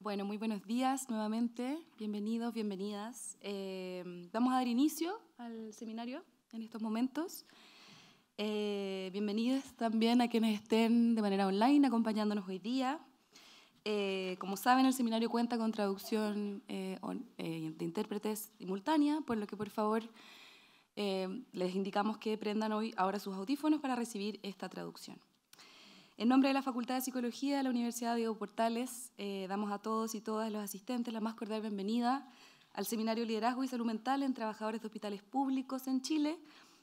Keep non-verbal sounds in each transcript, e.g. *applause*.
Bueno, muy buenos días nuevamente, bienvenidos, bienvenidas. Eh, vamos a dar inicio al seminario en estos momentos. Eh, bienvenidas bienvenidos también a quienes estén de manera online acompañándonos hoy día. Eh, como saben, el seminario cuenta con traducción de intérpretes simultánea, por lo que por favor les indicamos que prendan hoy ahora sus audífonos para recibir esta traducción. En nombre de la Facultad de Psicología de la Universidad Diego Portales, eh, damos a todos y todas los asistentes la más cordial bienvenida al Seminario Liderazgo y Salud Mental en Trabajadores de Hospitales Públicos en Chile,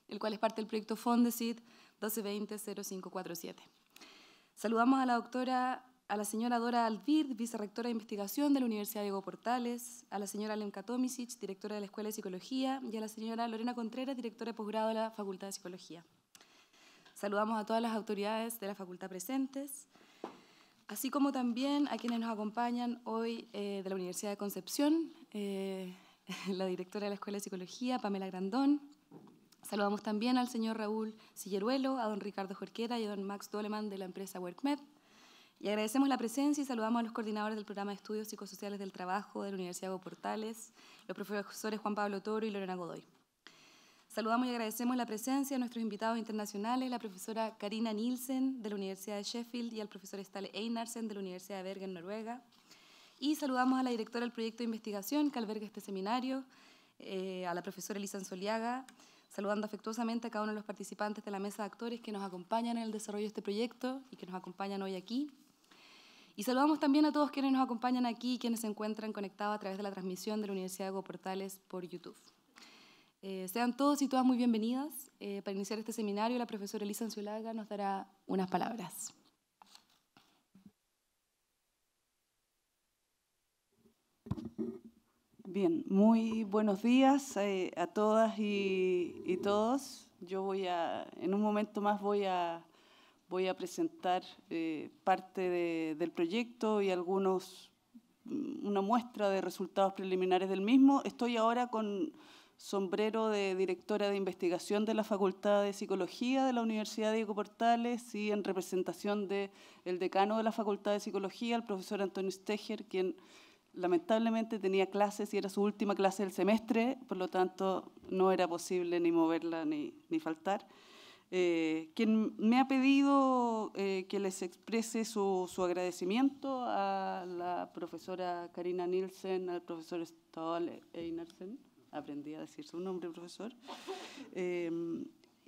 el cual es parte del proyecto Fondesit 1220-0547. Saludamos a la doctora, a la señora Dora Alvid, vicerrectora de investigación de la Universidad Diego Portales, a la señora Lemka Tomicic, directora de la Escuela de Psicología, y a la señora Lorena Contreras, directora de posgrado de la Facultad de Psicología. Saludamos a todas las autoridades de la facultad presentes, así como también a quienes nos acompañan hoy eh, de la Universidad de Concepción, eh, *laughs* la directora de la Escuela de Psicología, Pamela Grandón. Saludamos también al señor Raúl Silleruelo, a don Ricardo Jorquera y a don Max Doleman de la empresa WorkMed. Y agradecemos la presencia y saludamos a los coordinadores del programa de estudios psicosociales del trabajo de la Universidad de Portales, los profesores Juan Pablo Toro y Lorena Godoy. Saludamos y agradecemos la presencia de nuestros invitados internacionales, la profesora Karina Nielsen de la Universidad de Sheffield y al profesor Stale Einarsen de la Universidad de Bergen, Noruega. Y saludamos a la directora del proyecto de investigación que alberga este seminario, eh, a la profesora Elisa Soliaga, saludando afectuosamente a cada uno de los participantes de la mesa de actores que nos acompañan en el desarrollo de este proyecto y que nos acompañan hoy aquí. Y saludamos también a todos quienes nos acompañan aquí y quienes se encuentran conectados a través de la transmisión de la Universidad de Portales por YouTube. Eh, sean todos y todas muy bienvenidas. Eh, para iniciar este seminario, la profesora Elisa Anzuelaga nos dará unas palabras. Bien, muy buenos días eh, a todas y, todos. Yo voy a, en un momento más voy a, voy a presentar parte del proyecto y algunos, mm, una muestra de resultados preliminares del mismo. Estoy ahora con sombrero de directora de investigación de la Facultad de Psicología de la Universidad de Diego Portales y en representación del el decano de la Facultad de Psicología, el profesor Antonio Steger, quien lamentablemente tenía clases y era su última clase del semestre, por lo tanto no era posible ni moverla ni, ni faltar. Eh, quien me ha pedido eh, que les exprese su, su, agradecimiento a la profesora Karina Nielsen, al profesor Stahl Einarsen aprendí a decir su nombre, profesor. Em,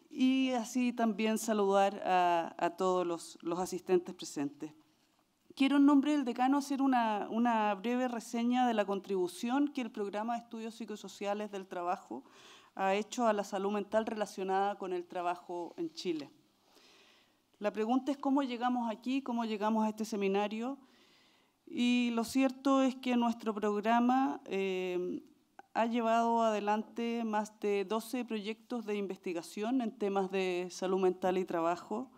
y así también saludar a, todos los, asistentes presentes. Quiero en nombre del decano hacer una, breve reseña de la contribución que el programa de estudios psicosociales del trabajo ha hecho a la salud mental relacionada con el trabajo en Chile. La pregunta es cómo llegamos aquí, cómo llegamos a este seminario. Y lo cierto es que nuestro programa em, ha llevado adelante más de 12 proyectos de investigación en temas de salud mental y trabajo.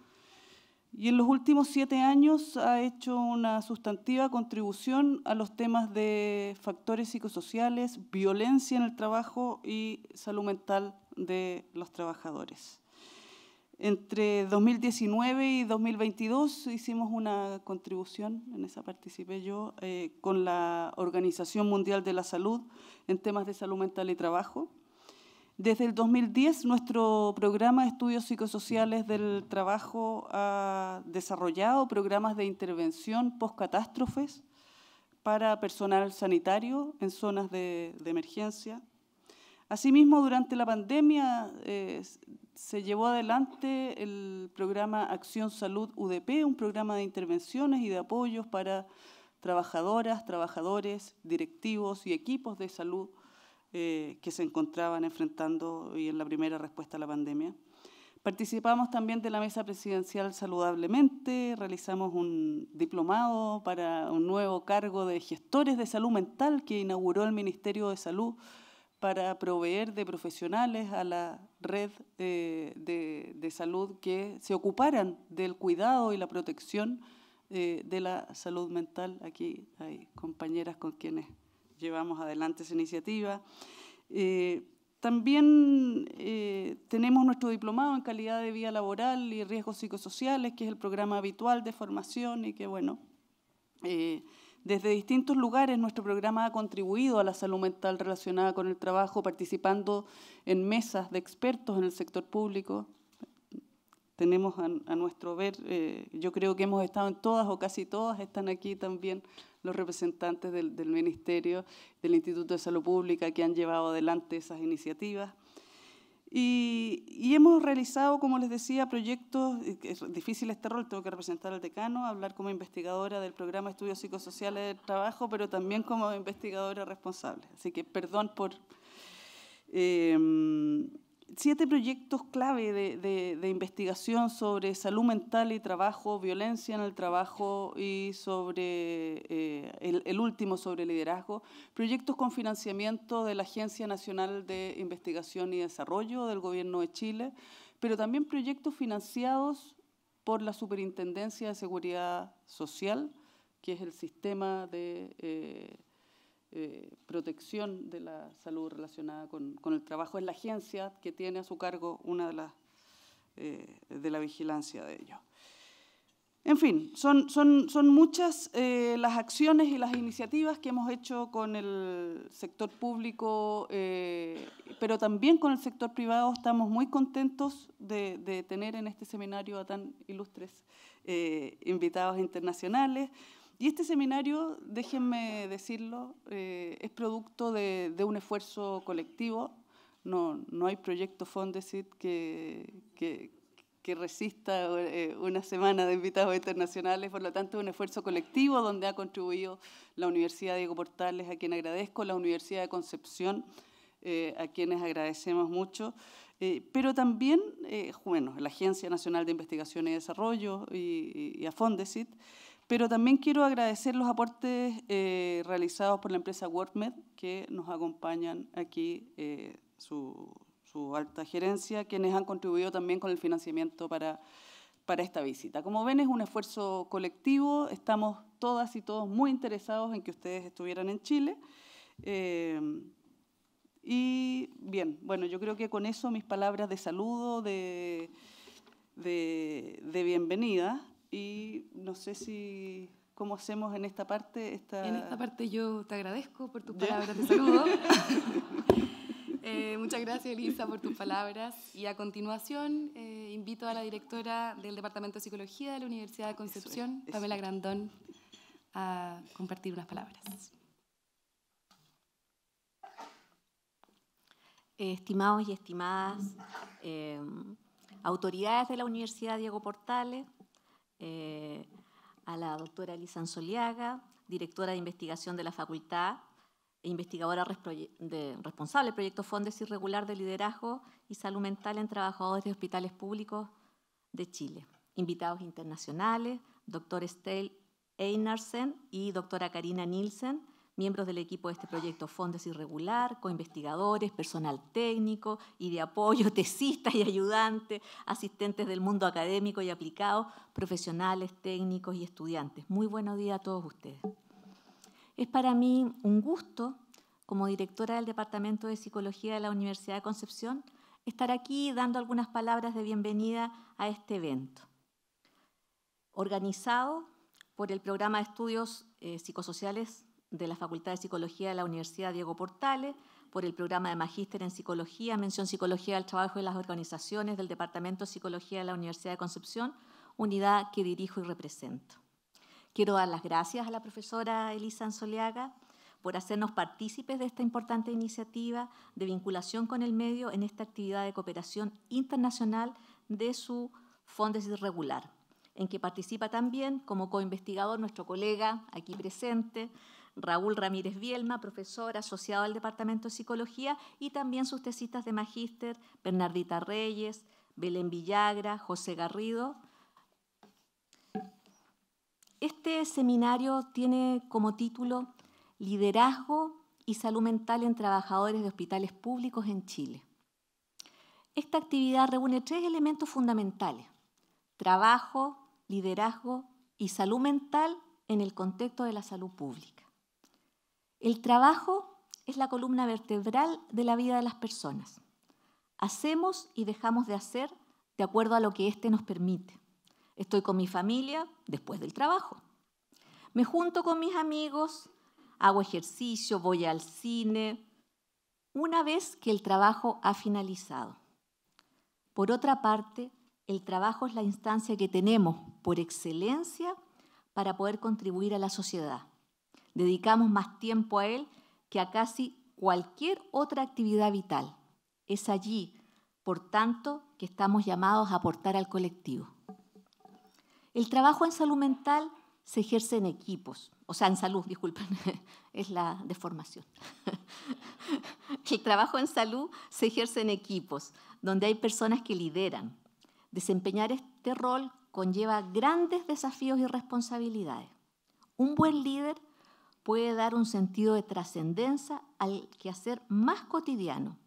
Y en los últimos siete años ha hecho una sustantiva contribución a los temas de factores psicosociales, violencia en el trabajo y salud mental de los trabajadores. Entre 2019 y 2022 hicimos una contribución, en esa participé yo, eh, con la Organización Mundial de la Salud en temas de salud mental y trabajo. Desde el 2010, nuestro programa de estudios psicosociales del trabajo ha desarrollado programas de intervención post-catástrofes para personal sanitario en zonas de emergencia Asimismo, durante la pandemia eh, se llevó adelante el programa Acción Salud UDP, un programa de intervenciones y de apoyos para trabajadoras, trabajadores, directivos y equipos de salud eh, que se encontraban enfrentando y en la primera respuesta a la pandemia. Participamos también de la mesa presidencial saludablemente, realizamos un diplomado para un nuevo cargo de gestores de salud mental que inauguró el Ministerio de Salud para proveer de profesionales a la red eh, de, salud que se ocuparan del cuidado y la protección eh, de la salud mental. Aquí hay compañeras con quienes llevamos adelante esa iniciativa. Eh, también tenemos nuestro diplomado en calidad de vía laboral y riesgos psicosociales, que es el programa habitual de formación y que, bueno, desde distintos lugares nuestro programa ha contribuido a la salud mental relacionada con el trabajo, participando en mesas de expertos en el sector público. Tenemos a, nuestro ver, eh, yo creo que hemos estado en todas o casi todas, están aquí también los representantes del Ministerio, del Instituto de Salud Pública que han llevado adelante esas iniciativas. Y, hemos realizado, como les decía, proyectos, eh, es difícil este rol, tengo que representar al decano, hablar como investigadora del programa de Estudios Psicosociales del Trabajo, pero también como investigadora responsable. Así que perdón por... Eh, siete proyectos clave de, investigación sobre salud mental y trabajo, violencia en el trabajo y sobre eh, el, último sobre liderazgo, proyectos con financiamiento de la Agencia Nacional de Investigación y Desarrollo del Gobierno de Chile, pero también proyectos financiados por la Superintendencia de Seguridad Social, que es el sistema de... Eh, eh, protección de la salud relacionada con, el trabajo es la agencia que tiene a su cargo una de las eh, de la vigilancia de ello. En fin, son, muchas eh, las acciones y las iniciativas que hemos hecho con el sector público, pero también con el sector privado. Estamos muy contentos de tener en este seminario a tan ilustres invitados internacionales. Y este seminario, déjenme decirlo, eh, es producto de, un esfuerzo colectivo. No, hay proyecto Fondesit que, resista eh, una semana de invitados internacionales, por lo tanto es un esfuerzo colectivo donde ha contribuido la Universidad Diego Portales, a quien agradezco, la Universidad de Concepción, eh, a quienes agradecemos mucho, pero también, bueno, la Agencia Nacional de Investigación y Desarrollo y, y a Fondesit. Pero también quiero agradecer los aportes eh, realizados por la empresa WordMed, que nos acompañan aquí eh, su, alta gerencia, quienes han contribuido también con el financiamiento para, esta visita. Como ven, es un esfuerzo colectivo, estamos todas y todos muy interesados en que ustedes estuvieran en Chile. Eh, y bien, bueno, yo creo que con eso mis palabras de saludo, de bienvenida y no sé si cómo hacemos en esta parte. En esta parte yo te agradezco por tus palabras, de saludo. *laughs* Eh, muchas gracias, Elisa, por tus palabras. Y a continuación, eh, invito a la directora del Departamento de Psicología de la Universidad de Concepción, Pamela Grandón, a compartir unas palabras. Eh, estimados y estimadas autoridades de la Universidad Diego Portales, eh, a la doctora Elisa Soliaga, directora de investigación de la facultad e investigadora responsable del proyecto Fondes Irregular de Liderazgo y Salud Mental en Trabajadores de Hospitales Públicos de Chile. Invitados internacionales, doctor Estel Einarsen y doctora Karina Nielsen, miembros del equipo de este proyecto Fondes Irregular, coinvestigadores, personal técnico y de apoyo, *laughs* tesistas y ayudantes, asistentes del mundo académico y aplicado, profesionales, técnicos y estudiantes. Muy buenos días a todos ustedes. Es para mí un gusto, como directora del Departamento de Psicología de la Universidad de Concepción, estar aquí dando algunas palabras de bienvenida a este evento. Organizado por el programa de estudios eh, psicosociales de la Facultad de Psicología de la Universidad Diego Portales, por el programa de Magíster en Psicología, Mención Psicología del Trabajo y las Organizaciones del Departamento de Psicología de la Universidad de Concepción, unidad que dirijo y represento. Quiero dar las gracias a la profesora Elisa Anzoliaga por hacernos partícipes de esta importante iniciativa de vinculación con el medio en esta actividad de cooperación internacional de su Fondes regular, en que participa también como co coinvestigador nuestro colega aquí presente, Raúl Ramírez Bielma, profesor asociado al Departamento de Psicología, y también sus tesistas de magíster, Bernardita Reyes, Belén Villagra, José Garrido. Este seminario tiene como título Liderazgo y Salud Mental en Trabajadores de Hospitales Públicos en Chile. Esta actividad reúne tres elementos fundamentales, trabajo, liderazgo y salud mental en el contexto de la salud pública. El trabajo es la columna vertebral de la vida de las personas. Hacemos y dejamos de hacer de acuerdo a lo que éste nos permite. Estoy con mi familia después del trabajo. Me junto con mis amigos, hago ejercicio, voy al cine, una vez que el trabajo ha finalizado. Por otra parte, el trabajo es la instancia que tenemos por excelencia para poder contribuir a la sociedad. Dedicamos más tiempo a Él que a casi cualquier otra actividad vital. Es allí, por tanto, que estamos llamados a aportar al colectivo. El trabajo en salud mental se ejerce en equipos, o sea, en salud, disculpen, *laughs* es la deformación. *laughs* El trabajo en salud se ejerce en equipos, donde hay personas que lideran. Desempeñar este rol conlleva grandes desafíos y responsabilidades. Un buen líder puede dar un sentido de trascendencia al quehacer más cotidiano,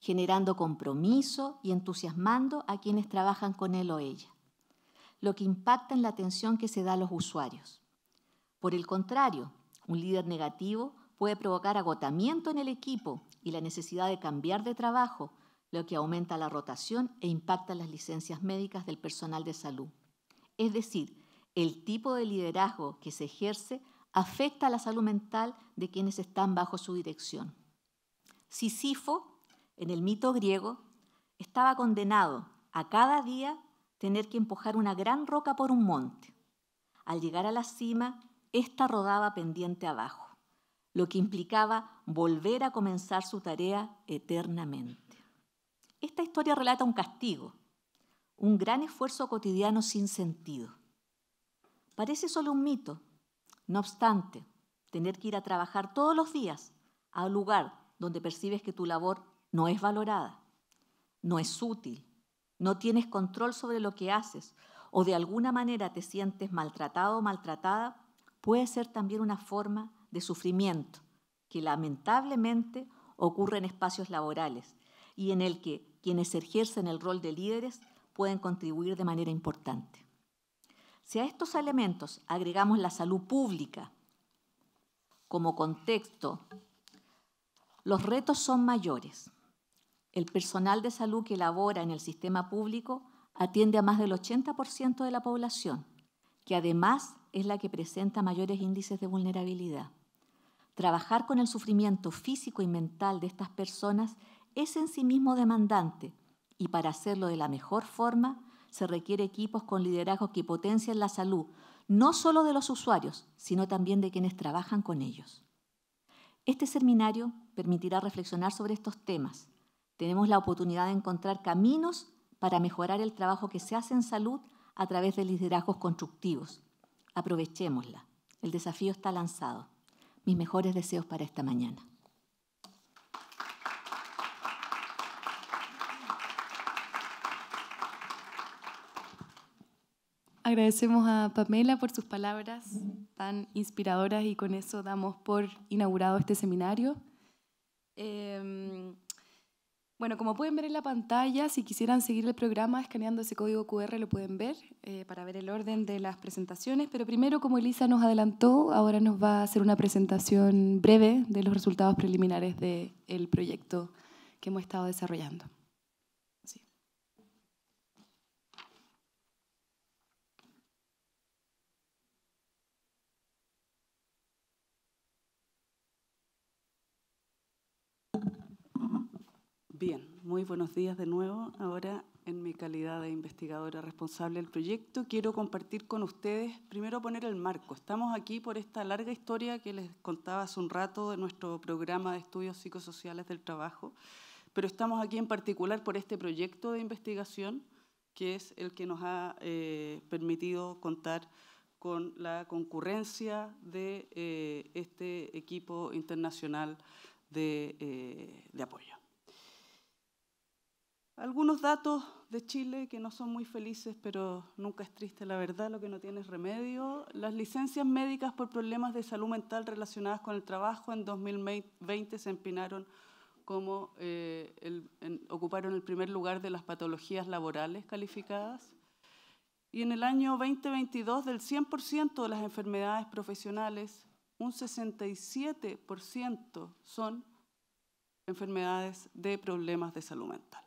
generando compromiso y entusiasmando a quienes trabajan con él o ella, lo que impacta en la atención que se da a los usuarios. Por el contrario, un líder negativo puede provocar agotamiento en el equipo y la necesidad de cambiar de trabajo, lo que aumenta la rotación e impacta las licencias médicas del personal de salud. Es decir, el tipo de liderazgo que se ejerce afecta a la salud mental de quienes están bajo su dirección. Sisifo, en el mito griego, estaba condenado a cada día tener que empujar una gran roca por un monte. Al llegar a la cima, esta rodaba pendiente abajo, lo que implicaba volver a comenzar su tarea eternamente. Esta historia relata un castigo, un gran esfuerzo cotidiano sin sentido. Parece solo un mito, no obstante, tener que ir a trabajar todos los días a un lugar donde percibes que tu labor no es valorada, no es útil, no tienes control sobre lo que haces o de alguna manera te sientes maltratado o maltratada, puede ser también una forma de sufrimiento que lamentablemente ocurre en espacios laborales y en el que quienes ejercen el rol de líderes pueden contribuir de manera importante. Si a estos elementos agregamos la salud pública como contexto, los retos son mayores. El personal de salud que labora en el sistema público atiende a más del 80% de la población, que además es la que presenta mayores índices de vulnerabilidad. Trabajar con el sufrimiento físico y mental de estas personas es en sí mismo demandante y para hacerlo de la mejor forma se requiere equipos con liderazgos que potencien la salud, no solo de los usuarios, sino también de quienes trabajan con ellos. Este seminario permitirá reflexionar sobre estos temas. Tenemos la oportunidad de encontrar caminos para mejorar el trabajo que se hace en salud a través de liderazgos constructivos. Aprovechémosla. El desafío está lanzado. Mis mejores deseos para esta mañana. Agradecemos a Pamela por sus palabras tan inspiradoras y con eso damos por inaugurado este seminario. Em, bueno, como pueden ver en la pantalla, si quisieran seguir el programa escaneando ese código QR lo pueden ver eh, para ver el orden de las presentaciones, pero primero, como Elisa nos adelantó, ahora nos va a hacer una presentación breve de los resultados preliminares del el proyecto que hemos estado desarrollando. muy buenos días de nuevo. Ahora, en mi calidad de investigadora responsable del proyecto, quiero compartir con ustedes, primero poner el marco. Estamos aquí por esta larga historia que les contaba hace un rato de nuestro programa de estudios psicosociales del trabajo, pero estamos aquí en particular por este proyecto de investigación que es el que nos ha eh, permitido contar con la concurrencia de eh, este equipo internacional de eh, apoyo. Algunos datos de Chile que no son muy felices, pero nunca es triste la verdad, lo que no tiene remedio. Las licencias médicas por problemas de salud mental relacionadas con el trabajo en 2020 se empinaron como eh, ocuparon el primer lugar de las patologías laborales calificadas. Y en el año 2022, del 100% de las enfermedades profesionales, un 67% son enfermedades de problemas de salud mental.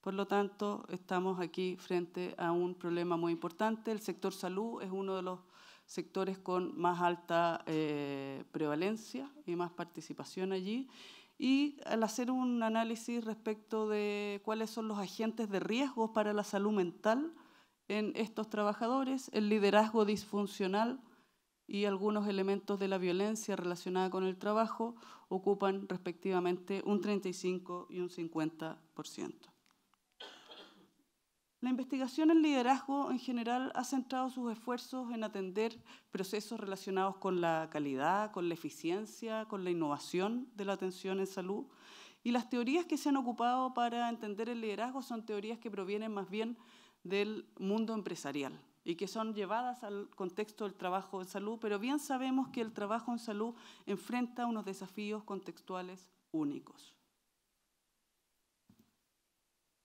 Por lo tanto, estamos aquí frente a un problema muy importante. El sector salud es uno de los sectores con más alta eh, prevalencia y más participación allí. Y al hacer un análisis respecto de cuáles son los agentes de riesgo para la salud mental en estos trabajadores, el liderazgo disfuncional y algunos elementos de la violencia relacionada con el trabajo ocupan respectivamente un 35 y un 50%. La investigación en liderazgo en general ha centrado sus esfuerzos en atender procesos relacionados con la calidad, con la eficiencia, con la innovación de la atención en salud. Y las teorías que se han ocupado para entender el liderazgo son teorías que provienen más bien del mundo empresarial y que son llevadas al contexto del trabajo en salud, pero bien sabemos que el trabajo en salud enfrenta unos desafíos contextuales únicos.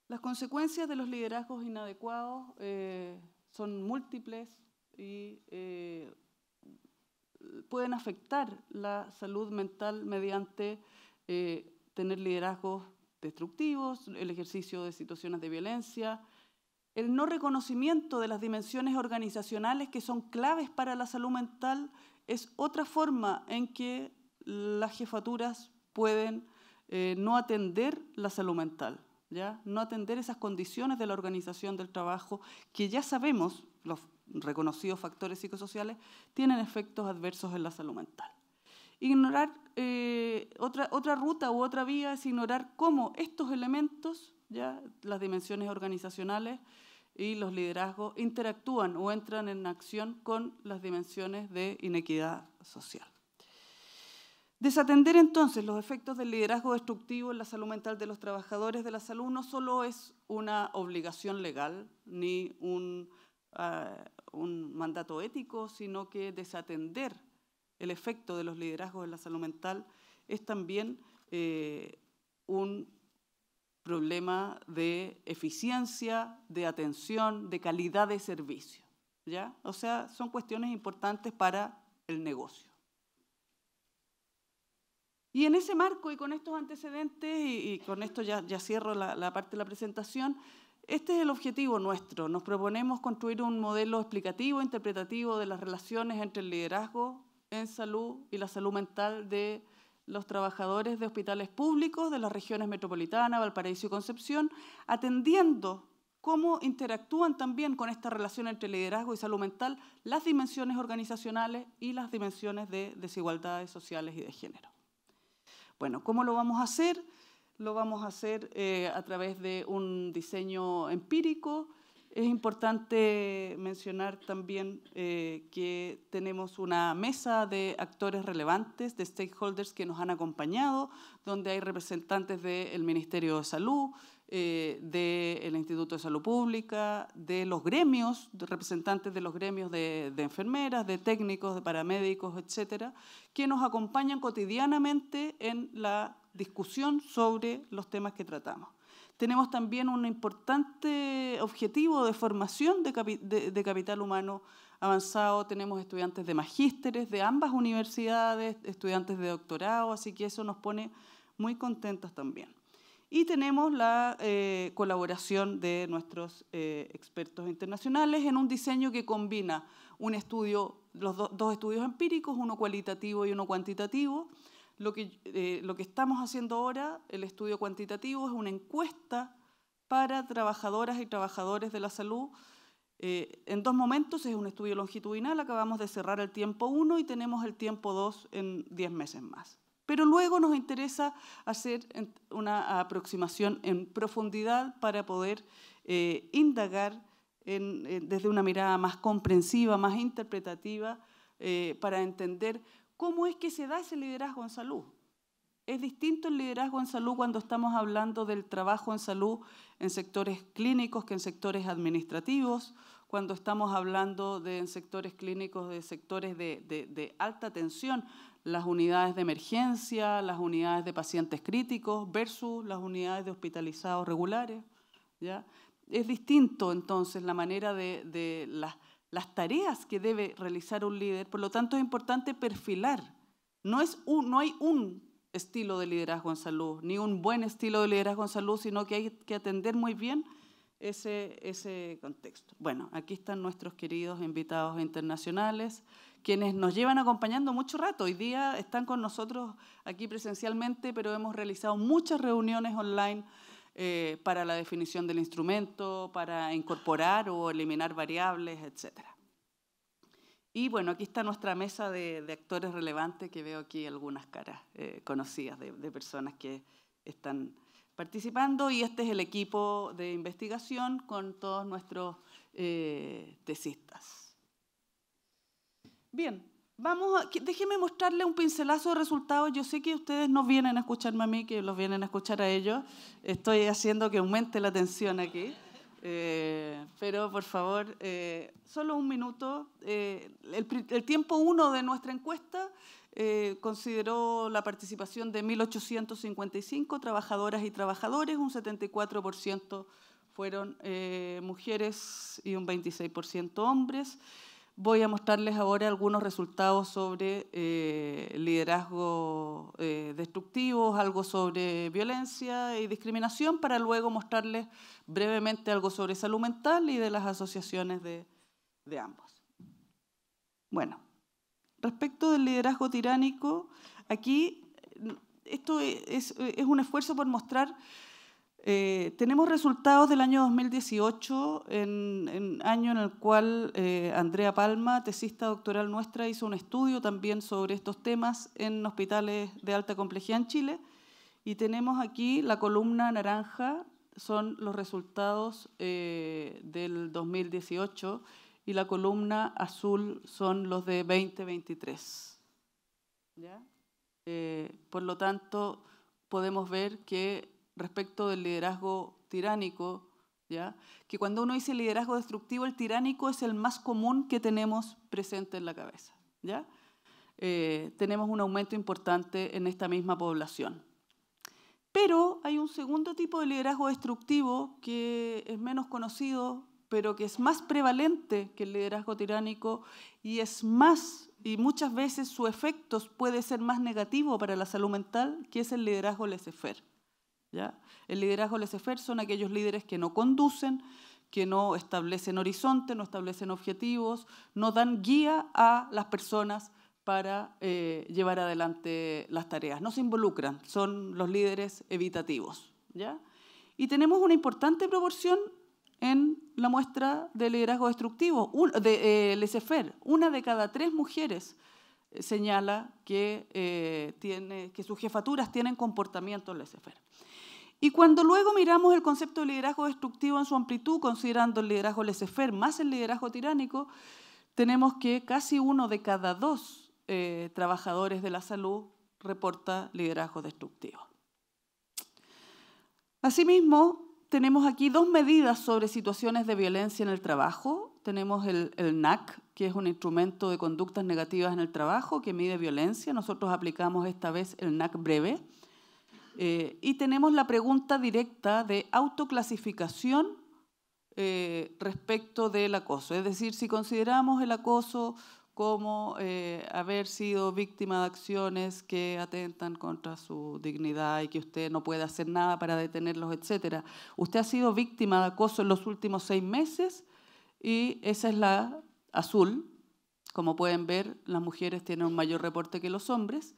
Las consecuencias de los liderazgos inadecuados eh, son múltiples y eh, pueden afectar la salud mental mediante eh, tener liderazgos destructivos, el ejercicio de situaciones de violencia, el no reconocimiento de las dimensiones organizacionales que son claves para la salud mental es otra forma en que las jefaturas pueden no atender la salud mental no atender esas condiciones de la organización del trabajo que ya sabemos, los reconocidos factores psicosociales, tienen efectos adversos en la salud mental. Ignorar eh, otra, otra ruta u otra vía es ignorar cómo estos elementos, ya las dimensiones organizacionales y los liderazgos, interactúan o entran en acción con las dimensiones de inequidad social. Desatender entonces los efectos del liderazgo destructivo en la salud mental de los trabajadores de la salud no solo es una obligación legal ni un, ah, mandato ético, sino que desatender el efecto de los liderazgos en la salud mental es también eh, un problema de eficiencia, de atención, de calidad de servicio. ¿ya? O sea, son cuestiones importantes para el negocio. Y en ese marco y con estos antecedentes, y, con esto ya, cierro la, parte de la presentación, este es el objetivo nuestro. Nos proponemos construir un modelo explicativo, interpretativo de las relaciones entre el liderazgo en salud y la salud mental de los trabajadores de hospitales públicos de las regiones metropolitanas, Valparaíso y Concepción, atendiendo cómo interactúan también con esta relación entre liderazgo y salud mental las dimensiones organizacionales y las dimensiones de desigualdades sociales y de género. Bueno, ¿cómo lo vamos a hacer? Lo vamos a hacer eh, a través de un diseño empírico. Es importante mencionar también eh, que tenemos una mesa de actores relevantes, de stakeholders que nos han acompañado, donde hay representantes del Ministerio de Salud, eh, del Instituto de Salud Pública, de los gremios, representantes de los gremios de, enfermeras, de técnicos, de paramédicos, etcétera, que nos acompañan cotidianamente en la discusión sobre los temas que tratamos. Tenemos también un importante objetivo de formación de, capital humano avanzado, tenemos estudiantes de magísteres de ambas universidades, estudiantes de doctorado, así que eso nos pone muy contentos también. Y tenemos la eh, colaboración de nuestros eh, expertos internacionales en un diseño que combina un estudio, los dos estudios empíricos, uno cualitativo y uno cuantitativo. Lo que, eh, lo que estamos haciendo ahora, el estudio cuantitativo, es una encuesta para trabajadoras y trabajadores de la salud. en dos momentos es un estudio longitudinal, acabamos de cerrar el tiempo 1 y tenemos el tiempo 2 en 10 meses más. Pero luego nos interesa hacer una aproximación en profundidad para poder eh, indagar desde una mirada más comprensiva, más interpretativa, eh, para entender cómo es que se da ese liderazgo en salud. Es distinto el liderazgo en salud cuando estamos hablando del trabajo en salud en sectores clínicos que en sectores administrativos, cuando estamos hablando de en sectores clínicos, de sectores de alta tensión las unidades de emergencia, las unidades de pacientes críticos versus las unidades de hospitalizados regulares. ¿ya? Es distinto entonces la manera de, las, tareas que debe realizar un líder, por lo tanto es importante perfilar. No, es no hay un estilo de liderazgo en salud, ni un buen estilo de liderazgo en salud, sino que hay que atender muy bien ese, ese contexto. Bueno, aquí están nuestros queridos invitados internacionales quienes nos llevan acompañando mucho rato. Hoy día están con nosotros aquí presencialmente, pero hemos realizado muchas reuniones online eh, para la definición del instrumento, para incorporar o eliminar variables, etc. Y bueno, aquí está nuestra mesa de, actores relevantes, que veo aquí algunas caras eh, conocidas de, personas que están participando y este es el equipo de investigación con todos nuestros eh, tesistas. Bien, vamos a, déjeme mostrarle un pincelazo de resultados. Yo sé que ustedes no vienen a escucharme a mí, que los vienen a escuchar a ellos. Estoy haciendo que aumente la tensión aquí. Eh, pero por favor, eh, solo un minuto. Eh, el, tiempo uno de nuestra encuesta consideró la participación de 1.855 trabajadoras y trabajadores, un 74% fueron mujeres y un 26% hombres voy a mostrarles ahora algunos resultados sobre eh, liderazgo eh, destructivo, algo sobre violencia y discriminación, para luego mostrarles brevemente algo sobre salud mental y de las asociaciones de, ambos. Bueno, respecto del liderazgo tiránico, aquí esto es un esfuerzo por mostrar eh, tenemos resultados del año 2018, en, en año en el cual eh, Andrea Palma, tesista doctoral nuestra, hizo un estudio también sobre estos temas en hospitales de alta complejidad en Chile. Y tenemos aquí la columna naranja, son los resultados eh, del 2018, y la columna azul son los de 2023. ¿Ya? por lo tanto, podemos ver que respecto del liderazgo tiránico, ¿ya? que cuando uno dice liderazgo destructivo, el tiránico es el más común que tenemos presente en la cabeza. ¿ya? Eh, tenemos un aumento importante en esta misma población. Pero hay un segundo tipo de liderazgo destructivo que es menos conocido, pero que es más prevalente que el liderazgo tiránico y es más, y muchas veces su efecto puede ser más negativo para la salud mental, que es el liderazgo laissez-faire. El liderazgo laissez-faire son aquellos líderes que no conducen, que no establecen horizonte, no establecen objetivos, no dan guía a las personas para eh, llevar adelante las tareas. No se involucran, son los líderes evitativos. Y tenemos una importante proporción en la muestra de liderazgo destructivo, de eh, laissez-faire. Una de cada tres mujeres eh, señala que, que sus jefaturas tienen comportamientos laissez-faire. Y cuando luego miramos el concepto de liderazgo destructivo en su amplitud, considerando el liderazgo laissez-faire más el liderazgo tiránico, tenemos que casi uno de cada dos eh, trabajadores de la salud reporta liderazgo destructivo. Asimismo, tenemos aquí dos medidas sobre situaciones de violencia en el trabajo. Tenemos el, el, NAC, que es un instrumento de conductas negativas en el trabajo que mide violencia. Nosotros aplicamos esta vez el NAC breve eh, y tenemos la pregunta directa de autoclasificación eh, respecto del acoso. Es decir, si consideramos el acoso como eh, haber sido víctima de acciones que atentan contra su dignidad y que usted no puede hacer nada para detenerlos, etc. Usted ha sido víctima de acoso en los últimos seis meses y esa es la azul. Como pueden ver, las mujeres tienen un mayor reporte que los hombres.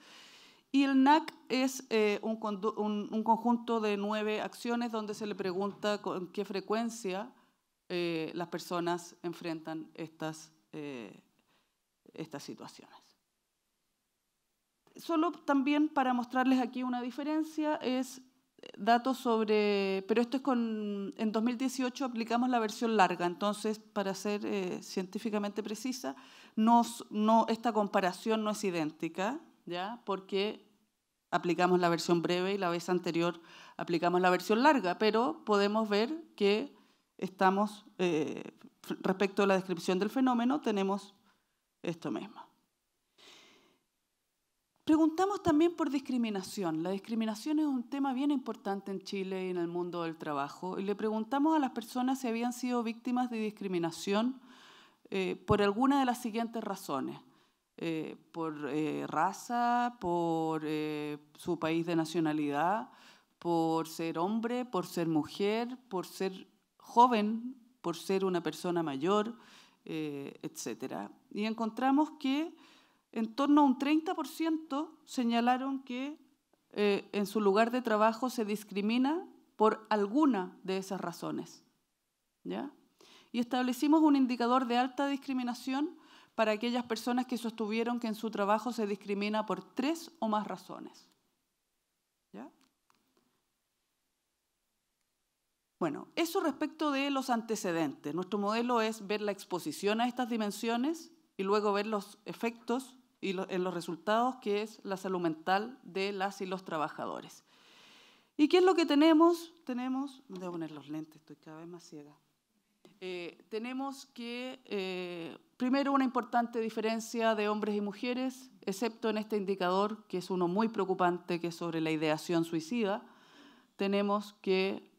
Y el NAC es eh, un, conjunto de nueve acciones donde se le pregunta con qué frecuencia eh, las personas enfrentan eh, estas, situaciones. Solo también para mostrarles aquí una diferencia es datos sobre, pero esto es con, en 2018 aplicamos la versión larga, entonces para ser científicamente precisa, esta comparación no es idéntica, ¿ya? Porque aplicamos la versión breve y la vez anterior aplicamos la versión larga, pero podemos ver que estamos, eh, respecto a la descripción del fenómeno, tenemos esto mismo. Preguntamos también por discriminación. La discriminación es un tema bien importante en Chile y en el mundo del trabajo. Y le preguntamos a las personas si habían sido víctimas de discriminación eh, por alguna de las siguientes razones. Eh, por eh, raza, por eh, su país de nacionalidad, por ser hombre, por ser mujer, por ser joven, por ser una persona mayor, etc. Y encontramos que en torno a un 30% señalaron que en su lugar de trabajo se discrimina por alguna de esas razones. ¿ya? Y establecimos un indicador de alta discriminación para aquellas personas que sostuvieron que en su trabajo se discrimina por tres o más razones. Bueno, eso respecto de los antecedentes. Nuestro modelo es ver la exposición a estas dimensiones y luego ver los efectos y en los resultados que es la salud mental de las y los trabajadores. ¿Y qué es lo que tenemos? Tenemos, a poner los lentes, estoy cada vez más ciega. Eh, tenemos que, eh, primero, una importante diferencia de hombres y mujeres, excepto en este indicador, que es uno muy preocupante, que es sobre la ideación suicida. Tenemos que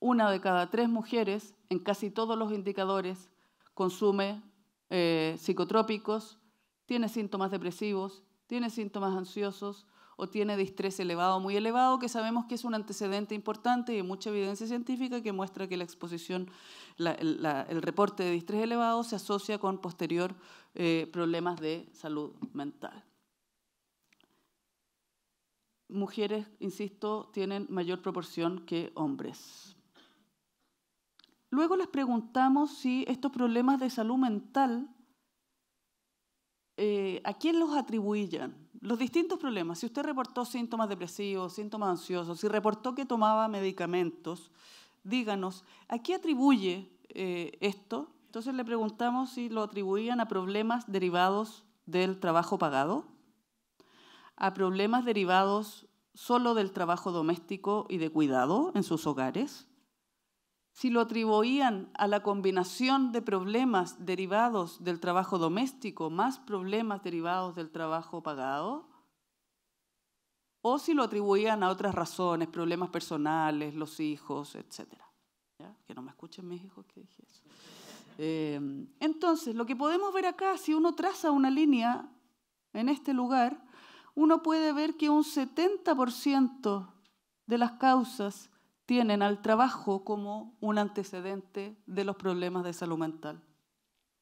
una de cada tres mujeres, en casi todos los indicadores, consume eh, psicotrópicos, tiene síntomas depresivos, tiene síntomas ansiosos, o tiene distrés elevado muy elevado, que sabemos que es un antecedente importante y hay mucha evidencia científica que muestra que la exposición, el reporte de distrés elevado se asocia con posterior eh, problemas de salud mental. Mujeres, insisto, tienen mayor proporción que hombres. Luego les preguntamos si estos problemas de salud mental, eh, ¿a quién los atribuían? los distintos problemas, si usted reportó síntomas depresivos, síntomas ansiosos, si reportó que tomaba medicamentos, díganos, ¿a qué atribuye eh, esto? Entonces le preguntamos si lo atribuían a problemas derivados del trabajo pagado, a problemas derivados solo del trabajo doméstico y de cuidado en sus hogares, si lo atribuían a la combinación de problemas derivados del trabajo doméstico más problemas derivados del trabajo pagado, o si lo atribuían a otras razones, problemas personales, los hijos, etc. Que no me escuchen mis hijos que dije eso. Eh, entonces, lo que podemos ver acá, si uno traza una línea en este lugar, uno puede ver que un 70% de las causas tienen al trabajo como un antecedente de los problemas de salud mental,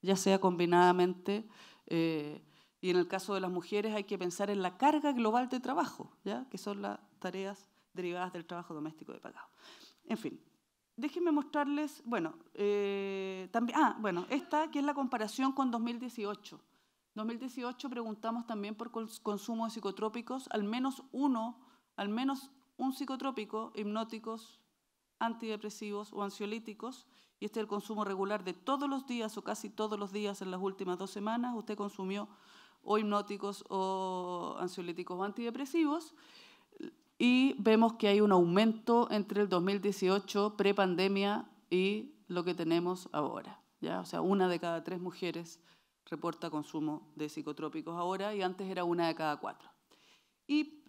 ya sea combinadamente, eh, y en el caso de las mujeres hay que pensar en la carga global de trabajo, ¿ya? que son las tareas derivadas del trabajo doméstico de pagado. En fin, déjenme mostrarles, bueno, eh, también, ah, bueno, esta que es la comparación con 2018. 2018 preguntamos también por consumo de psicotrópicos, al menos uno, al menos un psicotrópico, hipnóticos, antidepresivos o ansiolíticos, y este es el consumo regular de todos los días o casi todos los días en las últimas dos semanas, usted consumió o hipnóticos o ansiolíticos o antidepresivos, y vemos que hay un aumento entre el 2018, prepandemia, y lo que tenemos ahora. ¿ya? O sea, una de cada tres mujeres reporta consumo de psicotrópicos ahora y antes era una de cada cuatro. Y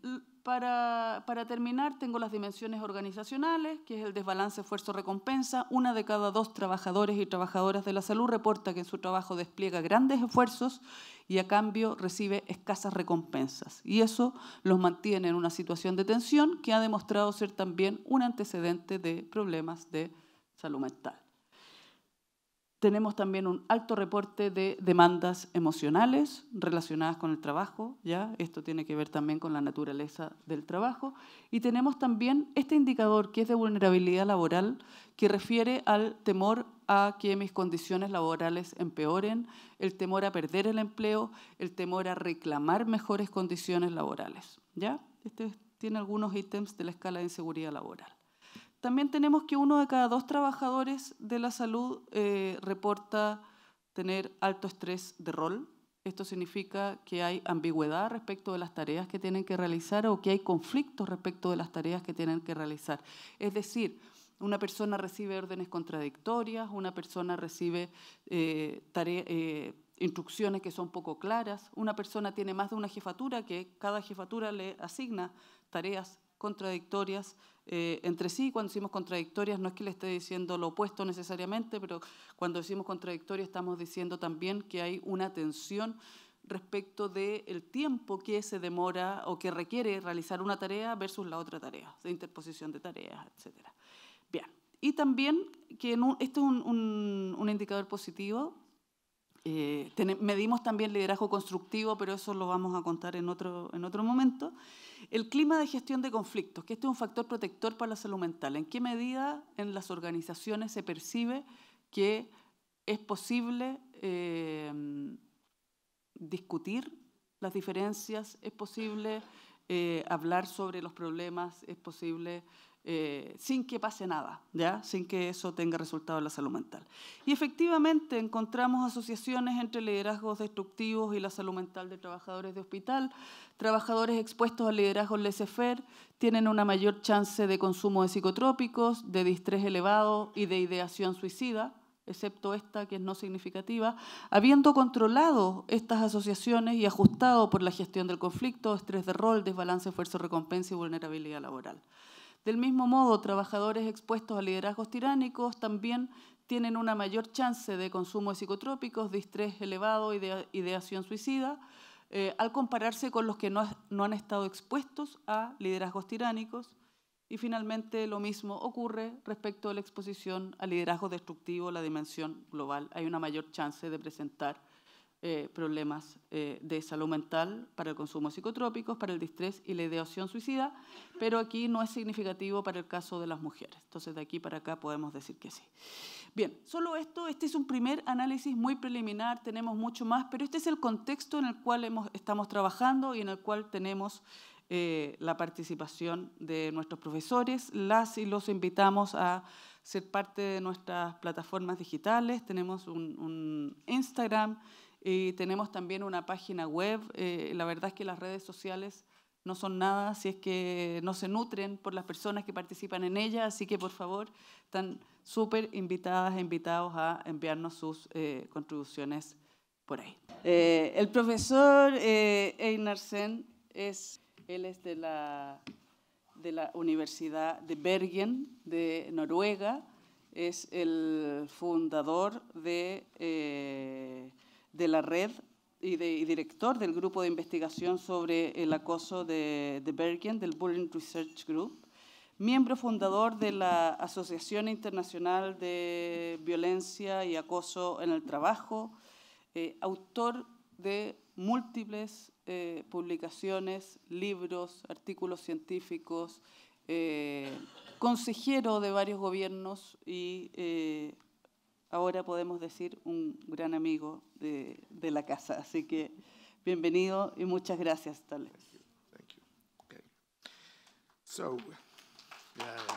para, terminar, tengo las dimensiones organizacionales, que es el desbalance esfuerzo-recompensa. Una de cada dos trabajadores y trabajadoras de la salud reporta que en su trabajo despliega grandes esfuerzos y a cambio recibe escasas recompensas. Y eso los mantiene en una situación de tensión que ha demostrado ser también un antecedente de problemas de salud mental tenemos también un alto reporte de demandas emocionales relacionadas con el trabajo, ya esto tiene que ver también con la naturaleza del trabajo, y tenemos también este indicador que es de vulnerabilidad laboral, que refiere al temor a que mis condiciones laborales empeoren, el temor a perder el empleo, el temor a reclamar mejores condiciones laborales, ya. Este tiene algunos ítems de la escala de inseguridad laboral. También tenemos que uno de cada dos trabajadores de la salud eh, reporta tener alto estrés de rol. Esto significa que hay ambigüedad respecto de las tareas que tienen que realizar o que hay conflictos respecto de las tareas que tienen que realizar. Es decir, una persona recibe órdenes contradictorias, una persona recibe eh, eh, instrucciones que son poco claras, una persona tiene más de una jefatura que cada jefatura le asigna tareas contradictorias eh, entre sí. Cuando decimos contradictorias no es que le esté diciendo lo opuesto necesariamente, pero cuando decimos contradictorias estamos diciendo también que hay una tensión respecto del tiempo que se demora o que requiere realizar una tarea versus la otra tarea, de interposición de tareas, etc. Bien, y también que esto es un, un, indicador positivo. Eh, medimos también liderazgo constructivo, pero eso lo vamos a contar en otro, en otro momento. El clima de gestión de conflictos, que este es un factor protector para la salud mental. ¿En qué medida en las organizaciones se percibe que es posible eh, discutir las diferencias? ¿Es posible eh, hablar sobre los problemas? ¿Es posible eh, sin que pase nada, sin que eso tenga resultado en la salud mental. Y efectivamente encontramos asociaciones entre liderazgos destructivos y la salud mental de trabajadores de hospital. Trabajadores expuestos al liderazgo laissez-faire tienen una mayor chance de consumo de psicotrópicos, de distrés elevado y de ideación suicida, excepto esta que es no significativa, habiendo controlado estas asociaciones y ajustado por la gestión del conflicto, estrés de rol, desbalance, esfuerzo, recompensa y vulnerabilidad laboral. Del mismo modo, trabajadores expuestos a liderazgos tiránicos también tienen una mayor chance de consumo de psicotrópicos, de estrés elevado y de ideación suicida, eh, al compararse con los que no, han estado expuestos a liderazgos tiránicos. Y finalmente, lo mismo ocurre respecto a la exposición a liderazgos destructivos, la dimensión global. Hay una mayor chance de presentar eh, problemas eh, de salud mental para el consumo de psicotrópicos, para el distrés y la ideación suicida, pero aquí no es significativo para el caso de las mujeres. Entonces, de aquí para acá podemos decir que sí. Bien, solo esto, este es un primer análisis muy preliminar, tenemos mucho más, pero este es el contexto en el cual estamos trabajando y en el cual tenemos eh, la participación de nuestros profesores. Las y los invitamos a ser parte de nuestras plataformas digitales. Tenemos un, un Instagram y tenemos también una página web. Eh, la verdad es que las redes sociales no son nada si es que no se nutren por las personas que participan en ella. Así que, por favor, están súper invitadas e invitados a enviarnos sus eh, contribuciones por ahí. Eh, el profesor Einarsen es, él es de la, de la Universidad de Bergen, de Noruega. Es el fundador de de la red y, director del grupo de investigación sobre el acoso de, de Bergen, del Bullying Research Group, miembro fundador de la Asociación Internacional de Violencia y Acoso en el Trabajo, eh, autor de múltiples eh, publicaciones, libros, artículos científicos, eh, consejero de varios gobiernos y ahora podemos decir un gran amigo de, de la casa. Así que bienvenido y muchas gracias, So, yeah.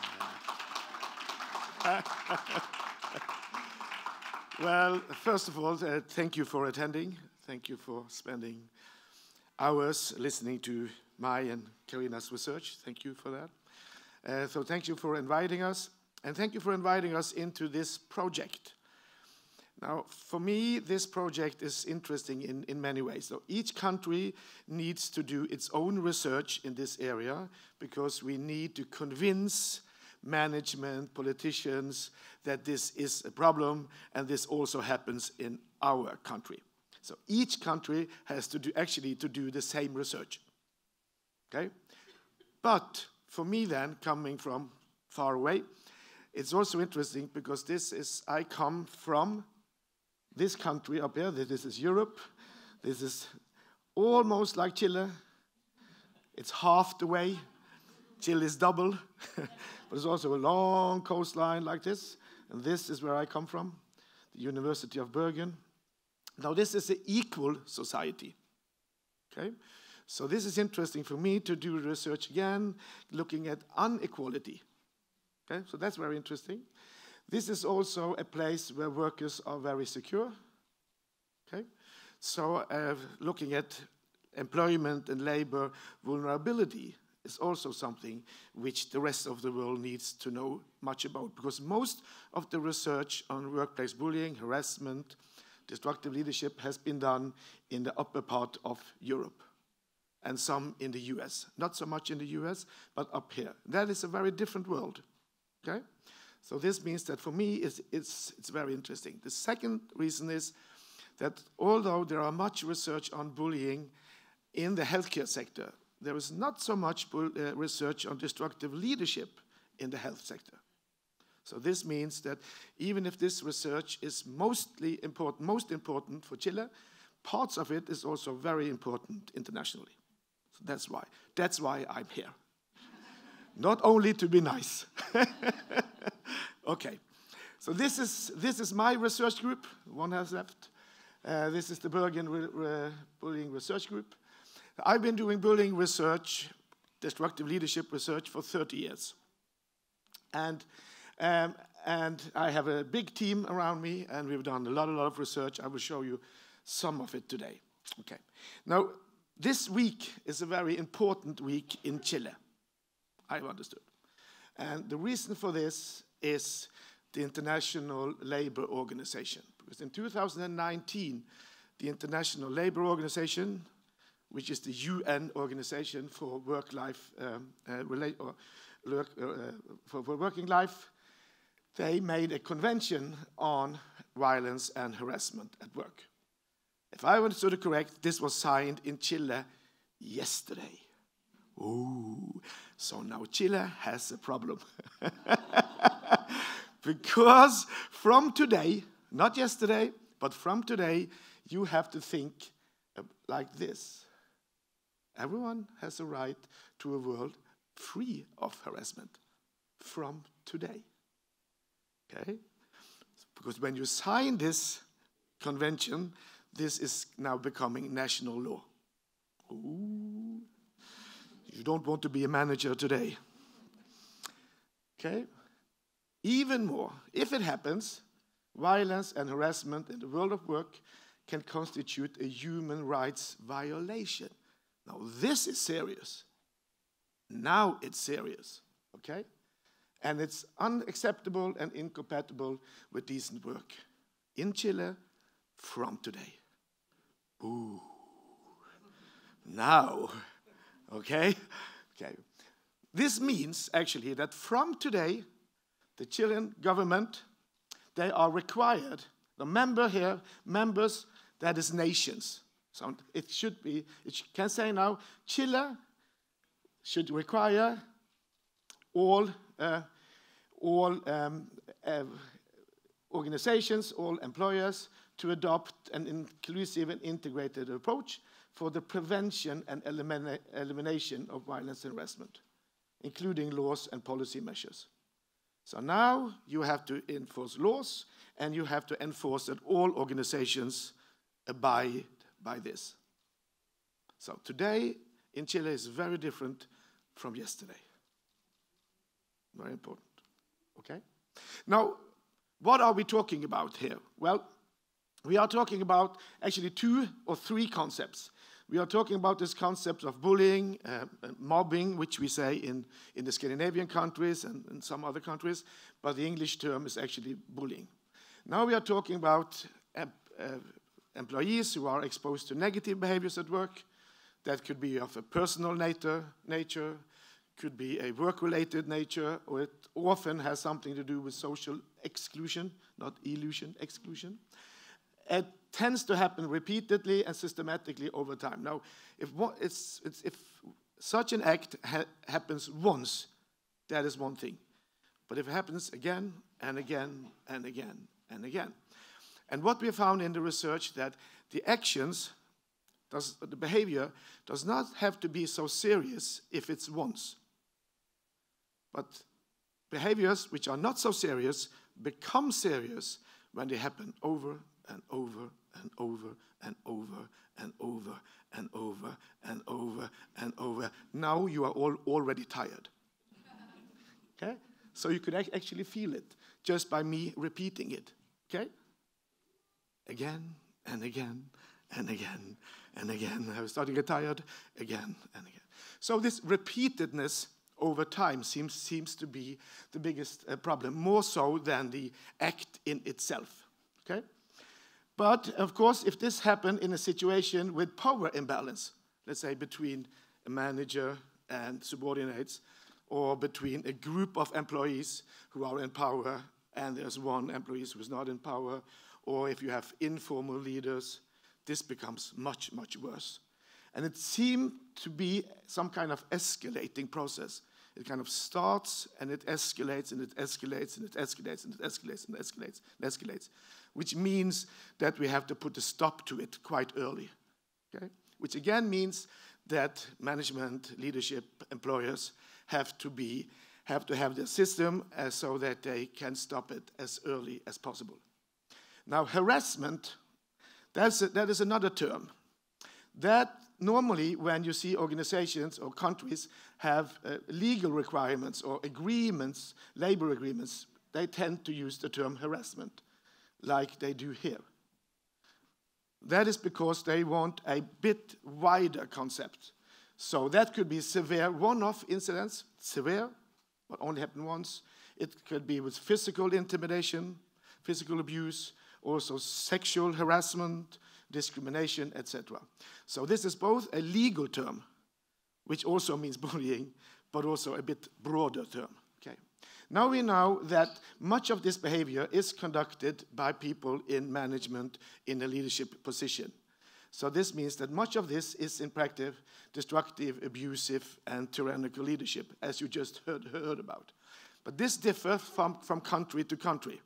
*laughs* well, first of all, uh, thank you for attending. Thank you for spending hours listening to my and Karina's research. Thank you for that. Uh, so thank you for inviting us, and thank you for inviting us into this project. Now, for me, this project is interesting in, in many ways. So each country needs to do its own research in this area because we need to convince management, politicians, that this is a problem and this also happens in our country. So each country has to do, actually to do the same research. Okay? But for me then, coming from far away, it's also interesting because this is, I come from this country up here, this is Europe, this is almost like Chile. It's half the way. Chile is double, *laughs* but it's also a long coastline like this. And this is where I come from, the University of Bergen. Now, this is an equal society. Okay? So, this is interesting for me to do research again, looking at inequality. Okay? So, that's very interesting. This is also a place where workers are very secure. Okay? So uh, looking at employment and labor vulnerability is also something which the rest of the world needs to know much about because most of the research on workplace bullying, harassment, destructive leadership has been done in the upper part of Europe and some in the US. Not so much in the US, but up here. That is a very different world. Okay? So this means that for me, it's, it's, it's very interesting. The second reason is that although there are much research on bullying in the healthcare sector, there is not so much uh, research on destructive leadership in the health sector. So this means that even if this research is mostly important, most important for Chile, parts of it is also very important internationally. So that's why. That's why I'm here. Not only to be nice. *laughs* Okay, so this is, this is my research group, one has left. Uh, this is the Bergen Re Re Bullying Research Group. I've been doing bullying research, destructive leadership research, for 30 years. And, um, and I have a big team around me, and we've done a lot, a lot of research. I will show you some of it today. Okay. Now, this week is a very important week in Chile, I've understood. And the reason for this is the International Labour Organization. Because in 2019, the International Labour Organization, which is the UN organization for work life um, uh, or work, uh, for, for working life, they made a convention on violence and harassment at work. If I understood it correct, this was signed in Chile yesterday. Ooh, so now Chile has a problem. *laughs* *laughs* because from today, not yesterday, but from today, you have to think uh, like this. Everyone has a right to a world free of harassment from today. Okay? Because when you sign this convention, this is now becoming national law. Ooh. You don't want to be a manager today. Okay? Even more, if it happens, violence and harassment in the world of work can constitute a human rights violation. Now, this is serious. Now it's serious, okay? And it's unacceptable and incompatible with decent work in Chile from today. Ooh. Now, okay? Okay. This means actually that from today, the Chilean government, they are required, the member here, members, that is nations. So it should be, it can say now, Chile should require all, uh, all um, uh, organizations, all employers to adopt an inclusive and integrated approach for the prevention and elimina elimination of violence and harassment, including laws and policy measures. So now you have to enforce laws and you have to enforce that all organizations abide by this. So today in Chile is very different from yesterday. Very important. Okay? Now, what are we talking about here? Well, we are talking about actually two or three concepts we are talking about this concept of bullying, uh, uh, mobbing, which we say in, in the Scandinavian countries and, and some other countries, but the English term is actually bullying. Now we are talking about uh, uh, employees who are exposed to negative behaviors at work. That could be of a personal nature, nature could be a work-related nature, or it often has something to do with social exclusion, not illusion, exclusion. At tends to happen repeatedly and systematically over time. Now, if, it's, it's, if such an act ha happens once, that is one thing. But if it happens again and again and again and again. And what we found in the research that the actions, does, the behavior, does not have to be so serious if it's once. But behaviors which are not so serious become serious when they happen over and over and over and over and over and over and over and over. Now you are all already tired. okay? So you could actually feel it just by me repeating it. Okay? Again and again and again and again. I was starting to get tired again and again. So this repeatedness over time seems, seems to be the biggest uh, problem, more so than the act in itself. Okay? But of course, if this happened in a situation with power imbalance, let's say between a manager and subordinates, or between a group of employees who are in power and there's one employee who's not in power, or if you have informal leaders, this becomes much, much worse. And it seemed to be some kind of escalating process. It kind of starts and it escalates and it escalates and it escalates and it escalates and it escalates and escalates. And escalates which means that we have to put a stop to it quite early, okay? Which again means that management, leadership, employers have to be have to have their system uh, so that they can stop it as early as possible. Now, harassment, that's a, that is another term. That normally, when you see organizations or countries have uh, legal requirements or agreements, labor agreements, they tend to use the term harassment like they do here. That is because they want a bit wider concept. So that could be severe one off incidents, severe, but only happened once. It could be with physical intimidation, physical abuse, also sexual harassment, discrimination, etc. So this is both a legal term, which also means bullying, but also a bit broader term. Now we know that much of this behavior is conducted by people in management in a leadership position. So this means that much of this is in practice destructive, abusive, and tyrannical leadership, as you just heard, heard about. But this differs from, from country to country.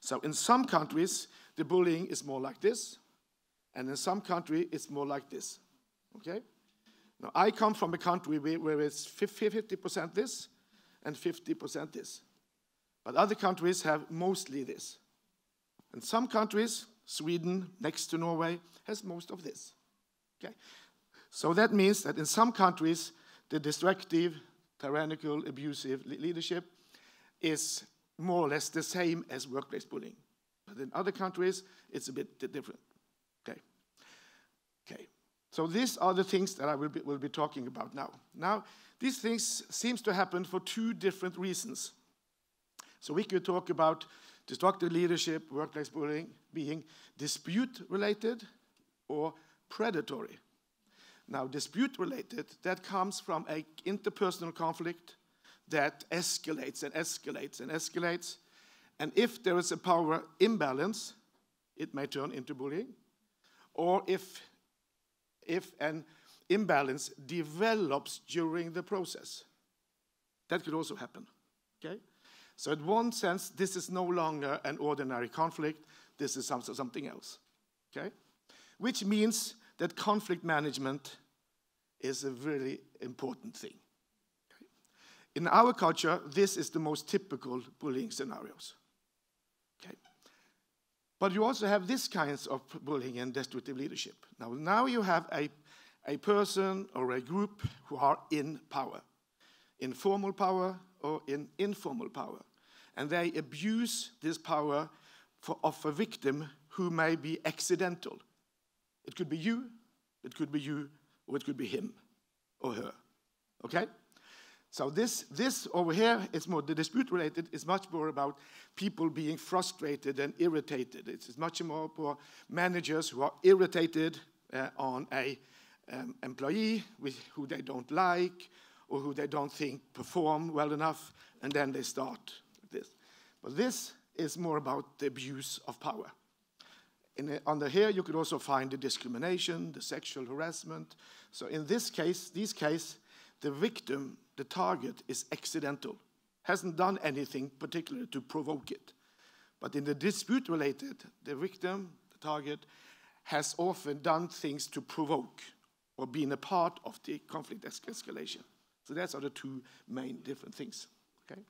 So in some countries, the bullying is more like this, and in some country, it's more like this, okay? Now, I come from a country where it's 50% this, and 50% this. But other countries have mostly this. And some countries, Sweden next to Norway, has most of this. Okay? So that means that in some countries, the destructive, tyrannical, abusive leadership is more or less the same as workplace bullying. But in other countries, it's a bit different. Okay. Okay. So these are the things that I will be, will be talking about now. Now, these things seems to happen for two different reasons. So we could talk about destructive leadership, workplace bullying being dispute-related or predatory. Now, dispute-related, that comes from an interpersonal conflict that escalates and escalates and escalates. And if there is a power imbalance, it may turn into bullying. Or if, if an imbalance develops during the process. That could also happen. Okay? So in one sense, this is no longer an ordinary conflict. This is some, something else. Okay? Which means that conflict management is a really important thing. Okay? In our culture, this is the most typical bullying scenarios. Okay? But you also have this kinds of bullying and destructive leadership. Now, now you have a a person or a group who are in power, in formal power or in informal power. And they abuse this power for, of a victim who may be accidental. It could be you, it could be you, or it could be him or her. Okay? So this, this over here is more the dispute related is much more about people being frustrated and irritated. It's, much more for managers who are irritated uh, on a um, employee with, who they don't like or who they don't think perform well enough, and then they start this. But this is more about the abuse of power. In, under here, you could also find the discrimination, the sexual harassment. So in this case, this case, the victim, the target, is accidental, hasn't done anything particular to provoke it. But in the dispute related, the victim, the target, has often done things to provoke or being a part of the conflict escalation. So that's are the two main different things. Okay.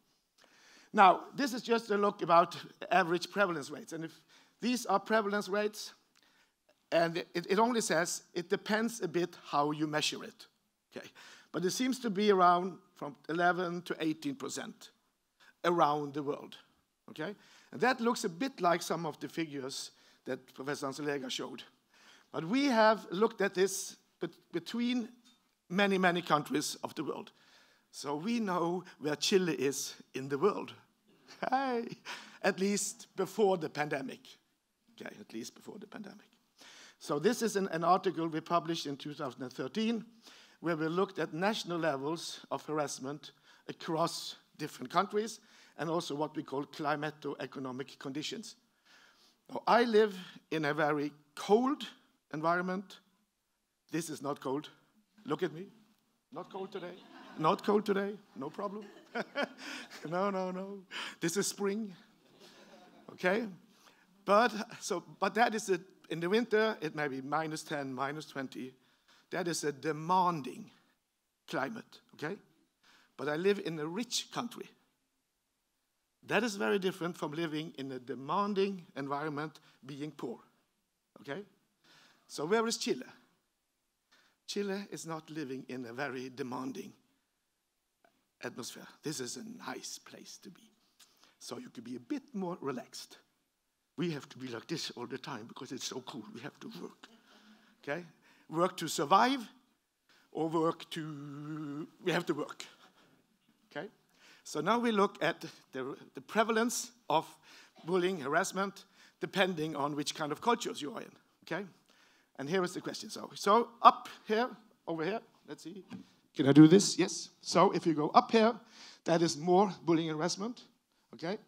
Now this is just a look about average prevalence rates, and if these are prevalence rates, and it, it only says it depends a bit how you measure it. Okay, but it seems to be around from 11 to 18 percent around the world. Okay, and that looks a bit like some of the figures that Professor Anselega showed. But we have looked at this but between many, many countries of the world. So we know where Chile is in the world. Hey, at least before the pandemic. Okay, at least before the pandemic. So this is an, an article we published in 2013 where we looked at national levels of harassment across different countries and also what we call climato-economic conditions. Now, I live in a very cold environment this is not cold. Look at me. Not cold today. Not cold today. No problem. *laughs* no, no, no. This is spring. Okay? But so but that is it in the winter it may be minus 10, minus 20. That is a demanding climate, okay? But I live in a rich country. That is very different from living in a demanding environment being poor. Okay? So where is Chile? Chile is not living in a very demanding atmosphere. This is a nice place to be. So you could be a bit more relaxed. We have to be like this all the time because it's so cool. We have to work. Okay? Work to survive or work to. We have to work. Okay? So now we look at the, the prevalence of bullying, harassment, depending on which kind of cultures you are in. Okay? And here is the question. So, so up here, over here, let's see. Can I do this? Yes. So if you go up here, that is more bullying and harassment. Okay?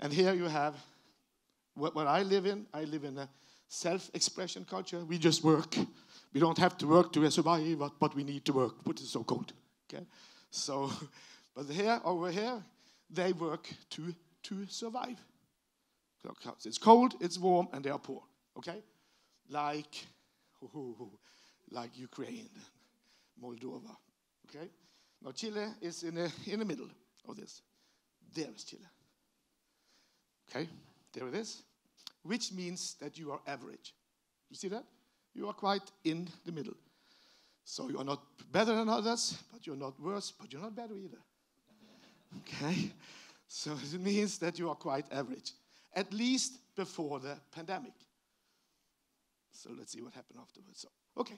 And here you have what, what I live in. I live in a self expression culture. We just work. We don't have to work to survive, but, but we need to work. Put it so cold. Okay? So, *laughs* but here, over here, they work to, to survive. It's cold, it's warm, and they are poor. Okay? Like Ooh, like Ukraine, Moldova. Okay? Now, Chile is in the, in the middle of this. There is Chile. Okay? There it is. Which means that you are average. You see that? You are quite in the middle. So you are not better than others, but you're not worse, but you're not better either. okay? So it means that you are quite average, at least before the pandemic. So let's see what happened afterwards. So, okay.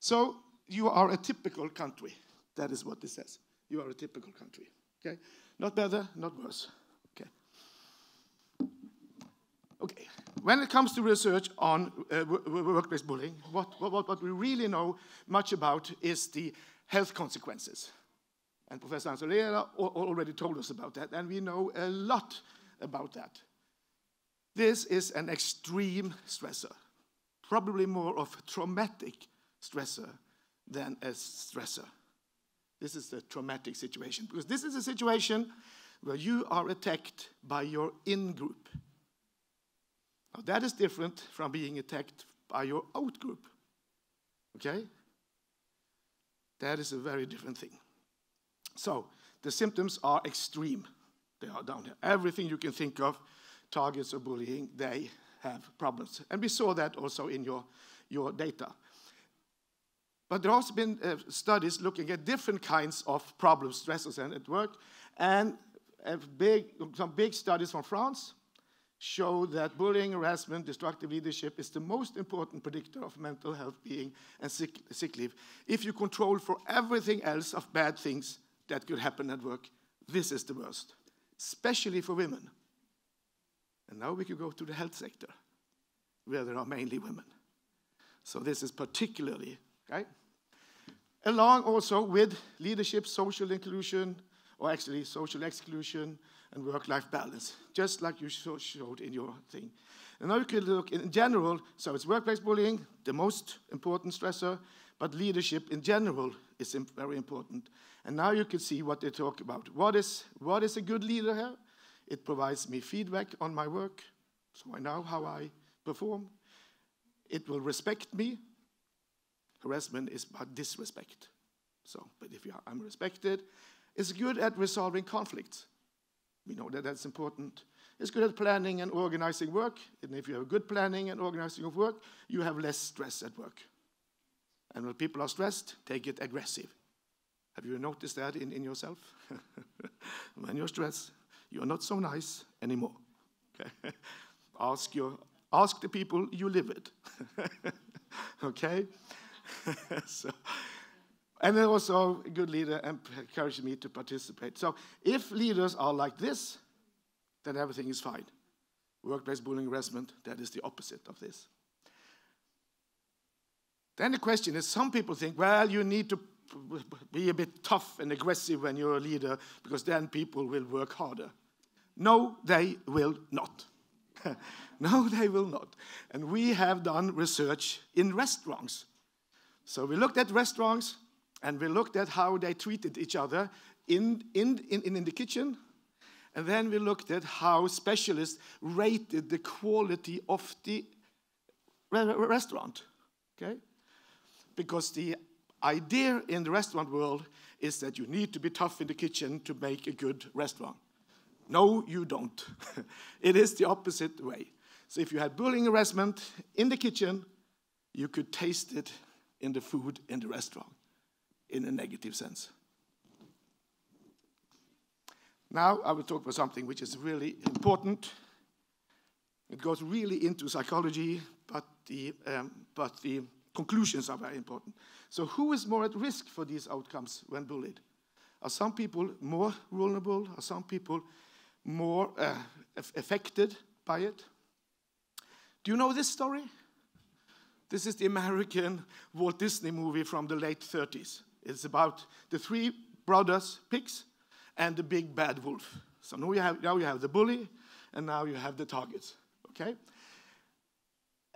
So you are a typical country. That is what this says. You are a typical country. Okay? Not better, not worse. Okay. Okay. When it comes to research on uh, workplace bullying, what, what, what we really know much about is the health consequences. And Professor Anzolera already told us about that, and we know a lot about that. This is an extreme stressor probably more of a traumatic stressor than a stressor. This is a traumatic situation because this is a situation where you are attacked by your in group. Now, that is different from being attacked by your out group. Okay? That is a very different thing. So, the symptoms are extreme. They are down here. Everything you can think of, targets of bullying, they have problems. And we saw that also in your, your data. But there have also been uh, studies looking at different kinds of problem stresses at work, and big, some big studies from France show that bullying, harassment, destructive leadership is the most important predictor of mental health being and sick, sick leave. If you control for everything else of bad things that could happen at work, this is the worst, especially for women. And now we could go to the health sector, where there are mainly women. So this is particularly, right? Along also with leadership, social inclusion, or actually social exclusion and work-life balance, just like you showed in your thing. And now you can look in general, so it's workplace bullying, the most important stressor, but leadership in general is very important. And now you can see what they talk about. What is, what is a good leader here? It provides me feedback on my work, so I know how I perform. It will respect me. Harassment is about disrespect. So, but if are, I'm respected, it's good at resolving conflicts. We know that that's important. It's good at planning and organizing work. And if you have good planning and organizing of work, you have less stress at work. And when people are stressed, they get aggressive. Have you noticed that in, in yourself? *laughs* when you're stressed, you're not so nice anymore. Okay? *laughs* ask, your, ask the people you live with. *laughs* okay? *laughs* so, and then also, a good leader encouraged me to participate. So, if leaders are like this, then everything is fine. Workplace bullying harassment, that is the opposite of this. Then the question is some people think, well, you need to be a bit tough and aggressive when you're a leader because then people will work harder. No, they will not. *laughs* no, they will not. And we have done research in restaurants. So we looked at restaurants and we looked at how they treated each other in, in, in, in the kitchen. And then we looked at how specialists rated the quality of the restaurant. Okay? Because the idea in the restaurant world is that you need to be tough in the kitchen to make a good restaurant. No, you don't. *laughs* it is the opposite way. So if you had bullying harassment in the kitchen, you could taste it in the food in the restaurant in a negative sense. Now I will talk about something which is really important. It goes really into psychology, but the, um, but the conclusions are very important. So who is more at risk for these outcomes when bullied? Are some people more vulnerable? Are some people more uh, affected by it. Do you know this story? This is the American Walt Disney movie from the late 30s. It's about the three brothers, pigs, and the big bad wolf. So now you have, now you have the bully, and now you have the targets. Okay?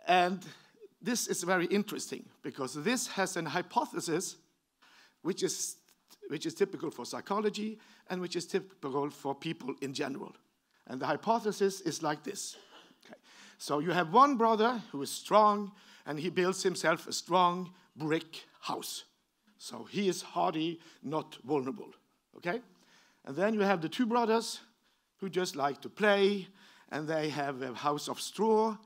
And this is very interesting because this has an hypothesis which is which is typical for psychology and which is typical for people in general. And the hypothesis is like this. Okay. So you have one brother who is strong and he builds himself a strong brick house. So he is hardy, not vulnerable. Okay? And then you have the two brothers who just like to play and they have a house of straw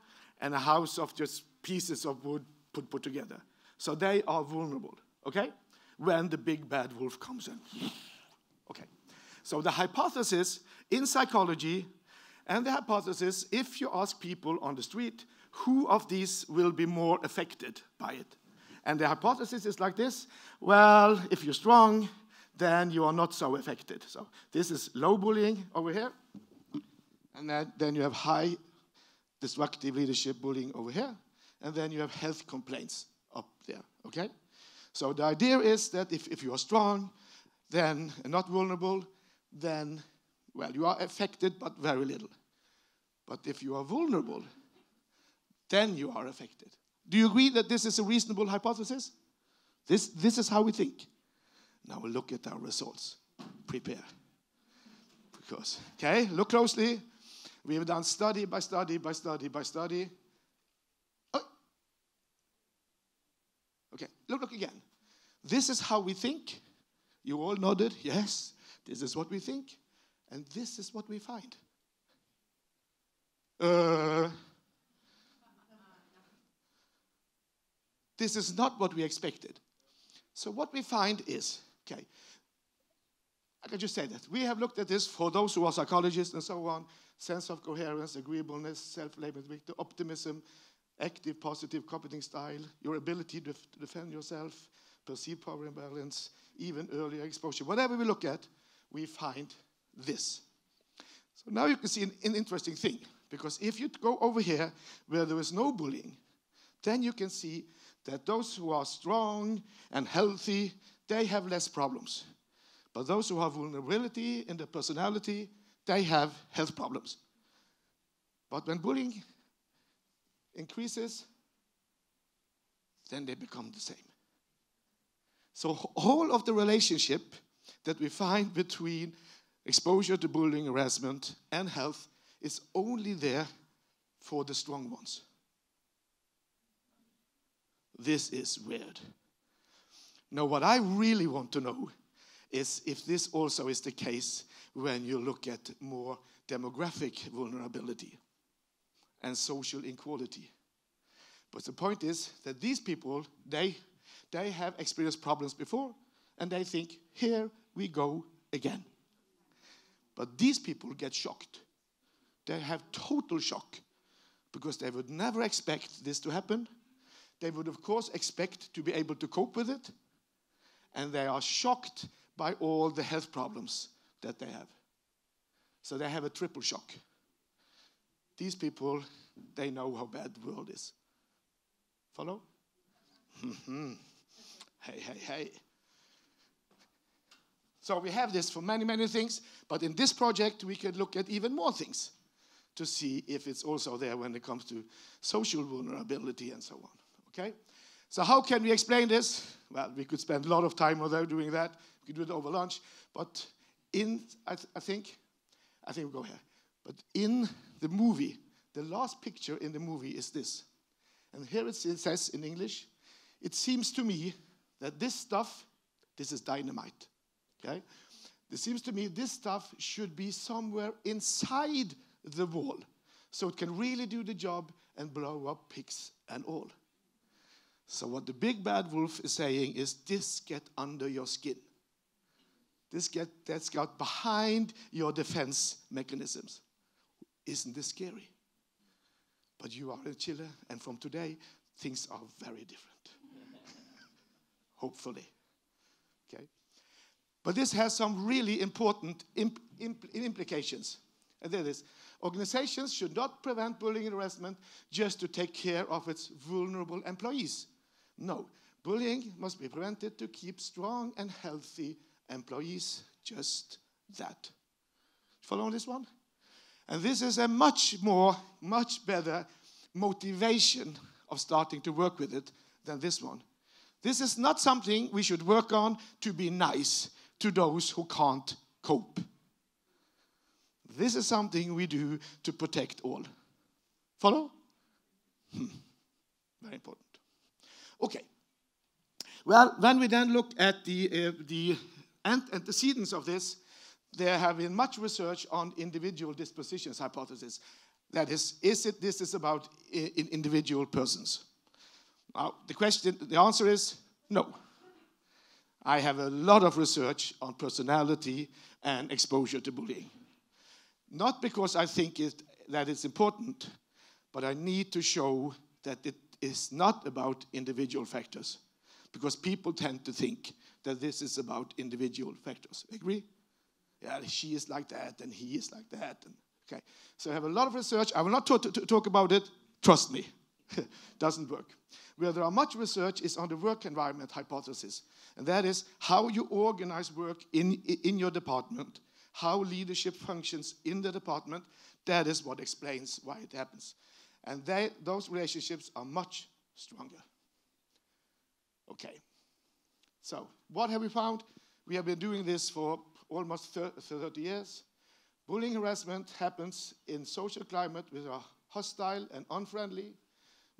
and a house of just pieces of wood put, put together. So they are vulnerable. Okay? when the big bad wolf comes in. Okay, so the hypothesis in psychology and the hypothesis if you ask people on the street, who of these will be more affected by it? And the hypothesis is like this well, if you're strong, then you are not so affected. So this is low bullying over here. And then you have high destructive leadership bullying over here. And then you have health complaints up there, okay? So the idea is that if, if you are strong, then not vulnerable, then well, you are affected but very little. But if you are vulnerable, then you are affected. Do you agree that this is a reasonable hypothesis? This, this is how we think. Now we look at our results. Prepare. Because, okay, look closely. We have done study by study by study by study. Oh. Okay, look, look again. This is how we think. You all nodded, yes, this is what we think, and this is what we find. Uh, this is not what we expected. So, what we find is okay, I can just say that. We have looked at this for those who are psychologists and so on sense of coherence, agreeableness, self labeling, optimism, active, positive, competing style, your ability to defend yourself, perceived power imbalance, even earlier exposure. Whatever we look at, we find this. So now you can see an, an interesting thing, because if you go over here where there is no bullying, then you can see that those who are strong and healthy, they have less problems. But those who have vulnerability in their personality, they have health problems. But when bullying increases, then they become the same. So all of the relationship that we find between exposure to bullying, harassment, and health is only there for the strong ones. This is weird. Now, what I really want to know is if this also is the case when you look at more demographic vulnerability and social inequality. But the point is that these people, they they have experienced problems before and they think, here we go again. But these people get shocked. They have total shock because they would never expect this to happen. They would, of course, expect to be able to cope with it. And they are shocked by all the health problems that they have. So they have a triple shock. These people, they know how bad the world is. Follow? *laughs* Mm-hmm. Hey, hey, hey. So we have this for many, many things, but in this project we could look at even more things to see if it's also there when it comes to social vulnerability and so on. Okay? So how can we explain this? Well, we could spend a lot of time without doing that. We could do it over lunch, but in I, th I think I think we'll go here. But in the movie, the last picture in the movie is this. And here it says in English, it seems to me that this stuff, this is dynamite. Okay? It seems to me this stuff should be somewhere inside the wall so it can really do the job and blow up pigs and all. So, what the big bad wolf is saying is this get under your skin. This get that's got behind your defense mechanisms. Isn't this scary? But you are in Chile, and from today, things are very different hopefully. Okay? But this has some really important imp implications. And that is, organizations should not prevent bullying and harassment just to take care of its vulnerable employees. No, bullying must be prevented to keep strong and healthy employees. Just that. Follow this one? And this is a much more, much better motivation of starting to work with it than this one. This is not something we should work on to be nice to those who can't cope. This is something we do to protect all. Follow? Hmm. Very important. Okay. Well, when we then look at the, uh, the antecedents of this, there have been much research on individual dispositions hypothesis. That is, is it this is about uh, individual persons? Uh, the question, the answer is no. I have a lot of research on personality and exposure to bullying. Not because I think it, that it's important, but I need to show that it is not about individual factors, because people tend to think that this is about individual factors. Agree? Yeah, she is like that, and he is like that. And, okay, so I have a lot of research. I will not talk about it. Trust me. *laughs* doesn't work. Where there are much research is on the work environment hypothesis, and that is how you organize work in, in your department, how leadership functions in the department. That is what explains why it happens. And they, those relationships are much stronger. Okay, so what have we found? We have been doing this for almost 30 years. Bullying harassment happens in social climate which are hostile and unfriendly,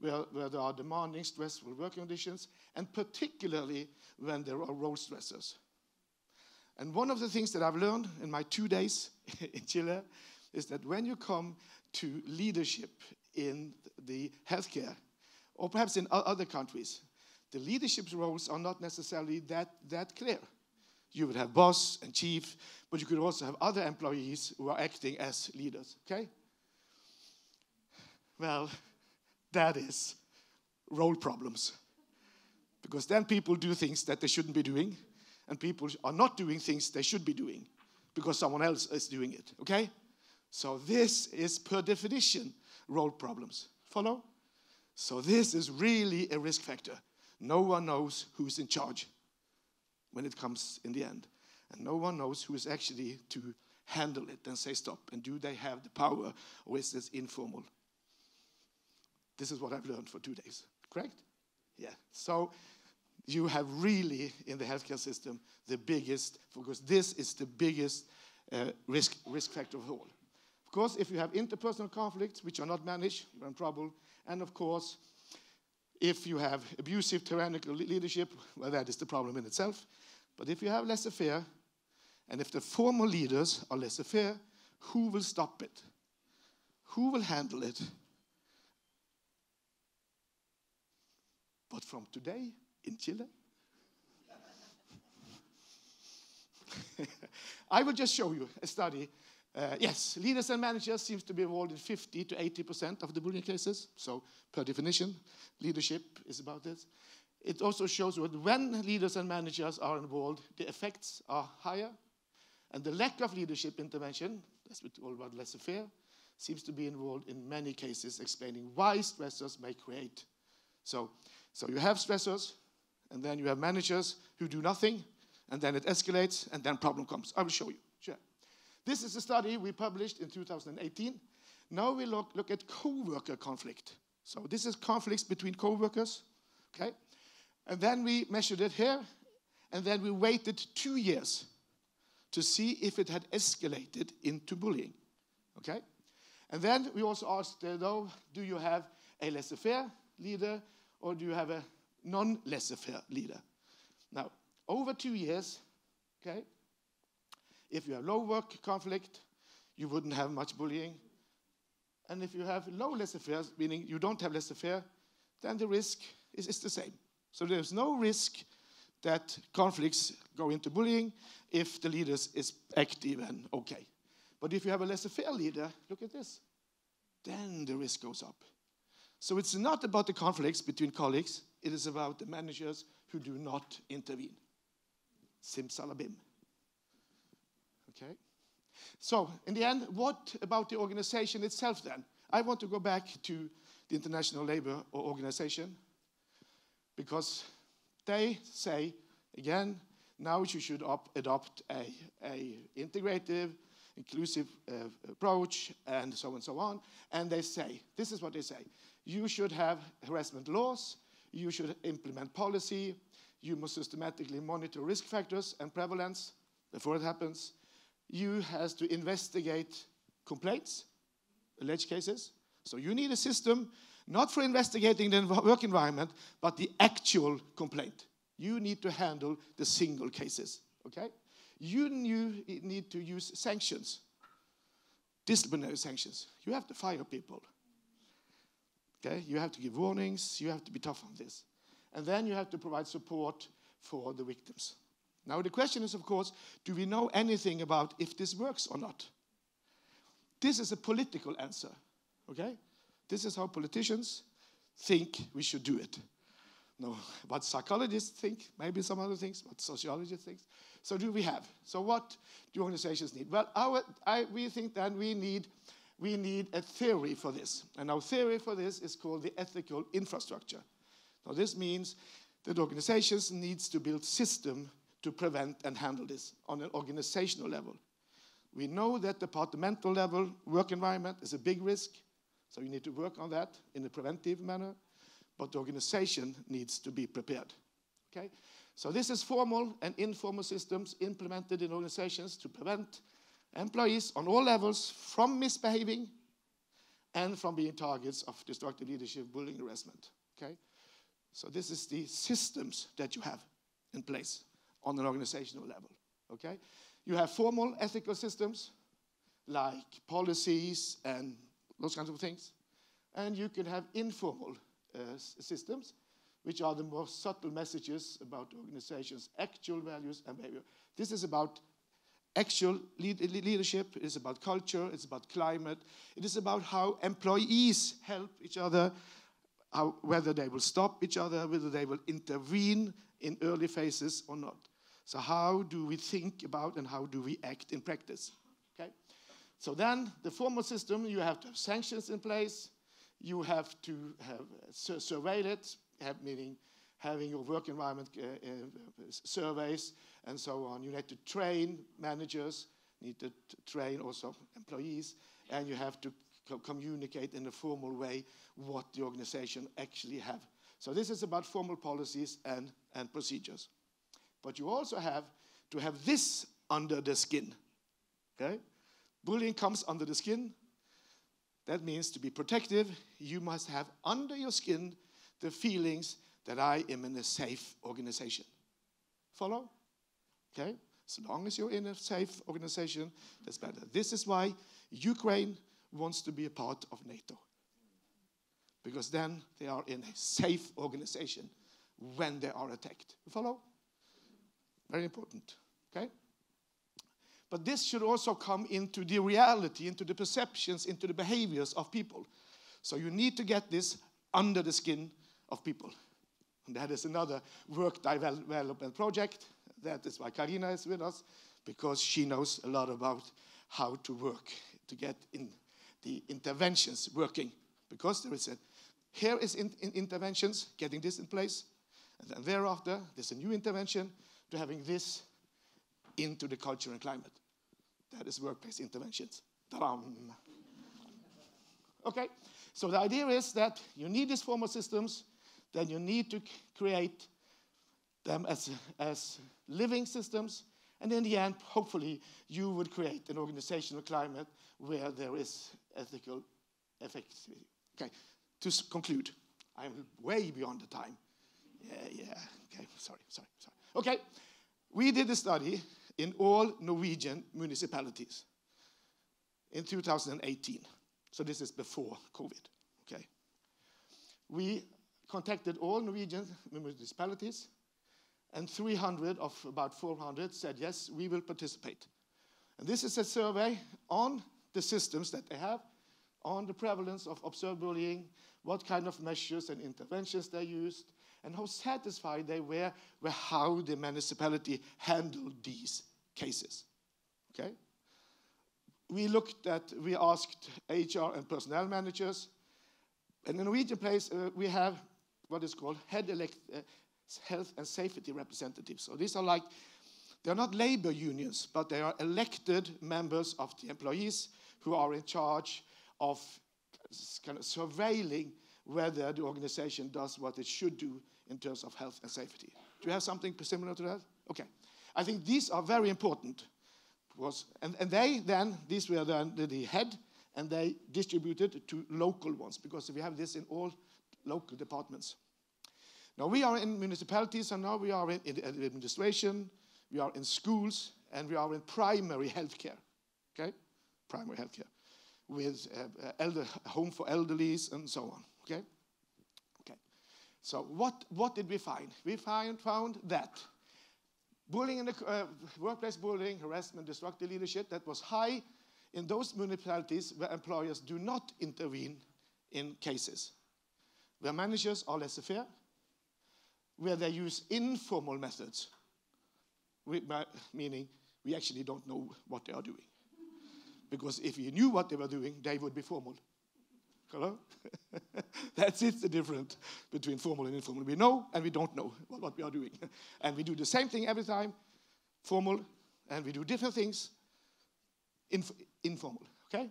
where, where there are demanding, stressful work conditions, and particularly when there are role stressors. And one of the things that I've learned in my two days *laughs* in Chile is that when you come to leadership in the healthcare, or perhaps in other countries, the leadership roles are not necessarily that, that clear. You would have boss and chief, but you could also have other employees who are acting as leaders, okay? Well, that is role problems. Because then people do things that they shouldn't be doing, and people are not doing things they should be doing because someone else is doing it, okay? So this is, per definition, role problems. Follow? So this is really a risk factor. No one knows who's in charge when it comes in the end. And no one knows who is actually to handle it and say stop. And do they have the power or is this informal? This is what I've learned for two days, correct? Yeah. So you have really in the healthcare system the biggest, because this is the biggest uh, risk, risk factor of all. Of course, if you have interpersonal conflicts which are not managed, you're in trouble. And of course, if you have abusive, tyrannical leadership, well, that is the problem in itself. But if you have less fear, and if the former leaders are less fear, who will stop it? Who will handle it? But from today in Chile, *laughs* I will just show you a study. Uh, yes, leaders and managers seems to be involved in 50 to 80 percent of the bullying cases. So, per definition, leadership is about this. It also shows that when leaders and managers are involved, the effects are higher, and the lack of leadership intervention, that's what we all about less faire seems to be involved in many cases, explaining why stressors may create. So, so you have stressors, and then you have managers who do nothing, and then it escalates, and then problem comes. I will show you. Sure. This is a study we published in 2018. Now we look, look at co-worker conflict. So this is conflicts between co-workers, okay? And then we measured it here, and then we waited two years to see if it had escalated into bullying, okay? And then we also asked, uh, though, do you have a laissez-faire leader or do you have a non laissez faire leader? Now, over two years, okay, if you have low work conflict, you wouldn't have much bullying. And if you have low laissez faire, meaning you don't have laissez faire, then the risk is, is the same. So there's no risk that conflicts go into bullying if the leader is active and okay. But if you have a laissez faire leader, look at this, then the risk goes up. So it's not about the conflicts between colleagues, it is about the managers who do not intervene. Simsalabim. Okay? So, in the end, what about the organization itself then? I want to go back to the International Labour Organization because they say, again, now you should adopt a, a integrative, inclusive uh, approach and so on and so on. And they say, this is what they say. You should have harassment laws, you should implement policy, you must systematically monitor risk factors and prevalence before it happens. You have to investigate complaints, alleged cases. So you need a system not for investigating the work environment, but the actual complaint. You need to handle the single cases, okay? You need to use sanctions, disciplinary sanctions. You have to fire people. Okay? You have to give warnings, you have to be tough on this. And then you have to provide support for the victims. Now, the question is, of course, do we know anything about if this works or not? This is a political answer, okay? This is how politicians think we should do it. No, but psychologists think, maybe some other things, what sociologists think. So do we have? So what do organizations need? Well, our, I, we think that we need we need a theory for this. And our theory for this is called the ethical infrastructure. Now, this means that organizations needs to build system to prevent and handle this on an organizational level. We know that departmental level work environment is a big risk, so you need to work on that in a preventive manner, but the organization needs to be prepared. Okay? So this is formal and informal systems implemented in organizations to prevent employees on all levels from misbehaving and from being targets of destructive leadership, bullying, harassment. Okay? So this is the systems that you have in place on an organizational level. Okay? You have formal ethical systems like policies and those kinds of things. And you can have informal uh, systems, which are the more subtle messages about the organization's actual values and behavior. This is about actual leadership is about culture, it's about climate, it is about how employees help each other, how, whether they will stop each other, whether they will intervene in early phases or not. So how do we think about and how do we act in practice? Okay? So then the formal system, you have to have sanctions in place, you have to have sur surveil it, have, meaning having your work environment uh, uh, surveys, and so on. You need to train managers, need to train also employees, and you have to communicate in a formal way what the organization actually have. So this is about formal policies and, and procedures. But you also have to have this under the skin. Okay? Bullying comes under the skin. That means to be protective, you must have under your skin the feelings that I am in a safe organization. Follow? Okay? As long as you're in a safe organization, that's better. This is why Ukraine wants to be a part of NATO. Because then they are in a safe organization when they are attacked. You follow? Very important. Okay? But this should also come into the reality, into the perceptions, into the behaviors of people. So you need to get this under the skin of people. And that is another work development project that is why Karina is with us, because she knows a lot about how to work, to get in the interventions working. Because there is a, here is in, in interventions, getting this in place, and then thereafter, there's a new intervention to having this into the culture and climate. That is workplace interventions. okay, so the idea is that you need these formal systems, then you need to create them as, as living systems. And in the end, hopefully, you would create an organizational climate where there is ethical effectivity. Okay, to conclude, I'm way beyond the time. Yeah, yeah, okay, sorry, sorry, sorry. Okay, we did a study in all Norwegian municipalities in 2018. So this is before COVID, okay? We contacted all Norwegian municipalities and 300 of about 400 said, yes, we will participate. And this is a survey on the systems that they have, on the prevalence of observed bullying, what kind of measures and interventions they used, and how satisfied they were with how the municipality handled these cases. Okay? We looked at, we asked HR and personnel managers. In the Norwegian place, uh, we have what is called head, elect, uh, health and safety representatives. So these are like, they're not labor unions, but they are elected members of the employees who are in charge of kind of surveilling whether the organization does what it should do in terms of health and safety. Do you have something similar to that? Okay. I think these are very important. Was, and, and they then, these were under the head, and they distributed to local ones because we have this in all local departments. Now we are in municipalities and now we are in, administration, we are in schools, and we are in primary healthcare. Okay? Primary healthcare. With uh, elder, home for elderlies and so on. Okay? Okay. So what, what did we find? We find, found that bullying in the uh, workplace bullying, harassment, destructive leadership that was high in those municipalities where employers do not intervene in cases, where managers are laissez-faire, where they use informal methods, meaning we actually don't know what they are doing. Because if we knew what they were doing, they would be formal. Hello? *laughs* That's it, the difference between formal and informal. We know and we don't know what we are doing. *laughs* and we do the same thing every time, formal, and we do different things, inf informal, okay?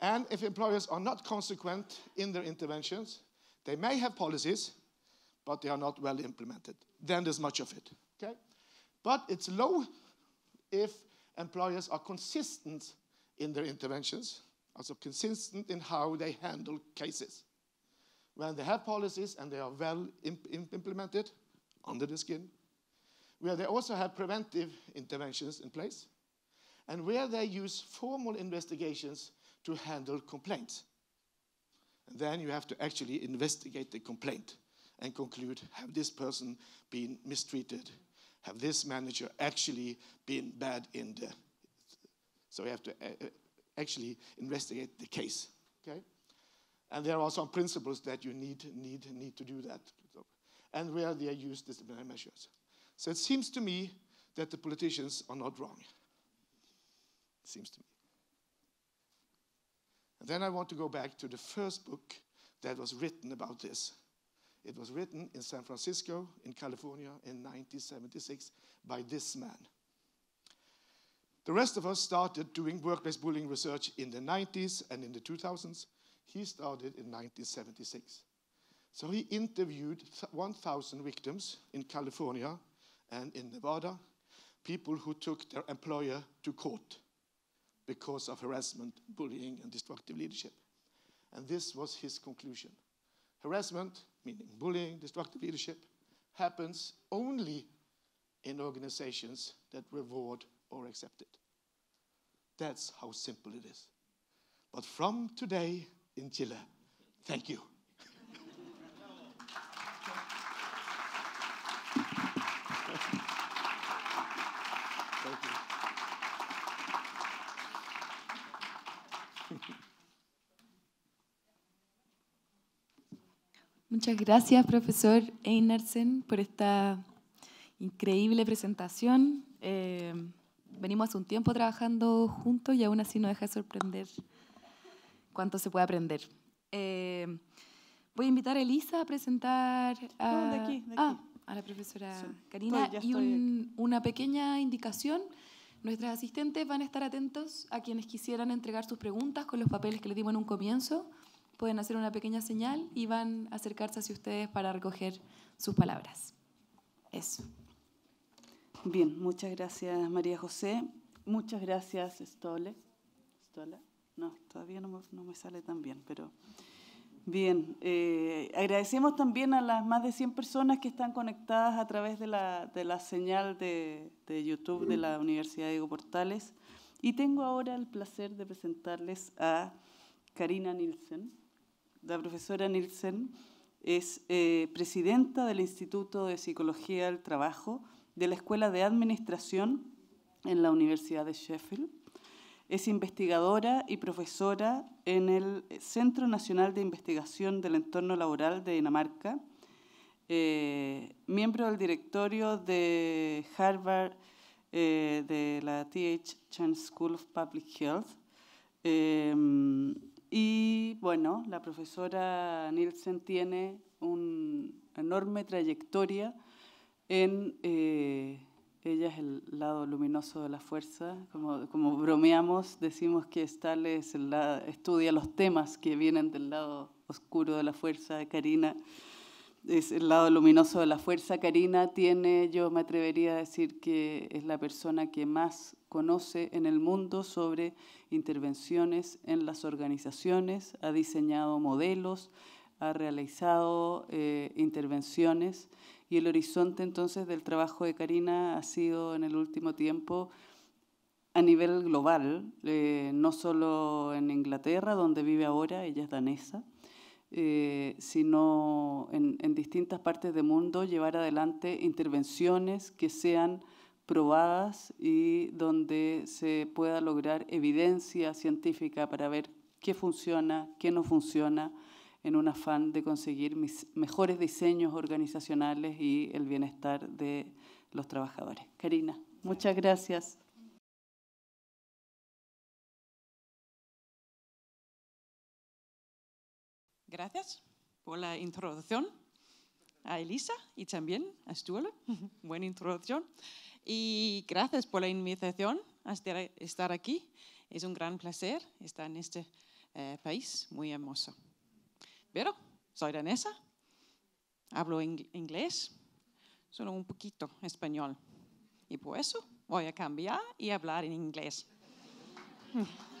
And if employers are not consequent in their interventions, they may have policies but they are not well implemented. Then there's much of it. Okay? But it's low if employers are consistent in their interventions, also consistent in how they handle cases. When they have policies and they are well imp implemented under the skin, where they also have preventive interventions in place, and where they use formal investigations to handle complaints. And then you have to actually investigate the complaint and conclude have this person been mistreated? Have this manager actually been bad in the. So we have to uh, uh, actually investigate the case. Okay? And there are some principles that you need, need, need to do that. And where they use disciplinary measures. So it seems to me that the politicians are not wrong. It seems to me. And then I want to go back to the first book that was written about this, it was written in San Francisco, in California, in 1976 by this man. The rest of us started doing workplace bullying research in the 90s and in the 2000s. He started in 1976. So he interviewed 1,000 victims in California and in Nevada, people who took their employer to court because of harassment, bullying, and destructive leadership. And this was his conclusion. Harassment meaning bullying, destructive leadership, happens only in organizations that reward or accept it. That's how simple it is. But from today in Chile, thank you. Muchas gracias, profesor Einersen, por esta increíble presentación. Eh, venimos hace un tiempo trabajando juntos y aún así nos deja sorprender cuánto se puede aprender. Eh, voy a invitar a Elisa a presentar a, ah, la profesora Karina y una pequeña indicación. Nuestras asistentes van a estar atentos a quienes quisieran entregar sus preguntas con los papeles que les dimos en un comienzo pueden hacer una pequeña señal y van a acercarse hacia ustedes para recoger sus palabras. Eso. Bien, muchas gracias María José. Muchas gracias Stole. No, todavía no me, sale tan bien, pero bien. Eh, agradecemos también a las más de 100 personas que están conectadas a través de la, de la señal de, de YouTube de la Universidad Diego Portales. Y tengo ahora el placer de presentarles a Karina Nielsen. La profesora Nielsen es eh, presidenta del Instituto de Psicología del Trabajo de la Escuela de Administración en la Universidad de Sheffield. Es investigadora y profesora en el Centro Nacional de Investigación del Entorno Laboral de Dinamarca, eh, miembro del directorio de Harvard eh, de la TH Chan School of Public Health. Y bueno, la profesora Nielsen tiene una enorme trayectoria en, eh, ella es el lado luminoso de la fuerza, como, bromeamos, decimos que Stale estudia los temas que vienen del lado oscuro de la fuerza, Karina es el lado luminoso de la fuerza. Karina tiene, yo me atrevería a decir que es la persona que más conoce en el mundo sobre intervenciones en las organizaciones, ha diseñado modelos, ha realizado eh, intervenciones y el horizonte entonces del trabajo de Karina ha sido en el último tiempo a nivel global, eh, no solo en Inglaterra, donde vive ahora, ella es danesa, eh, sino en, en, distintas partes del mundo llevar adelante intervenciones que sean probadas y donde se pueda lograr evidencia científica para ver qué funciona, qué no funciona, en un afán de conseguir mejores diseños organizacionales y el bienestar de los trabajadores. Karina, muchas gracias. Gracias por la introducción a Elisa y también a Stuart. *laughs* Buena introducción. Y gracias por la invitación a estar aquí. Es un gran placer estar en este eh, país muy hermoso. Pero soy danesa, hablo inglés, solo un poquito español. Y por eso voy a cambiar y hablar en inglés. *laughs*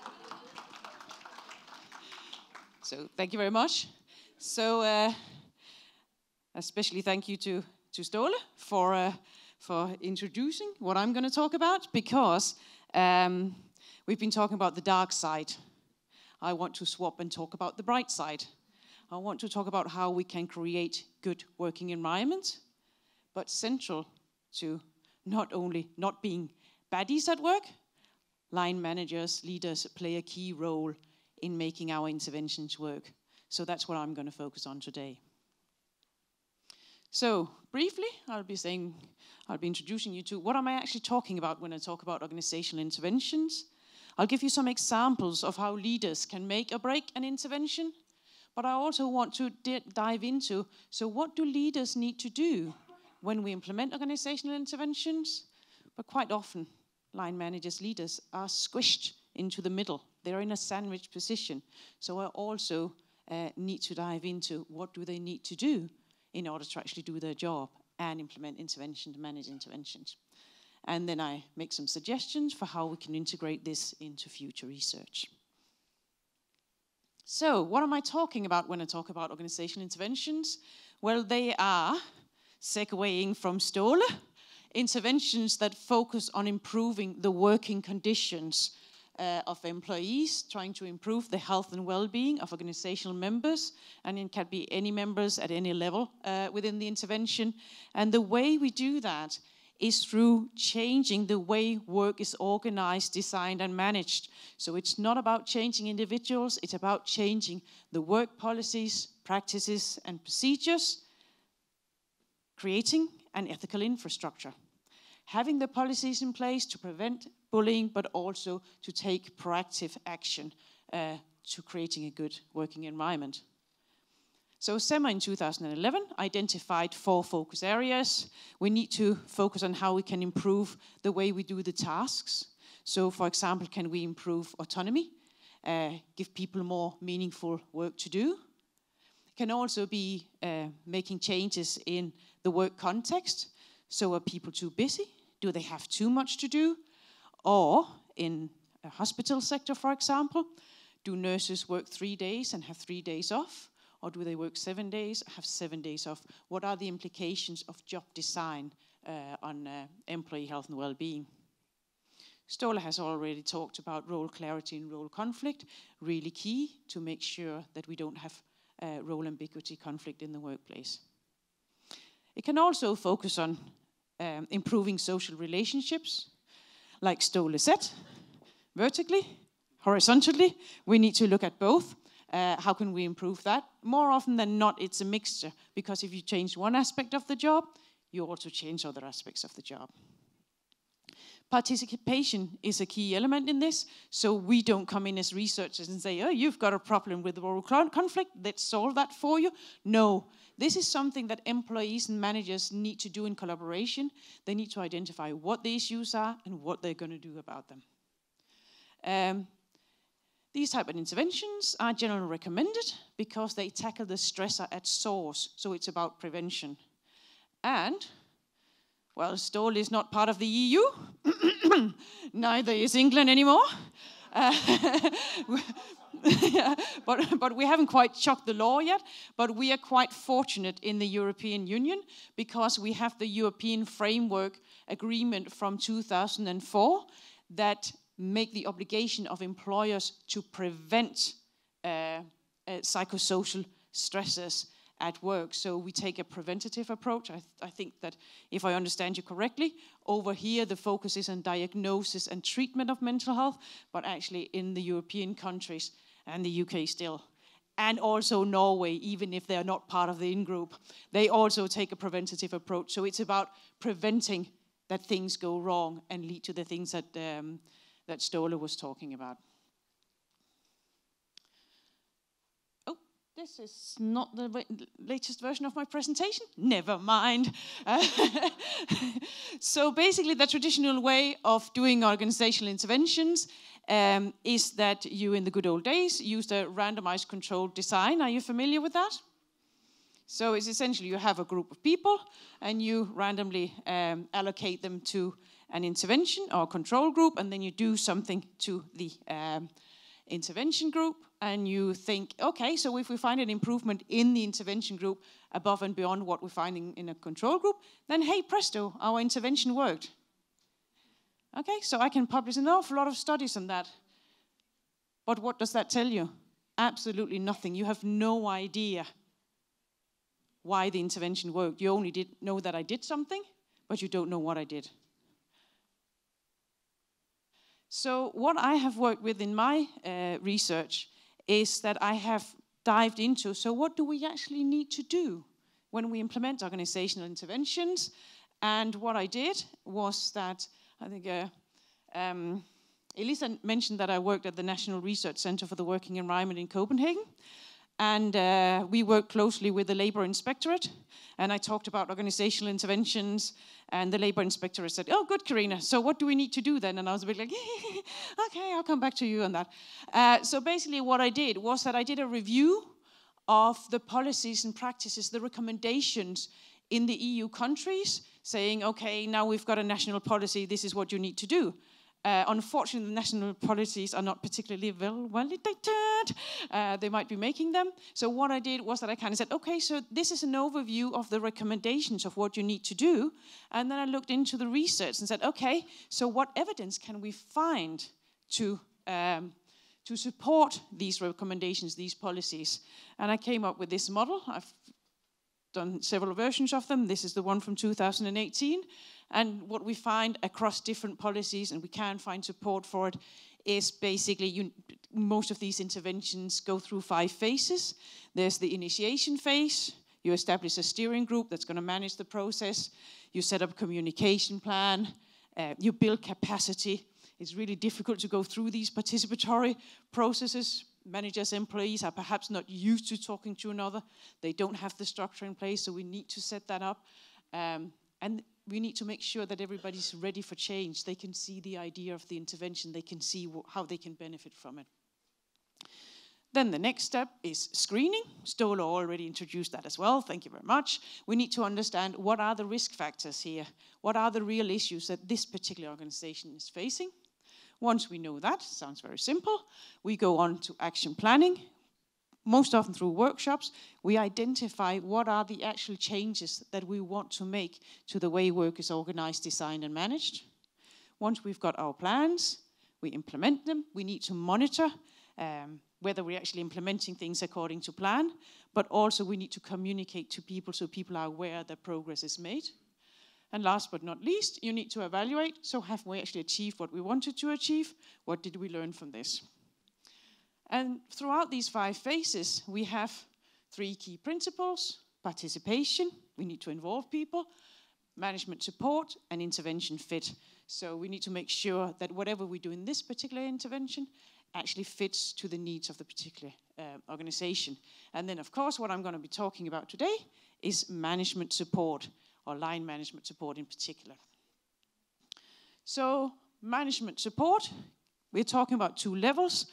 So thank you very much. So uh, especially thank you to, to Stole for, uh, for introducing what I'm going to talk about because um, we've been talking about the dark side. I want to swap and talk about the bright side. I want to talk about how we can create good working environment, but central to not only not being baddies at work, line managers, leaders play a key role in making our interventions work. So that's what I'm going to focus on today. So briefly, I'll be saying, I'll be introducing you to what am I actually talking about when I talk about organizational interventions. I'll give you some examples of how leaders can make or break an intervention, but I also want to dive into, so what do leaders need to do when we implement organizational interventions? But quite often, line managers, leaders are squished into the middle they're in a sandwich position. So I also uh, need to dive into what do they need to do in order to actually do their job and implement intervention to manage interventions. And then I make some suggestions for how we can integrate this into future research. So what am I talking about when I talk about organizational interventions? Well, they are segueing from Stoller, interventions that focus on improving the working conditions uh, of employees, trying to improve the health and well-being of organizational members, and it can be any members at any level uh, within the intervention. And the way we do that is through changing the way work is organized, designed, and managed. So it's not about changing individuals, it's about changing the work policies, practices, and procedures, creating an ethical infrastructure. Having the policies in place to prevent bullying, but also to take proactive action uh, to creating a good working environment. So SEMA in 2011 identified four focus areas. We need to focus on how we can improve the way we do the tasks. So for example, can we improve autonomy, uh, give people more meaningful work to do? Can also be uh, making changes in the work context. So are people too busy? Do they have too much to do? Or in a hospital sector, for example, do nurses work three days and have three days off? Or do they work seven days, have seven days off? What are the implications of job design uh, on uh, employee health and well-being? Stola has already talked about role clarity and role conflict, really key to make sure that we don't have uh, role ambiguity conflict in the workplace. It can also focus on um, improving social relationships, like Stole said, vertically, horizontally. We need to look at both. Uh, how can we improve that? More often than not, it's a mixture because if you change one aspect of the job, you also change other aspects of the job participation is a key element in this. So we don't come in as researchers and say, oh, you've got a problem with the rural conflict, let's solve that for you. No, this is something that employees and managers need to do in collaboration. They need to identify what the issues are and what they're going to do about them. Um, these type of interventions are generally recommended because they tackle the stressor at source, so it's about prevention. And well, Stall is not part of the EU, *clears throat* neither is England anymore. Uh, yeah, *laughs* but, but we haven't quite chucked the law yet, but we are quite fortunate in the European Union because we have the European Framework Agreement from 2004 that make the obligation of employers to prevent uh, uh, psychosocial stresses at work. So we take a preventative approach. I, th I think that, if I understand you correctly, over here the focus is on diagnosis and treatment of mental health, but actually in the European countries and the UK still and also Norway, even if they are not part of the in group, they also take a preventative approach. So it's about preventing that things go wrong and lead to the things that um, that Stoller was talking about. this is not the latest version of my presentation. Never mind. Uh, *laughs* so basically, the traditional way of doing organizational interventions um, is that you, in the good old days, used a randomized controlled design. Are you familiar with that? So it's essentially you have a group of people and you randomly um, allocate them to an intervention or control group, and then you do something to the um, intervention group and you think, okay, so if we find an improvement in the intervention group above and beyond what we're finding in a control group, then hey, presto, our intervention worked. Okay, so I can publish an awful lot of studies on that. But what does that tell you? Absolutely nothing. You have no idea why the intervention worked. You only did know that I did something, but you don't know what I did. So what I have worked with in my uh, research is that I have dived into. So, what do we actually need to do when we implement organizational interventions? And what I did was that I think uh, um, Elisa mentioned that I worked at the National Research Center for the Working Environment in Copenhagen. And uh, we work closely with the Labour Inspectorate. And I talked about organizational interventions. And the Labour Inspectorate said, Oh, good, Karina. So what do we need to do then? And I was a bit like, *laughs* Okay, I'll come back to you on that. Uh, so basically, what I did was that I did a review of the policies and practices, the recommendations in the EU countries, saying, Okay, now we've got a national policy, this is what you need to do. Uh, unfortunately, the national policies are not particularly well, validated. Uh, they might be making them. So what I did was that I kind of said, okay, so this is an overview of the recommendations of what you need to do. And then I looked into the research and said, okay, so what evidence can we find to um, to support these recommendations, these policies. And I came up with this model. I've done several versions of them. This is the one from 2018. And what we find across different policies, and we can find support for it, is basically you, most of these interventions go through five phases. There's the initiation phase. You establish a steering group that's going to manage the process. You set up a communication plan. Uh, you build capacity. It's really difficult to go through these participatory processes managers, employees are perhaps not used to talking to another. They don't have the structure in place, so we need to set that up. Um, and we need to make sure that everybody's ready for change. They can see the idea of the intervention. They can see how they can benefit from it. Then the next step is screening. Stola already introduced that as well. Thank you very much. We need to understand what are the risk factors here? What are the real issues that this particular organization is facing? Once we know that, sounds very simple, we go on to action planning, most often through workshops, we identify what are the actual changes that we want to make to the way work is organized, designed, and managed. Once we've got our plans, we implement them. We need to monitor um, whether we're actually implementing things according to plan, but also we need to communicate to people so people are aware that progress is made. And last but not least, you need to evaluate. So have we actually achieved what we wanted to achieve? What did we learn from this? And throughout these five phases, we have three key principles. Participation, we need to involve people. Management support and intervention fit. So we need to make sure that whatever we do in this particular intervention actually fits to the needs of the particular uh, organization. And then, of course, what I'm going to be talking about today is management support or line management support in particular. So management support, we're talking about two levels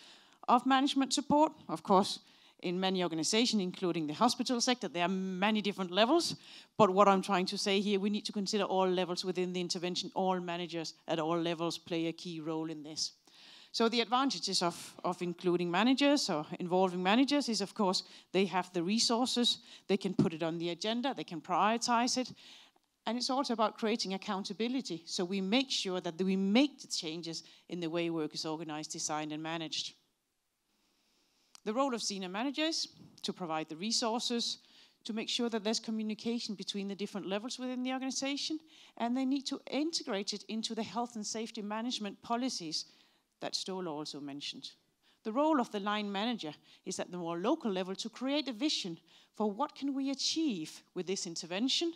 of management support. Of course, in many organizations, including the hospital sector, there are many different levels. But what I'm trying to say here, we need to consider all levels within the intervention. All managers at all levels play a key role in this. So the advantages of, of including managers or involving managers is, of course, they have the resources, they can put it on the agenda, they can prioritize it, and it's also about creating accountability. So we make sure that we make the changes in the way work is organized, designed, and managed. The role of senior managers to provide the resources, to make sure that there's communication between the different levels within the organization, and they need to integrate it into the health and safety management policies that Stoll also mentioned. The role of the line manager is at the more local level to create a vision for what can we achieve with this intervention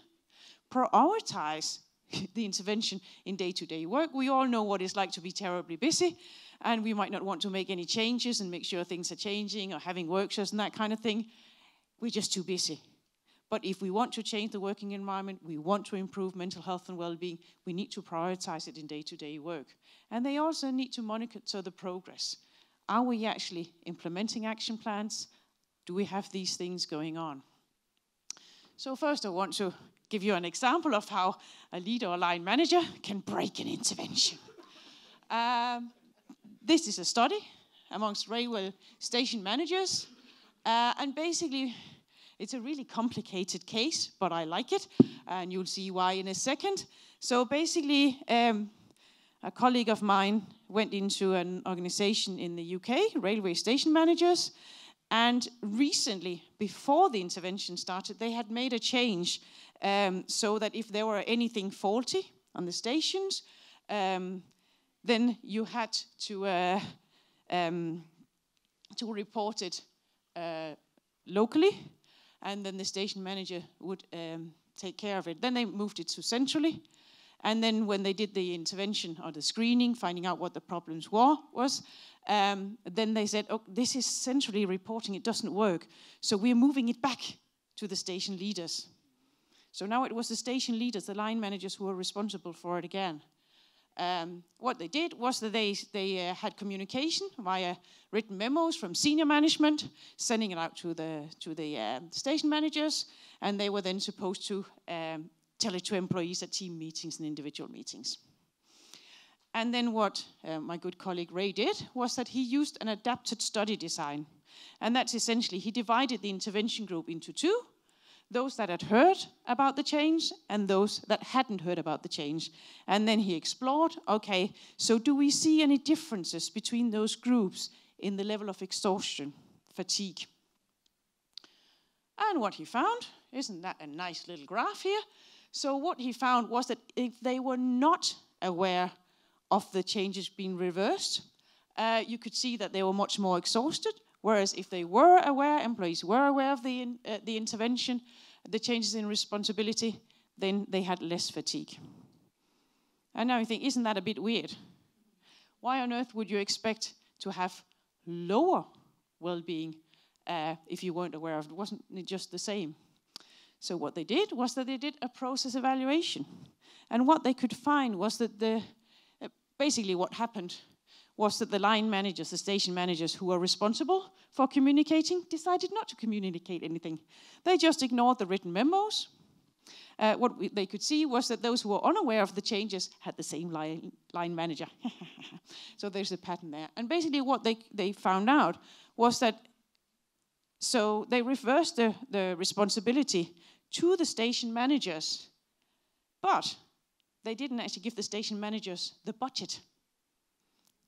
prioritize *laughs* the intervention in day to day work. We all know what it's like to be terribly busy, and we might not want to make any changes and make sure things are changing or having workshops and that kind of thing. We're just too busy. But if we want to change the working environment, we want to improve mental health and well being, we need to prioritize it in day to day work. And they also need to monitor the progress. Are we actually implementing action plans? Do we have these things going on? So, first, I want to give you an example of how a leader or line manager can break an intervention. Um, this is a study amongst railway station managers, uh, and basically, it's a really complicated case, but I like it, and you'll see why in a second. So basically, um, a colleague of mine went into an organization in the UK, railway station managers, and recently, before the intervention started, they had made a change um, so that if there were anything faulty on the stations, um, then you had to uh, um, to report it uh, locally, and then the station manager would um, take care of it. Then they moved it to centrally, and then when they did the intervention or the screening, finding out what the problems were was, um, then they said, oh, this is centrally reporting, it doesn't work. So we're moving it back to the station leaders. So now it was the station leaders, the line managers, who were responsible for it again. Um, what they did was that they, they uh, had communication via written memos from senior management, sending it out to the, to the uh, station managers, and they were then supposed to um, tell it to employees at team meetings and individual meetings. And then what uh, my good colleague Ray did was that he used an adapted study design. And that's essentially, he divided the intervention group into two, those that had heard about the change and those that hadn't heard about the change. And then he explored okay, so do we see any differences between those groups in the level of exhaustion, fatigue? And what he found isn't that a nice little graph here? So, what he found was that if they were not aware of the changes being reversed, uh, you could see that they were much more exhausted Whereas if they were aware, employees were aware of the, uh, the intervention, the changes in responsibility, then they had less fatigue. And now you think, isn't that a bit weird? Why on earth would you expect to have lower well being uh, if you weren't aware of it? Wasn't it just the same? So, what they did was that they did a process evaluation. And what they could find was that the, uh, basically what happened was that the line managers, the station managers who were responsible for communicating, decided not to communicate anything. They just ignored the written memos. Uh, what we, they could see was that those who were unaware of the changes had the same line, line manager. *laughs* so there's a pattern there. And basically, what they, they found out was that so they reversed the, the responsibility to the station managers, but they didn't actually give the station managers the budget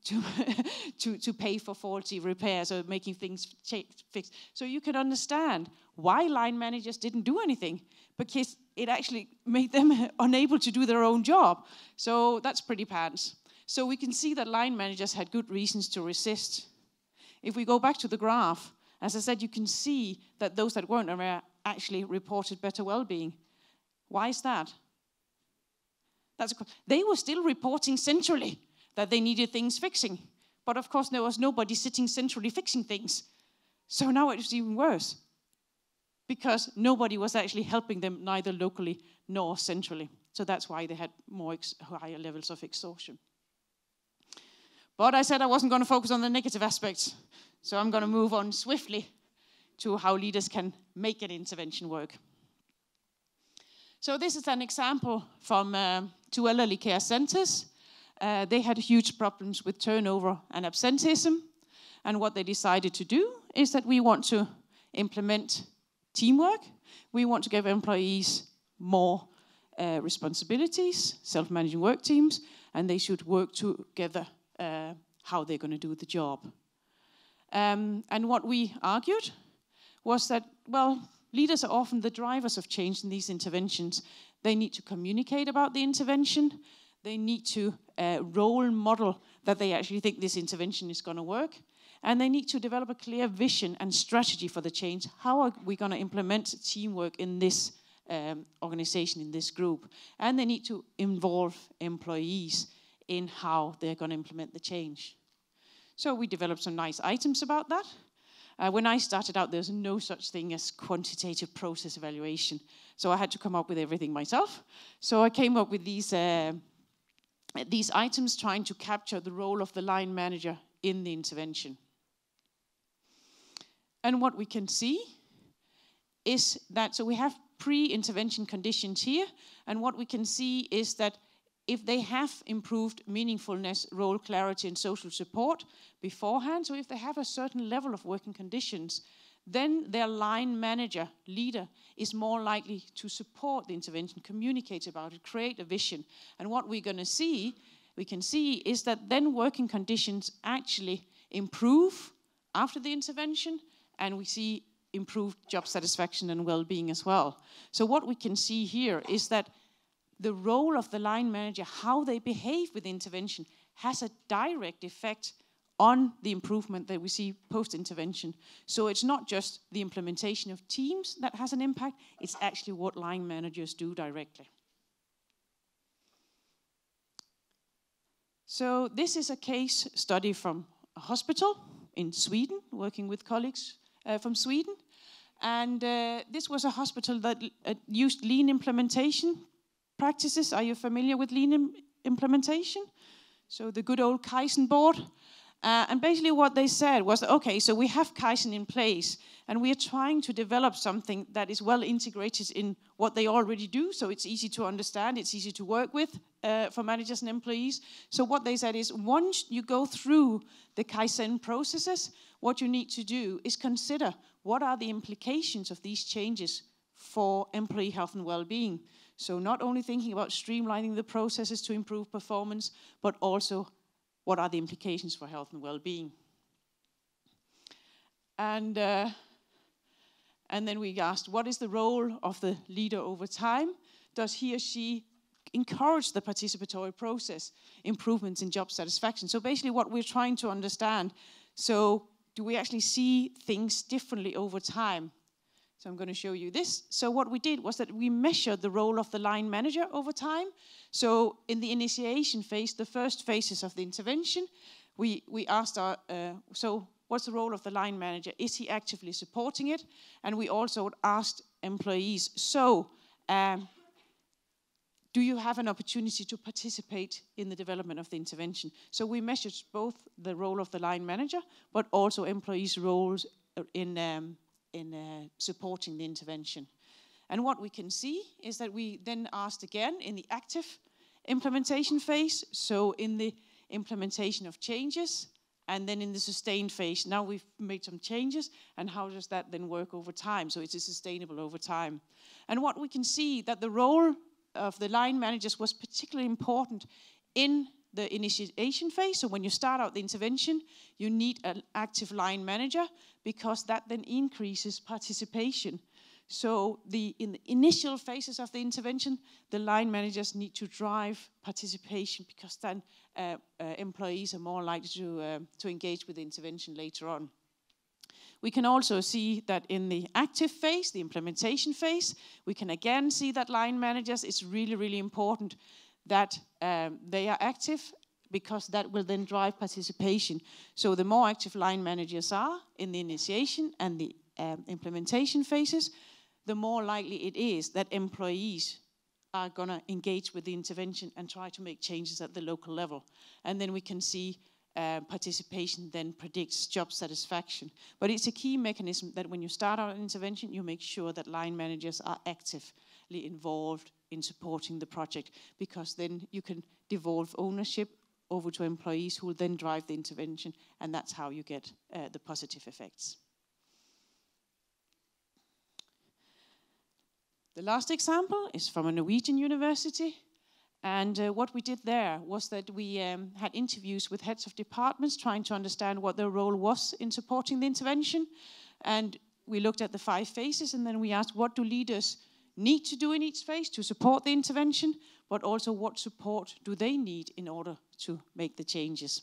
to, *laughs* to, to pay for faulty repairs or making things fixed. So you can understand why line managers didn't do anything because it actually made them *laughs* unable to do their own job. So that's pretty pants. So we can see that line managers had good reasons to resist. If we go back to the graph, as I said, you can see that those that weren't aware actually reported better well-being. Why is that? That's they were still reporting centrally that they needed things fixing. But of course, there was nobody sitting centrally fixing things. So now it was even worse because nobody was actually helping them, neither locally nor centrally. So that's why they had more higher levels of exhaustion. But I said I wasn't going to focus on the negative aspects, so I'm going to move on swiftly to how leaders can make an intervention work. So this is an example from uh, two elderly care centres uh, they had huge problems with turnover and absenteeism. And what they decided to do is that we want to implement teamwork. We want to give employees more uh, responsibilities, self-managing work teams, and they should work together uh, how they're going to do the job. Um, and what we argued was that, well, leaders are often the drivers of change in these interventions. They need to communicate about the intervention. They need to uh, role model that they actually think this intervention is going to work. And they need to develop a clear vision and strategy for the change. How are we going to implement teamwork in this um, organization, in this group? And they need to involve employees in how they're going to implement the change. So we developed some nice items about that. Uh, when I started out, there's no such thing as quantitative process evaluation. So I had to come up with everything myself. So I came up with these uh, these items trying to capture the role of the line manager in the intervention. And what we can see is that, so we have pre-intervention conditions here, and what we can see is that if they have improved meaningfulness, role clarity, and social support beforehand, so if they have a certain level of working conditions, then their line manager, leader, is more likely to support the intervention, communicate about it, create a vision. And what we're going to see, we can see, is that then working conditions actually improve after the intervention, and we see improved job satisfaction and well-being as well. So what we can see here is that the role of the line manager, how they behave with intervention, has a direct effect on the improvement that we see post-intervention. So it's not just the implementation of teams that has an impact, it's actually what line managers do directly. So this is a case study from a hospital in Sweden, working with colleagues uh, from Sweden. And uh, this was a hospital that uh, used lean implementation practices. Are you familiar with lean Im implementation? So the good old Kaizen board. Uh, and basically, what they said was, okay, so we have Kaizen in place, and we are trying to develop something that is well integrated in what they already do, so it's easy to understand, it's easy to work with uh, for managers and employees. So, what they said is, once you go through the Kaizen processes, what you need to do is consider what are the implications of these changes for employee health and well being. So, not only thinking about streamlining the processes to improve performance, but also what are the implications for health and well-being. And, uh, and then we asked, what is the role of the leader over time? Does he or she encourage the participatory process, improvements in job satisfaction? So basically what we're trying to understand, so do we actually see things differently over time? So I'm going to show you this. So what we did was that we measured the role of the line manager over time. So in the initiation phase, the first phases of the intervention, we, we asked our, uh, so what's the role of the line manager? Is he actively supporting it? And we also asked employees, so um, do you have an opportunity to participate in the development of the intervention? So we measured both the role of the line manager, but also employees' roles in um, in uh, supporting the intervention. And what we can see is that we then asked again in the active implementation phase, so in the implementation of changes, and then in the sustained phase. Now we've made some changes, and how does that then work over time? So it is sustainable over time. And what we can see that the role of the line managers was particularly important in the initiation phase, so when you start out the intervention, you need an active line manager because that then increases participation. So the, in the initial phases of the intervention, the line managers need to drive participation because then uh, uh, employees are more likely to, uh, to engage with the intervention later on. We can also see that in the active phase, the implementation phase, we can again see that line managers, is really, really important that um, they are active because that will then drive participation. So the more active line managers are in the initiation and the um, implementation phases, the more likely it is that employees are going to engage with the intervention and try to make changes at the local level. And then we can see uh, participation then predicts job satisfaction. But it's a key mechanism that when you start out an intervention, you make sure that line managers are actively involved in supporting the project because then you can devolve ownership over to employees who will then drive the intervention, and that's how you get uh, the positive effects. The last example is from a Norwegian university, and uh, what we did there was that we um, had interviews with heads of departments trying to understand what their role was in supporting the intervention, and we looked at the five phases, and then we asked what do leaders need to do in each phase to support the intervention, but also what support do they need in order to make the changes.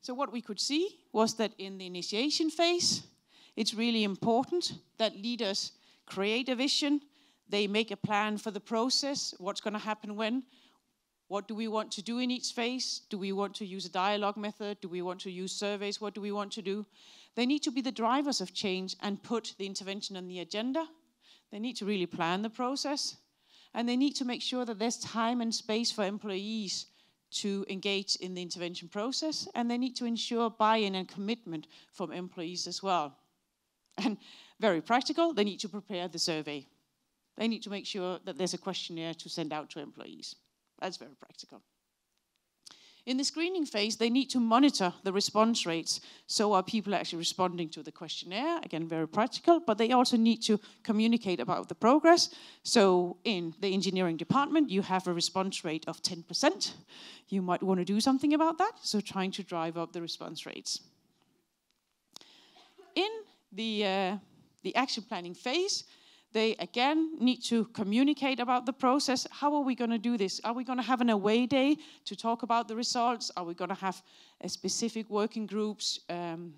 So what we could see was that in the initiation phase, it's really important that leaders create a vision, they make a plan for the process, what's going to happen when, what do we want to do in each phase? Do we want to use a dialogue method? Do we want to use surveys? What do we want to do? They need to be the drivers of change and put the intervention on the agenda they need to really plan the process, and they need to make sure that there's time and space for employees to engage in the intervention process, and they need to ensure buy-in and commitment from employees as well. And very practical, they need to prepare the survey. They need to make sure that there's a questionnaire to send out to employees. That's very practical. In the screening phase, they need to monitor the response rates. So are people actually responding to the questionnaire? Again, very practical, but they also need to communicate about the progress. So in the engineering department, you have a response rate of 10%. You might want to do something about that, so trying to drive up the response rates. In the, uh, the action planning phase, they again need to communicate about the process. How are we going to do this? Are we going to have an away day to talk about the results? Are we going to have uh, specific working groups um,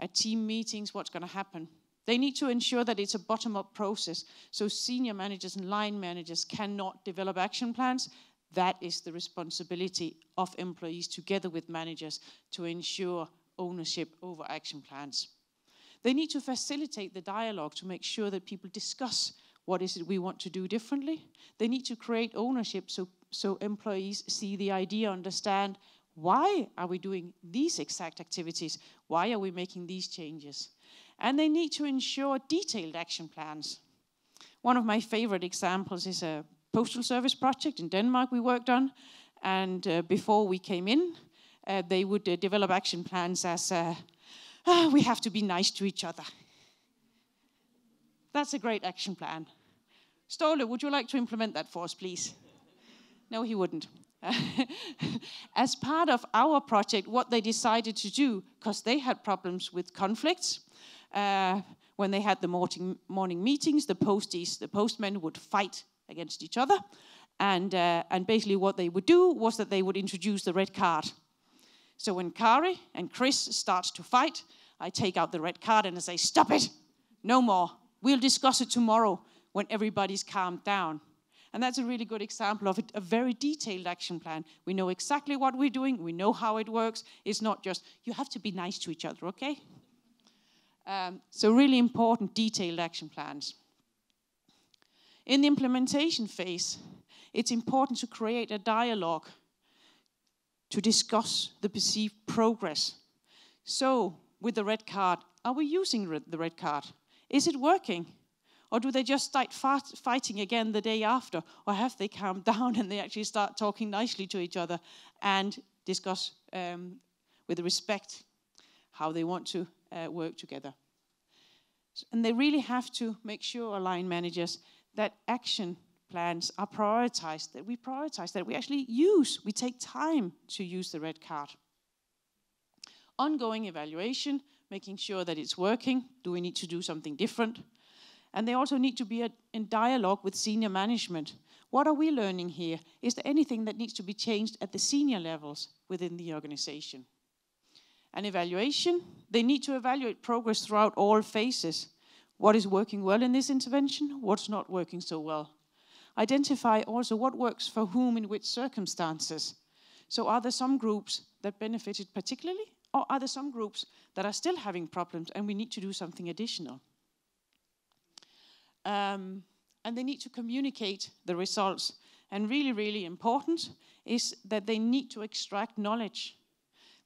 at uh, team meetings? What's going to happen? They need to ensure that it's a bottom up process so senior managers and line managers cannot develop action plans. That is the responsibility of employees together with managers to ensure ownership over action plans. They need to facilitate the dialogue to make sure that people discuss what is it we want to do differently. They need to create ownership so, so employees see the idea, understand why are we doing these exact activities? Why are we making these changes? And they need to ensure detailed action plans. One of my favorite examples is a postal service project in Denmark we worked on. And uh, before we came in, uh, they would uh, develop action plans as uh, oh, we have to be nice to each other. That's a great action plan. Stoller, would you like to implement that for us, please? No, he wouldn't. *laughs* As part of our project, what they decided to do, because they had problems with conflicts, uh, when they had the morning, morning meetings, the posties, the postmen would fight against each other. And, uh, and basically, what they would do was that they would introduce the red card. So when Kari and Chris starts to fight, I take out the red card and I say, Stop it! No more. We'll discuss it tomorrow when everybody's calmed down. And that's a really good example of a very detailed action plan. We know exactly what we're doing, we know how it works. It's not just, you have to be nice to each other, okay? Um, so, really important detailed action plans. In the implementation phase, it's important to create a dialogue to discuss the perceived progress. So, with the red card. Are we using red, the red card? Is it working? Or do they just start fighting again the day after? Or have they calmed *laughs* down and they actually start talking nicely to each other and discuss um, with respect how they want to uh, work together? And they really have to make sure, line managers, that action plans are prioritized, that we prioritize, that we actually use, we take time to use the red card ongoing evaluation, making sure that it's working. Do we need to do something different? And they also need to be in dialogue with senior management. What are we learning here? Is there anything that needs to be changed at the senior levels within the organization? An evaluation, they need to evaluate progress throughout all phases. What is working well in this intervention? What's not working so well? Identify also what works for whom in which circumstances. So are there some groups that benefited particularly or are there some groups that are still having problems and we need to do something additional? Um, and they need to communicate the results. And really, really important is that they need to extract knowledge.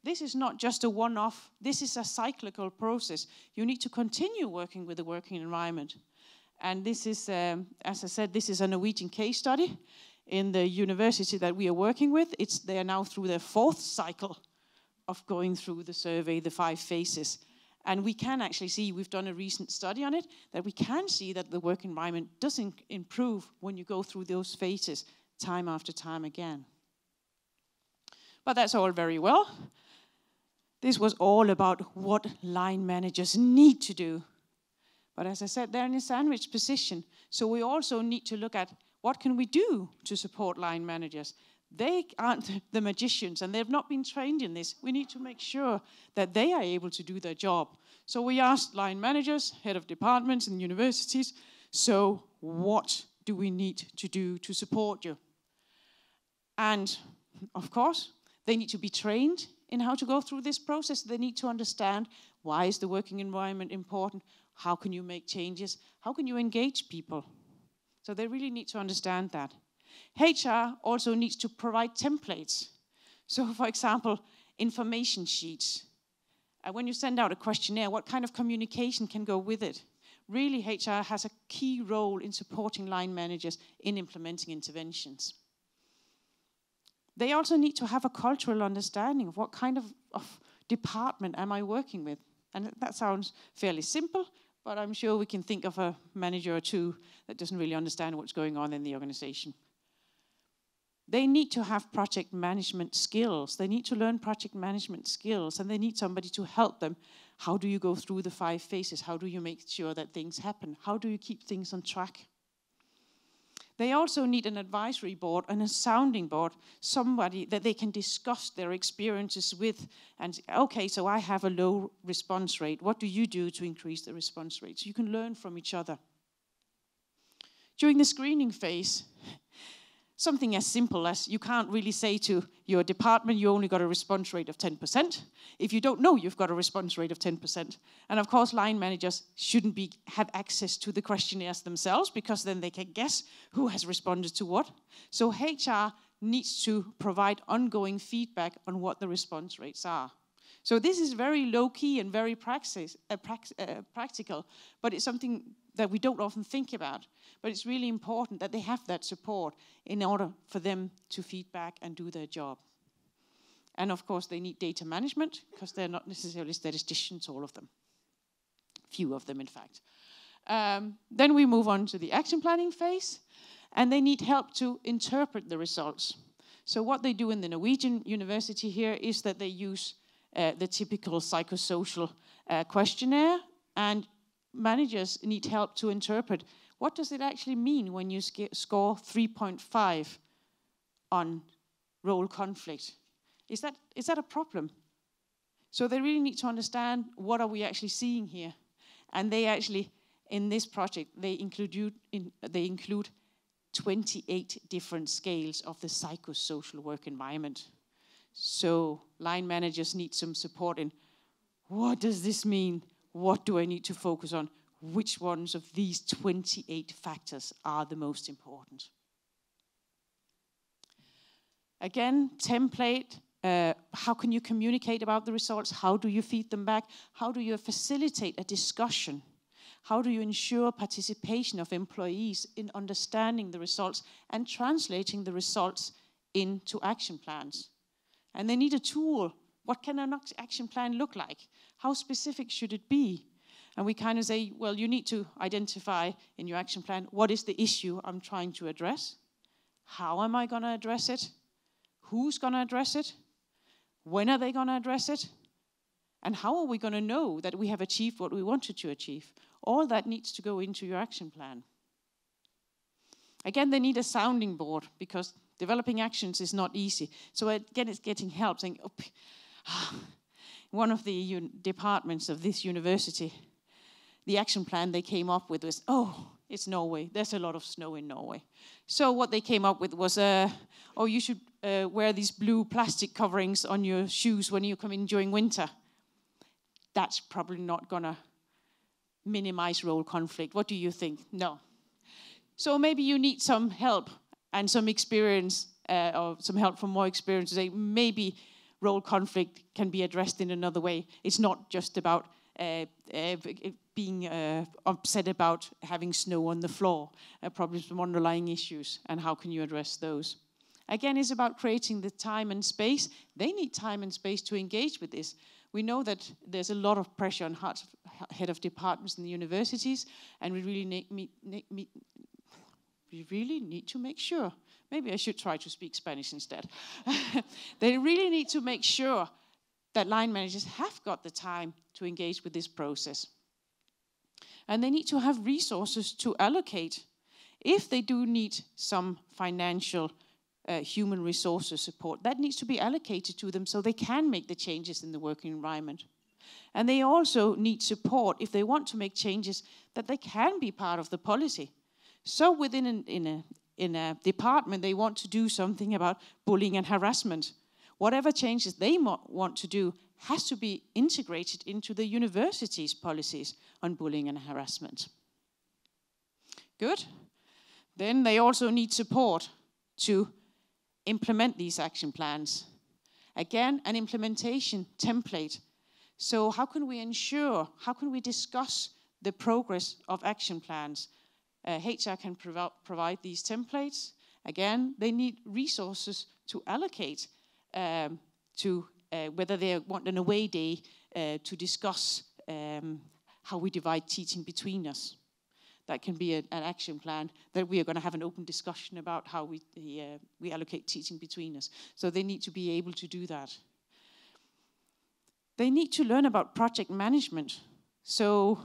This is not just a one off, this is a cyclical process. You need to continue working with the working environment. And this is, um, as I said, this is a Norwegian case study in the university that we are working with. It's, they are now through their fourth cycle of going through the survey, the five phases. And we can actually see, we've done a recent study on it, that we can see that the work environment does not improve when you go through those phases time after time again. But that's all very well. This was all about what line managers need to do. But as I said, they're in a sandwich position. So we also need to look at what can we do to support line managers they aren't the magicians and they've not been trained in this. We need to make sure that they are able to do their job. So we asked line managers, head of departments and universities, so what do we need to do to support you? And of course, they need to be trained in how to go through this process. They need to understand why is the working environment important? How can you make changes? How can you engage people? So they really need to understand that. HR also needs to provide templates. So, *laughs* for example, information sheets. And uh, when you send out a questionnaire, what kind of communication can go with it? Really, HR has a key role in supporting line managers in implementing interventions. They also need to have a cultural understanding of what kind of, of department am I working with. And that sounds fairly simple, but I'm sure we can think of a manager or two that doesn't really understand what's going on in the organization they need to have project management skills. They need to learn project management skills and they need somebody to help them. How do you go through the five phases? How do you make sure that things happen? How do you keep things on track? They also need an advisory board and a sounding board, somebody that they can discuss their experiences with. And okay, so I have a low response rate. What do you do to increase the response rate? So you can learn from each other. During the screening phase, something as simple as you can't really say to your department you only got a response rate of 10% if you don't know you've got a response rate of 10% and of course line managers shouldn't be have access to the questionnaires themselves because then they can guess who has responded to what so hr needs to provide ongoing feedback on what the response rates are so this is very low key and very praxis, uh, prax, uh, practical but it's something that we don't often think about. But it's really important that they have that support in order for them to feedback and do their job. And of course, they need data management because they're not necessarily statisticians, all of them. Few of them, in fact. Um, then we move on to the action planning phase, and they need help to interpret the results. So, what they do in the Norwegian university here is that they use uh, the typical psychosocial uh, questionnaire and managers need help to interpret what does it actually mean when you score 3.5 on role conflict? Is that, is that a problem? So they really need to understand what are we actually seeing here. And they actually, in this project, they include, in, they include 28 different scales of the psychosocial work environment. So line managers need some support in what does this mean? what do I need to focus on? Which ones of these 28 factors are the most important? Again, template. Uh, how can you communicate about the results? How do you feed them back? How do you facilitate a discussion? How do you ensure participation of employees in understanding the results and translating the results into action plans? And they need a tool what can an action plan look like? How specific should it be? And we kind of say, well, you need to identify in your action plan what is the issue I'm trying to address? How am I going to address it? Who's going to address it? When are they going to address it? And how are we going to know that we have achieved what we wanted to achieve? All that needs to go into your action plan. Again, they need a sounding board because developing actions is not easy. So again, it's getting help saying, oh, *sighs* one of the departments of this university, the action plan they came up with was, oh, it's Norway. There's a lot of snow in Norway. So what they came up with was, uh, oh, you should uh, wear these blue plastic coverings on your shoes when you come in during winter. That's probably not going to minimize role conflict. What do you think? No. So maybe you need some help and some experience uh, or some help from more experience to say maybe role conflict can be addressed in another way. It's not just about uh, uh, uh being uh, upset about having snow on the floor, uh, Problems, some underlying issues, and how can you address those? Again, it's about creating the time and space. They need time and space to engage with this. We know that there's a lot of pressure on heart, head of departments in the universities, and we really, need, need, need, we really need to make sure Maybe I should try to speak Spanish instead. *laughs* they really need to make sure that line managers have got the time to engage with this process. And they need to have resources to allocate if they do need some financial uh, human resources support. That needs to be allocated to them so they can make the changes in the working environment. And they also need support if they want to make changes that they can be part of the policy. So within an, in a, in a department they want to do something about bullying and harassment. Whatever changes they want to do has to be integrated into the university's policies on bullying and harassment. Good. Then they also need support to implement these action plans. Again, an implementation template. So, how can we ensure, how can we discuss the progress of action plans? Uh, HR can provide these templates. Again, they need resources to allocate um, to uh, whether they want an away day uh, to discuss um, how we divide teaching between us. That can be a, an action plan that we are going to have an open discussion about how we, uh, we allocate teaching between us. So they need to be able to do that. They need to learn about project management. So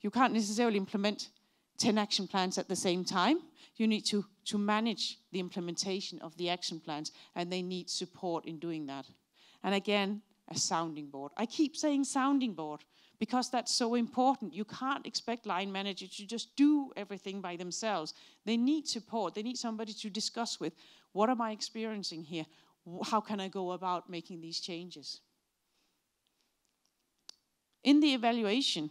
you can't necessarily implement 10 action plans at the same time. You need to, to manage the implementation of the action plans, and they need support in doing that. And again, a sounding board. I keep saying sounding board because that's so important. You can't expect line managers to just do everything by themselves. They need support, they need somebody to discuss with what am I experiencing here? How can I go about making these changes? In the evaluation,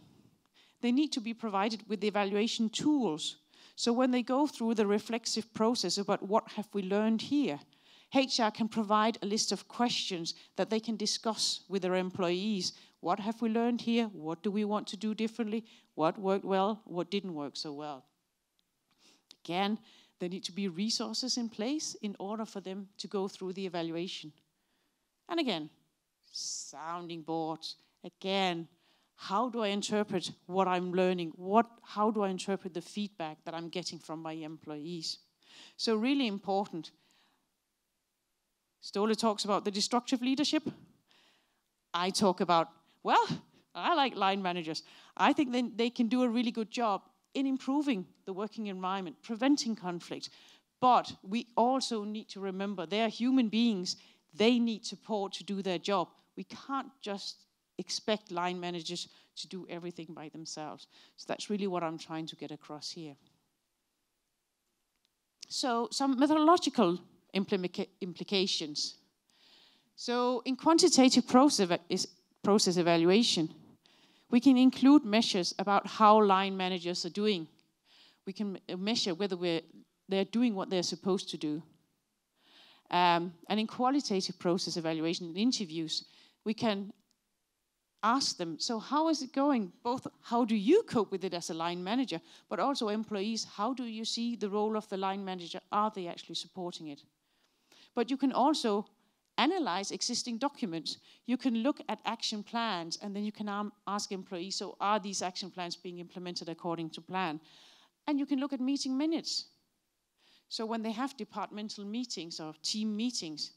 they need to be provided with the evaluation tools. So when they go through the reflexive process about what have we learned here, HR can provide a list of questions that they can discuss with their employees. What have we learned here? What do we want to do differently? What worked well? What didn't work so well? Again, there need to be resources in place in order for them to go through the evaluation. And again, sounding boards, again, how do I interpret what I'm learning? What, how do I interpret the feedback that I'm getting from my employees? So, really important. Stoller talks about the destructive leadership. I talk about, well, I like line managers. I think they, they can do a really good job in improving the working environment, preventing conflict. But we also need to remember they are human beings. They need support to do their job. We can't just expect line managers to do everything by themselves. So that's really what I'm trying to get across here. So some methodological implica implications. So in quantitative process, process evaluation, we can include measures about how line managers are doing. We can measure whether they're doing what they're supposed to do. Um, and in qualitative process evaluation and interviews, we can ask them, so how is it going? Both how do you cope with it as a line manager, but also employees, how do you see the role of the line manager? Are they actually supporting it? But you can also analyze existing documents. You can look at action plans and then you can um, ask employees, so are these action plans being implemented according to plan? And you can look at meeting minutes. So when they have departmental meetings or team meetings,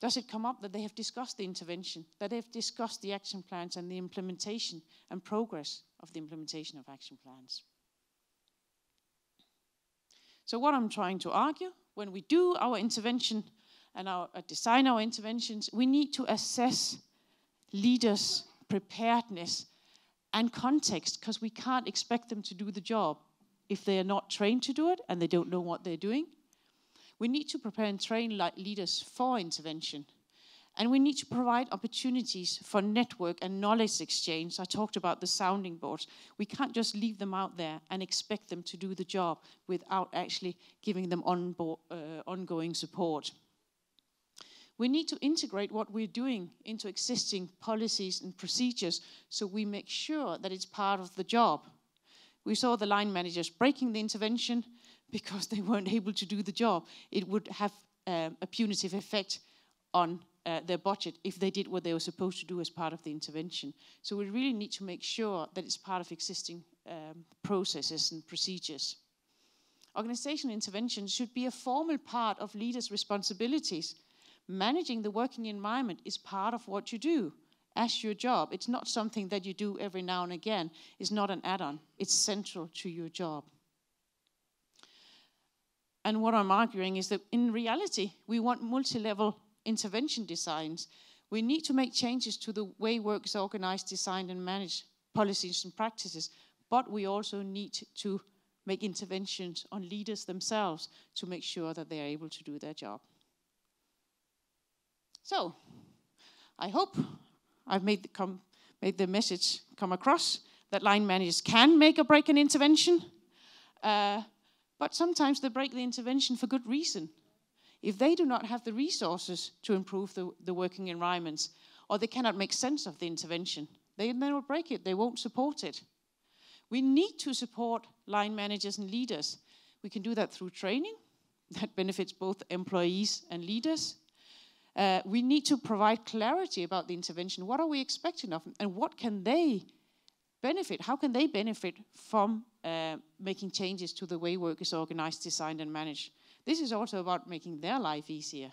does it come up that they have discussed the intervention, that they've discussed the action plans and the implementation and progress of the implementation of action plans? So, what I'm trying to argue when we do our intervention and our, uh, design our interventions, we need to assess leaders' preparedness and context because we can't expect them to do the job if they are not trained to do it and they don't know what they're doing we need to prepare and train leaders for intervention. And we need to provide opportunities for network and knowledge exchange. I talked about the sounding boards. We can't just leave them out there and expect them to do the job without actually giving them uh, ongoing support. We need to integrate what we're doing into existing policies and procedures so we make sure that it's part of the job. We saw the line managers breaking the intervention because they weren't able to do the job. It would have um, a punitive effect on uh, their budget if they did what they were supposed to do as part of the intervention. So we really need to make sure that it's part of existing um, processes and procedures. Organizational intervention should be a formal part of leaders' responsibilities. Managing the working environment is part of what you do as your job. It's not something that you do every now and again. It's not an add-on. It's central to your job. And what I'm arguing is that in reality, we want multi level intervention designs. We need to make changes to the way work is organized, designed, and managed, policies and practices, but we also need to make interventions on leaders themselves to make sure that they are able to do their job. So, I hope I've made the, com- made the message come across that line managers can make or break an intervention. Uh, but sometimes they break the intervention for good reason. If they do not have the resources to improve the, the working environments, or they cannot make sense of the intervention, they, will break it, they won't support it. We need to support line managers and leaders. We can do that through training, *laughs* that benefits both employees and leaders. Uh, we need to provide clarity about the intervention. What are we expecting of them? And what can they benefit? How can they benefit from uh, making changes to the way work is organized, designed, and managed. This is also about making their life easier.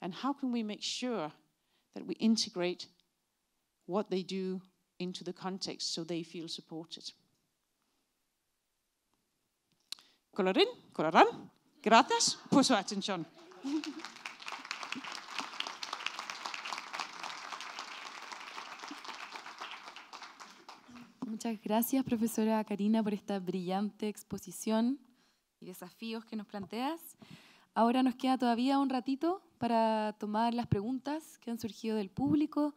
And how can we make sure that we integrate what they do into the context so they feel supported? Colorín, colorán, gracias por su atención. *laughs* Muchas gracias, profesora Karina, por esta brillante exposición y desafíos que nos planteas. Ahora nos queda todavía un ratito para tomar las preguntas que han surgido del público.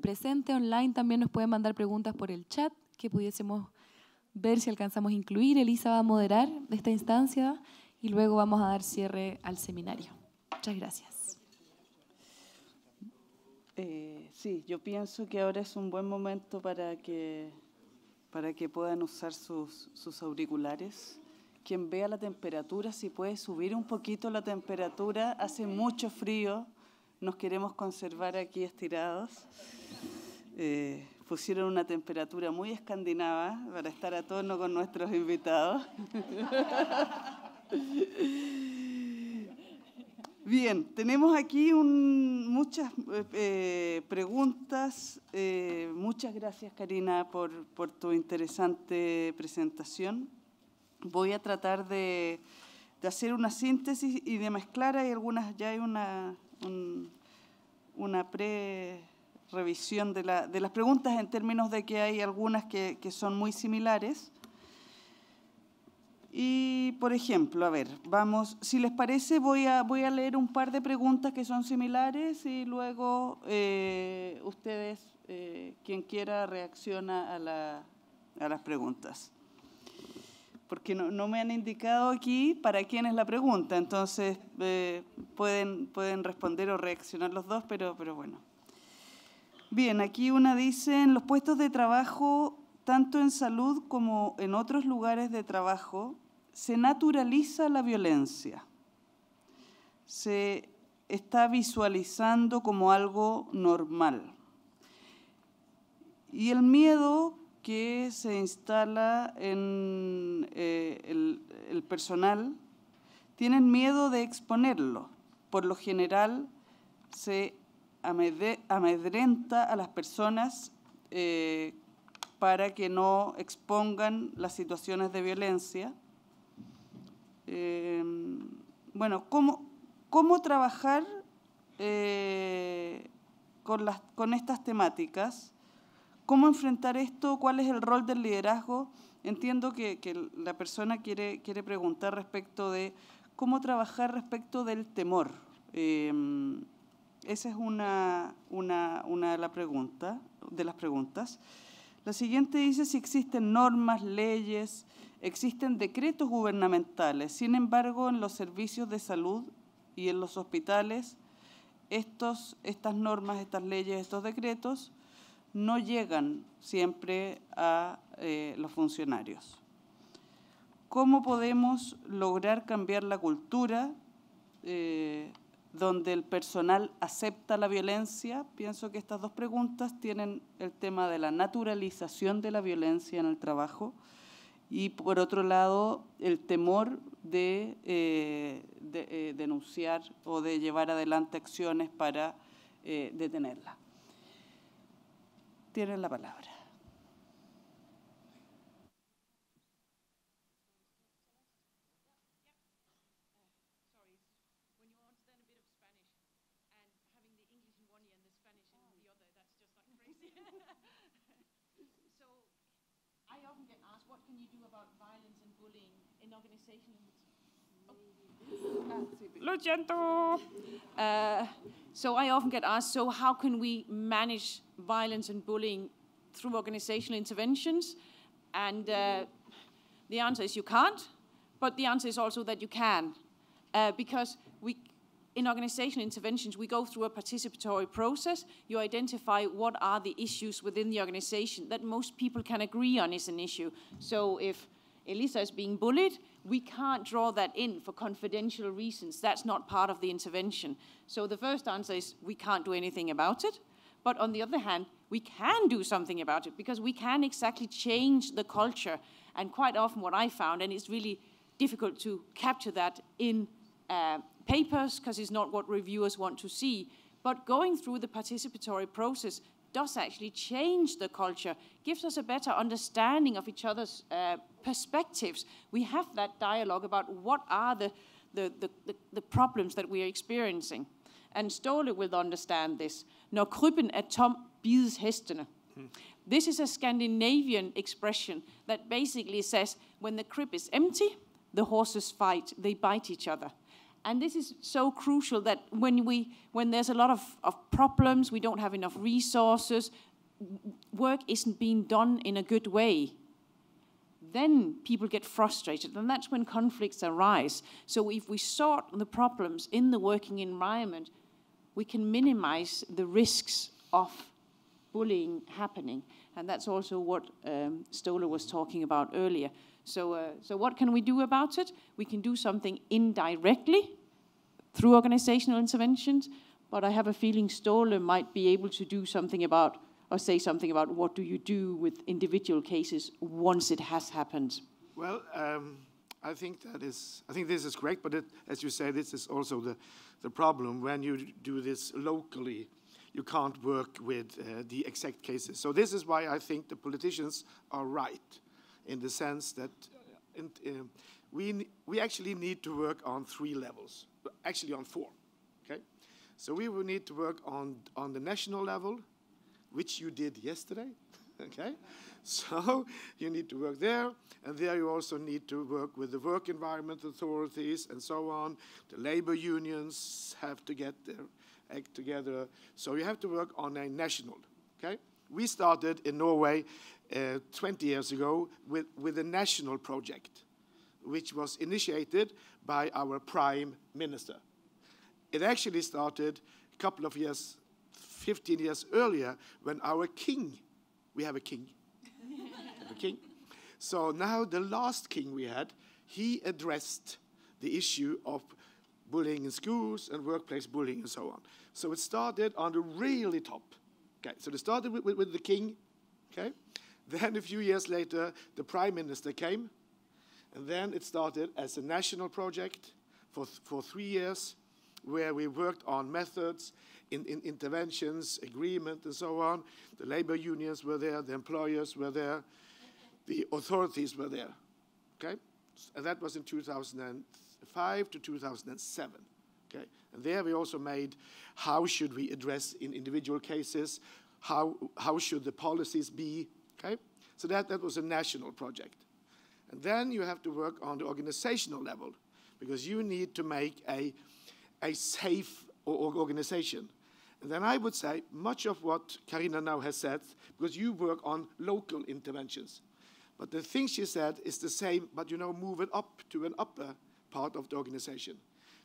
Presente online también nos pueden mandar preguntas por el chat que pudiésemos ver si alcanzamos a incluir. Elisa va a moderar esta instancia y luego vamos a dar cierre al seminario. Muchas gracias. Eh, sí, yo pienso que ahora es un buen momento para que para que puedan usar sus, auriculares. Quien vea la temperatura, si puede subir un poquito la temperatura, hace mucho frío, nos queremos conservar aquí estirados. Eh, pusieron una temperatura muy escandinava para estar a tono con nuestros invitados. *laughs* Bien, tenemos aquí muchas eh, preguntas. Eh, muchas gracias, Karina, por, tu interesante presentación. Voy a tratar de, hacer una síntesis y de mezclar. Hay algunas, ya hay una, una pre-revisión de, las preguntas en términos de que hay algunas que son muy similares y, por ejemplo, a ver, vamos, si les parece, voy a, voy a leer un par de preguntas que son similares y luego eh, ustedes, eh, quien quiera, reacciona a, las preguntas. Porque no, me han indicado aquí para quién es la pregunta, entonces eh, pueden, pueden responder o reaccionar los dos, pero, pero bueno. Bien, aquí una dice, en los puestos de trabajo tanto en salud como en otros lugares de trabajo, se naturaliza la violencia, se está visualizando como algo normal. Y el miedo que se instala en eh, el, personal, tienen miedo de exponerlo. Por lo general se amedrenta a las personas eh, para que no expongan las situaciones de violencia Em, bueno, cómo, trabajar eh, con, estas temáticas, cómo enfrentar esto, cuál es el rol del liderazgo. Entiendo que, la persona quiere, preguntar respecto de cómo trabajar respecto del temor. Em, esa es una, de, pregunta, de las preguntas. La siguiente dice si existen normas, leyes, Existen decretos gubernamentales, sin embargo, en los servicios de salud y en los hospitales, estas normas, estas leyes, estos decretos no llegan siempre a eh, los funcionarios. ¿Cómo podemos lograr cambiar la cultura eh, donde el personal acepta la violencia? Pienso que estas dos preguntas tienen el tema de la naturalización de la violencia en el trabajo y por otro lado el temor de, eh, eh, denunciar o de llevar adelante acciones para eh, detenerla. Tienen la palabra. Lucento. Uh, so I often get asked, so how can we manage violence and bullying through organizational interventions? And uh, the answer is you can't, but the answer is also that you can. Uh, because we, in organizational interventions, we go through a participatory process. You identify what are the issues within the organization that most people can agree on is an issue. So if Elisa is being bullied, we can't draw that in for confidential reasons. That's not part of the intervention. So the first answer is we can't do anything about it. But on the other hand, we can do something about it because we can exactly change the culture. And quite often, what I found, and it's really difficult to capture that in uh, papers because it's not what reviewers want to see, but going through the participatory process does actually change the culture, gives us a better understanding of each other's uh, perspectives. We have that dialogue about what are the, the, the, the, the problems that we are experiencing. And Ståle will understand this. Når krybben er tom, bides hestene. This is a Scandinavian expression that basically says when the crib is empty, the horses fight, they bite each other. And this is so crucial that when, we, when there's a lot of, of problems, we don't have enough resources, work isn't being done in a good way. Then people get frustrated, and that's when conflicts arise. So, if we sort the problems in the working environment, we can minimize the risks of bullying happening. And that's also what um, was talking about earlier. So, uh, so what can we do about it? We can do something indirectly through organizational interventions, but I have a feeling Stoller might be able to do something about or say something about what do you do with individual cases once it has happened. Well, um, I think that is I think this is correct, but it, as you say, this is also the the problem when you do this locally. You can't work with uh, the exact cases. So this is why I think the politicians are right in the sense that we, we actually need to work on three levels, actually on four, okay? So we will need to work on, on the national level, which you did yesterday, *laughs* okay? So you need to work there, and there you also need to work with the work environment authorities and so on. The labor unions have to get their act together. So you have to work on a national, okay? We started in Norway uh, 20 years ago with, with a national project, which was initiated by our prime minister. It actually started a couple of years, 15 years earlier, when our king, we have a king, *laughs* a king. So now the last king we had, he addressed the issue of bullying in schools and workplace bullying and so on. So it started on the really top. Okay, so it started with, with, with the king, okay? Then a few years later, the prime minister came, and then it started as a national project for, th for three years, where we worked on methods, in, in interventions, agreement, and so on. The labor unions were there, the employers were there, the authorities were there. Okay, and that was in 2005 to 2007. Okay, and there we also made how should we address in individual cases, how how should the policies be Okay? So that, that was a national project. And then you have to work on the organizational level because you need to make a, a safe organization. And then I would say much of what Karina now has said, because you work on local interventions. But the thing she said is the same, but you know, move it up to an upper part of the organization.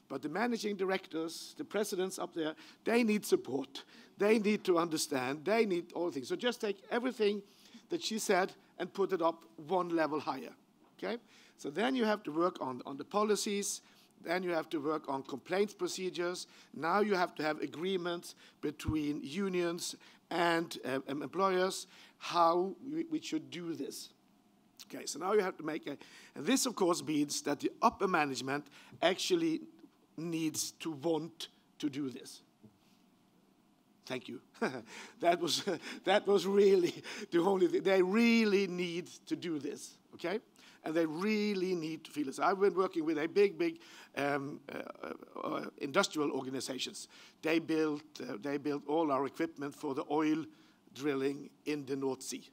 But the managing directors, the presidents up there, they need support. They need to understand. They need all things. So just take everything that she said and put it up one level higher. Okay? So then you have to work on, on the policies, then you have to work on complaints procedures. Now you have to have agreements between unions and um, employers how we, we, should do this. Okay, so now you have to make a, and this of course means that the upper management actually needs to want to do this. Thank you. *laughs* that, was, *laughs* that was really *laughs* the only thing. They really need to do this, okay? And they really need to feel this. I've been working with a big, big um, uh, uh, uh industrial organizations. They built, uh, they built all our equipment for the oil drilling in the North Sea.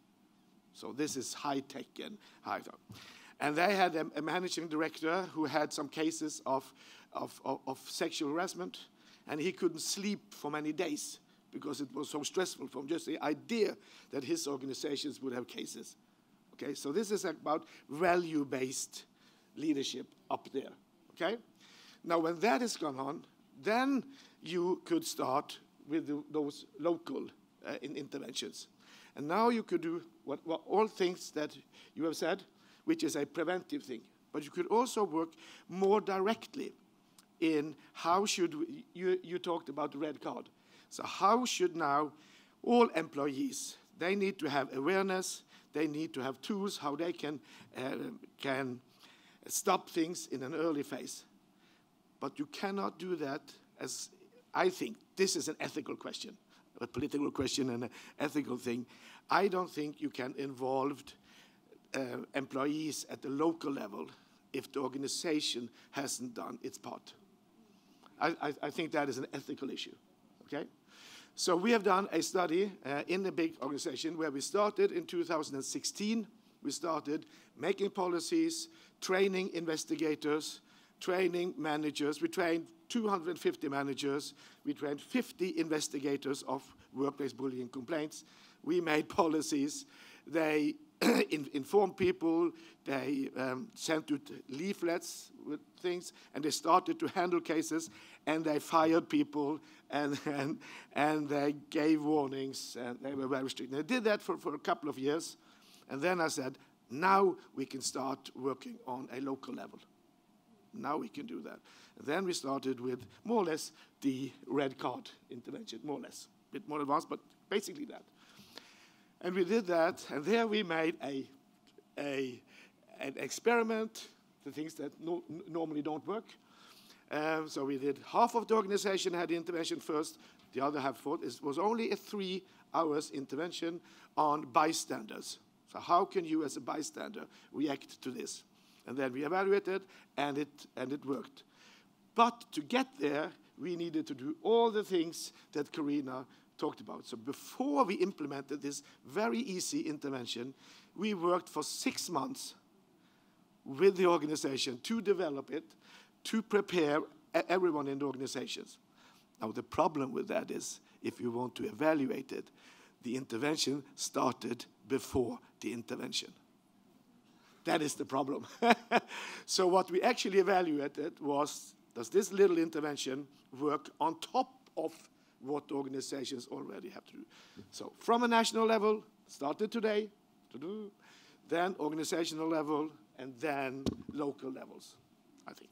So this is high tech and high tech. And they had a, a managing director who had some cases of, of, of, of sexual harassment, and he couldn't sleep for many days because it was so stressful from just the idea that his organizations would have cases. Okay, so this is about value-based leadership up there. Okay, now when that is gone on, then you could start with the, those local uh, in interventions, and now you could do what, what, all things that you have said, which is a preventive thing. But you could also work more directly in how should we, you, you talked about the red card so how should now all employees, they need to have awareness, they need to have tools how they can, uh, can stop things in an early phase. But you cannot do that as I think this is an ethical question, a political question and an ethical thing. I don't think you can involve uh, employees at the local level if the organization hasn't done its part. I, I, I think that is an ethical issue. Okay? So we have done a study uh, in the big organization where we started in 2016. We started making policies, training investigators, training managers. We trained 250 managers. We trained 50 investigators of workplace bullying complaints. We made policies. They *clears throat* informed people. They um, sent out leaflets with things, and they started to handle cases and they fired people and, and, and they gave warnings and they were very strict. And I did that for, for a couple of years. And then I said, now we can start working on a local level. Now we can do that. And then we started with more or less the red card intervention, more or less. A bit more advanced, but basically that. And we did that, and there we made a, a, an experiment, the things that no, normally don't work. Um, so we did half of the organization had intervention first, the other half fourth. It was only a three hours intervention on bystanders. So how can you as a bystander react to this? And then we evaluated and it, and it worked. But to get there, we needed to do all the things that Karina talked about. So before we implemented this very easy intervention, we worked for six months with the organization to develop it to prepare everyone in the organizations. Now, the problem with that is if you want to evaluate it, the intervention started before the intervention. That is the problem. *laughs* so, what we actually evaluated was does this little intervention work on top of what organizations already have to do? So, from a national level, started today, then organizational level, and then local levels, I think.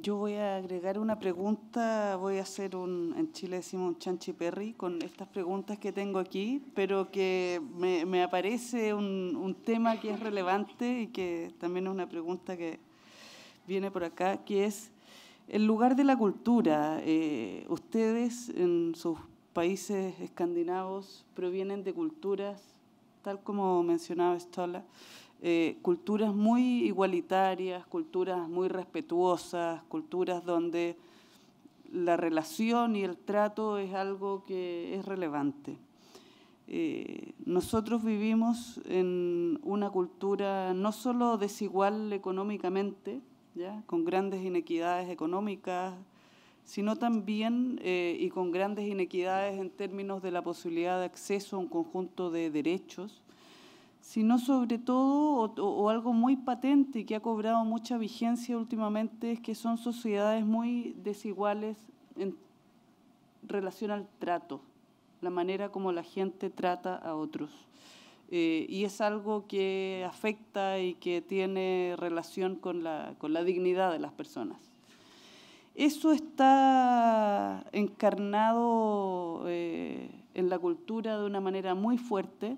Yo voy a agregar una pregunta, voy a hacer un, en Chile decimos un chanchi perry con estas preguntas que tengo aquí, pero que me, aparece un, tema que es relevante y que también es una pregunta que viene por acá, que es el lugar de la cultura. Eh, ustedes en sus países escandinavos provienen de culturas, tal como mencionaba Estola, eh, culturas muy igualitarias, culturas muy respetuosas, culturas donde la relación y el trato es algo que es relevante. Eh, nosotros vivimos en una cultura no solo desigual económicamente, ¿ya? con grandes inequidades económicas, sino también eh, y con grandes inequidades en términos de la posibilidad de acceso a un conjunto de derechos sino sobre todo, o, algo muy patente que ha cobrado mucha vigencia últimamente, es que son sociedades muy desiguales en relación al trato, la manera como la gente trata a otros. Eh, y es algo que afecta y que tiene relación con la, dignidad de las personas. Eso está encarnado eh, en la cultura de una manera muy fuerte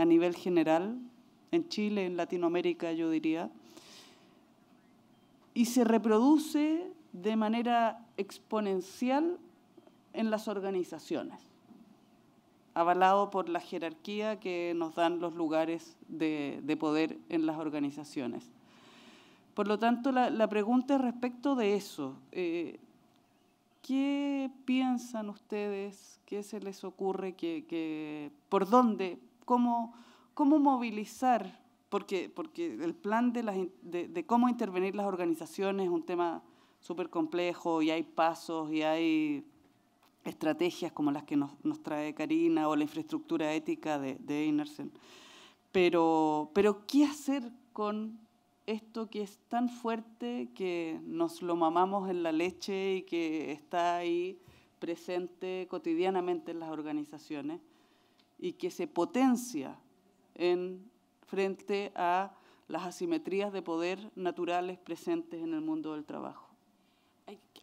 a nivel general, en Chile, en Latinoamérica, yo diría, y se reproduce de manera exponencial en las organizaciones, avalado por la jerarquía que nos dan los lugares de, poder en las organizaciones. Por lo tanto, la, pregunta es respecto de eso. Eh, ¿Qué piensan ustedes? ¿Qué se les ocurre? que, ¿Por dónde cómo, cómo movilizar, porque, porque el plan de, de, cómo intervenir las organizaciones es un tema súper complejo y hay pasos y hay estrategias como las que nos, trae Karina o la infraestructura ética de, Inersen. Pero, pero, ¿qué hacer con esto que es tan fuerte, que nos lo mamamos en la leche y que está ahí presente cotidianamente en las organizaciones? y que se potencia en, frente a las asimetrías de poder naturales presentes en el mundo del trabajo.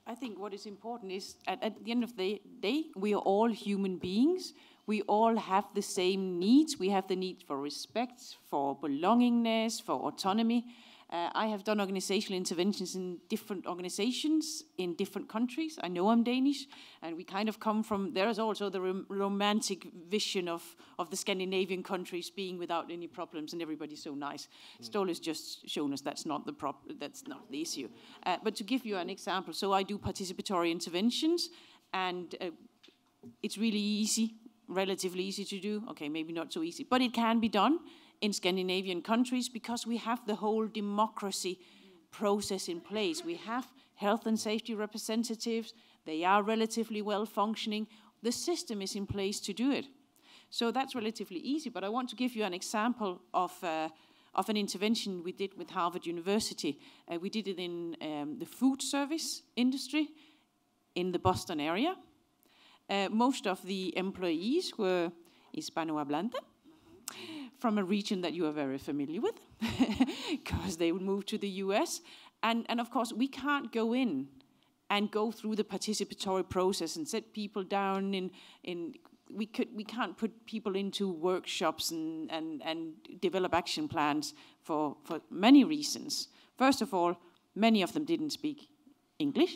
I, think what is important is at, at the end of the day, we are all human beings. we all have the same needs. We have the need for respect, for belongingness, for autonomy. Uh, I have done organizational interventions in different organizations in different countries. I know I'm Danish, and we kind of come from there is also the rom romantic vision of, of the Scandinavian countries being without any problems and everybody's so nice. Mm. Stoll has just shown us that's not the prop that's not the issue. Uh, but to give you an example, so I do participatory interventions, and uh, it's really easy, relatively easy to do. Okay, maybe not so easy, but it can be done in Scandinavian countries because we have the whole democracy process in place. We have health and safety representatives, they are relatively well functioning. The system is in place to do it. So that's relatively easy, but I want to give you an example of. Uh, of an intervention we did with Harvard University. Uh, we did it in um, the food service industry in the Boston area. Uh, most of the employees were Hispanohablante, from a region that you are very familiar with, because *laughs* they would move to the US. And, and of course, we can't go in and go through the participatory process and set people down in, in we, could, we can't put people into workshops and, and, and develop action plans for, for many reasons. First of all, many of them didn't speak English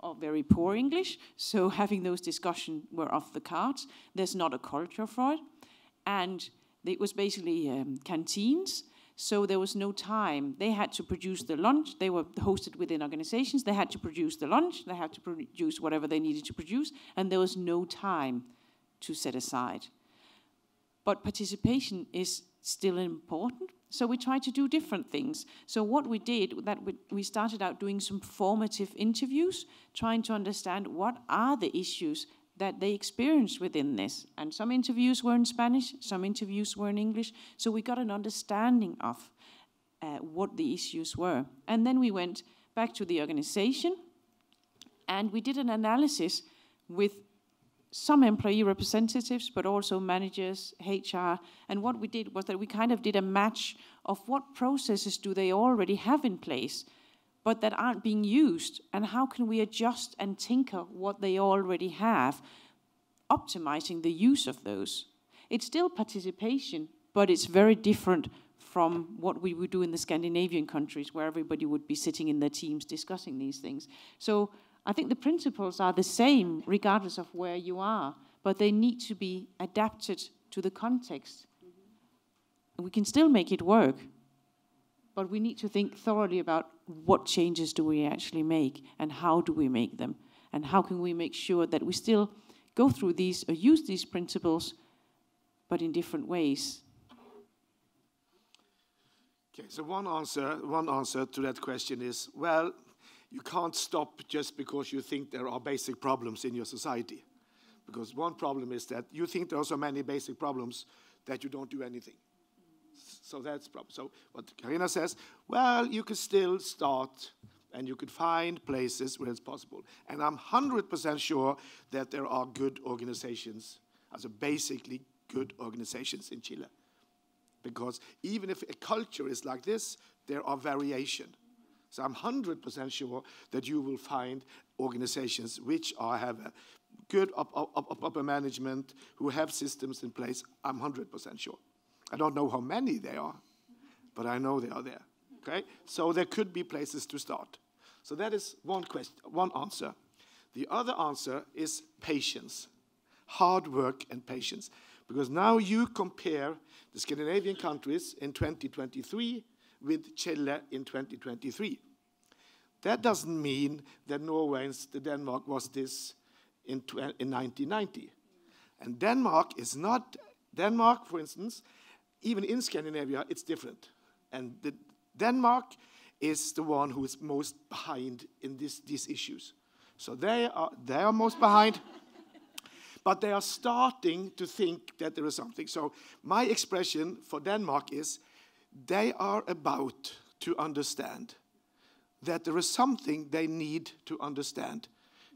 or very poor English, so *laughs* having those discussions were off the cards. There's not a culture for it. And it was basically um, canteens. So there was no time. They had to produce the lunch. They were hosted within organizations. They had to produce the lunch. They had to produce whatever they needed to produce. And there was no time to set aside. But participation is still important. So we tried to do different things. So what we did that we, we started out doing some formative interviews, trying to understand what are the issues that they experienced within this. And some interviews were in Spanish, some interviews were in English. So we got an understanding of uh, what the issues were. And then we went back to the organization and we did an analysis with some employee representatives, but also managers, HR. And what we did was that we kind of did a match of what processes do they already have in place but that aren't being used? And how can we adjust and tinker what they already have, optimizing the use of those? It's still participation, but it's very different from what we would do in the Scandinavian countries, where everybody would be sitting in their teams discussing these things. So I think the principles are the same regardless of where you are, but they need to be adapted to the context. Mm -hmm. We can still make it work, but we need to think thoroughly about what changes do we actually make and how do we make them? And how can we make sure that we still go through these or use these principles, but in different ways? Okay, so one answer, one answer to that question is well, you can't stop just because you think there are basic problems in your society. Because one problem is that you think there are so many basic problems that you don't do anything. So that's problem. So what Karina says, well, you could still start and you could find places where it's possible. And I'm 100% sure that there are good organizations, also basically good organizations in Chile. Because even if a culture is like this, there are variation. So I'm 100% sure that you will find organizations which are, have a good upper up, up, up management, who have systems in place. I'm 100% sure. I don't know how many they are, but I know they are there. Okay? So there could be places to start. So that is one question, one answer. The other answer is patience, hard work and patience. Because now you compare the Scandinavian countries in 2023 with Chile in 2023. That doesn't mean that Norway and Denmark was this in, in 1990. And Denmark is not, Denmark, for instance, even in Scandinavia, it's different. And Denmark is the one who is most behind in this, these issues. So they are, they are most behind, *laughs* but they are starting to think that there is something. So my expression for Denmark is they are about to understand that there is something they need to understand.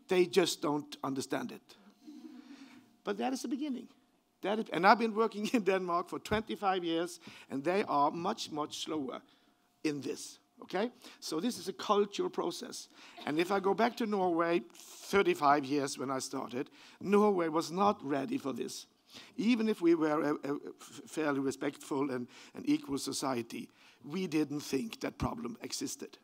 They just don't understand it. but that is the beginning and I've been working *laughs* in Denmark for 25 years, and they are much, much slower in this. Okay? So this is a cultural process. And if I go back to Norway, 35 years when I started, Norway was not ready for this. Even if we were a, uh, a uh, fairly respectful and, and equal society, we didn't think that problem existed.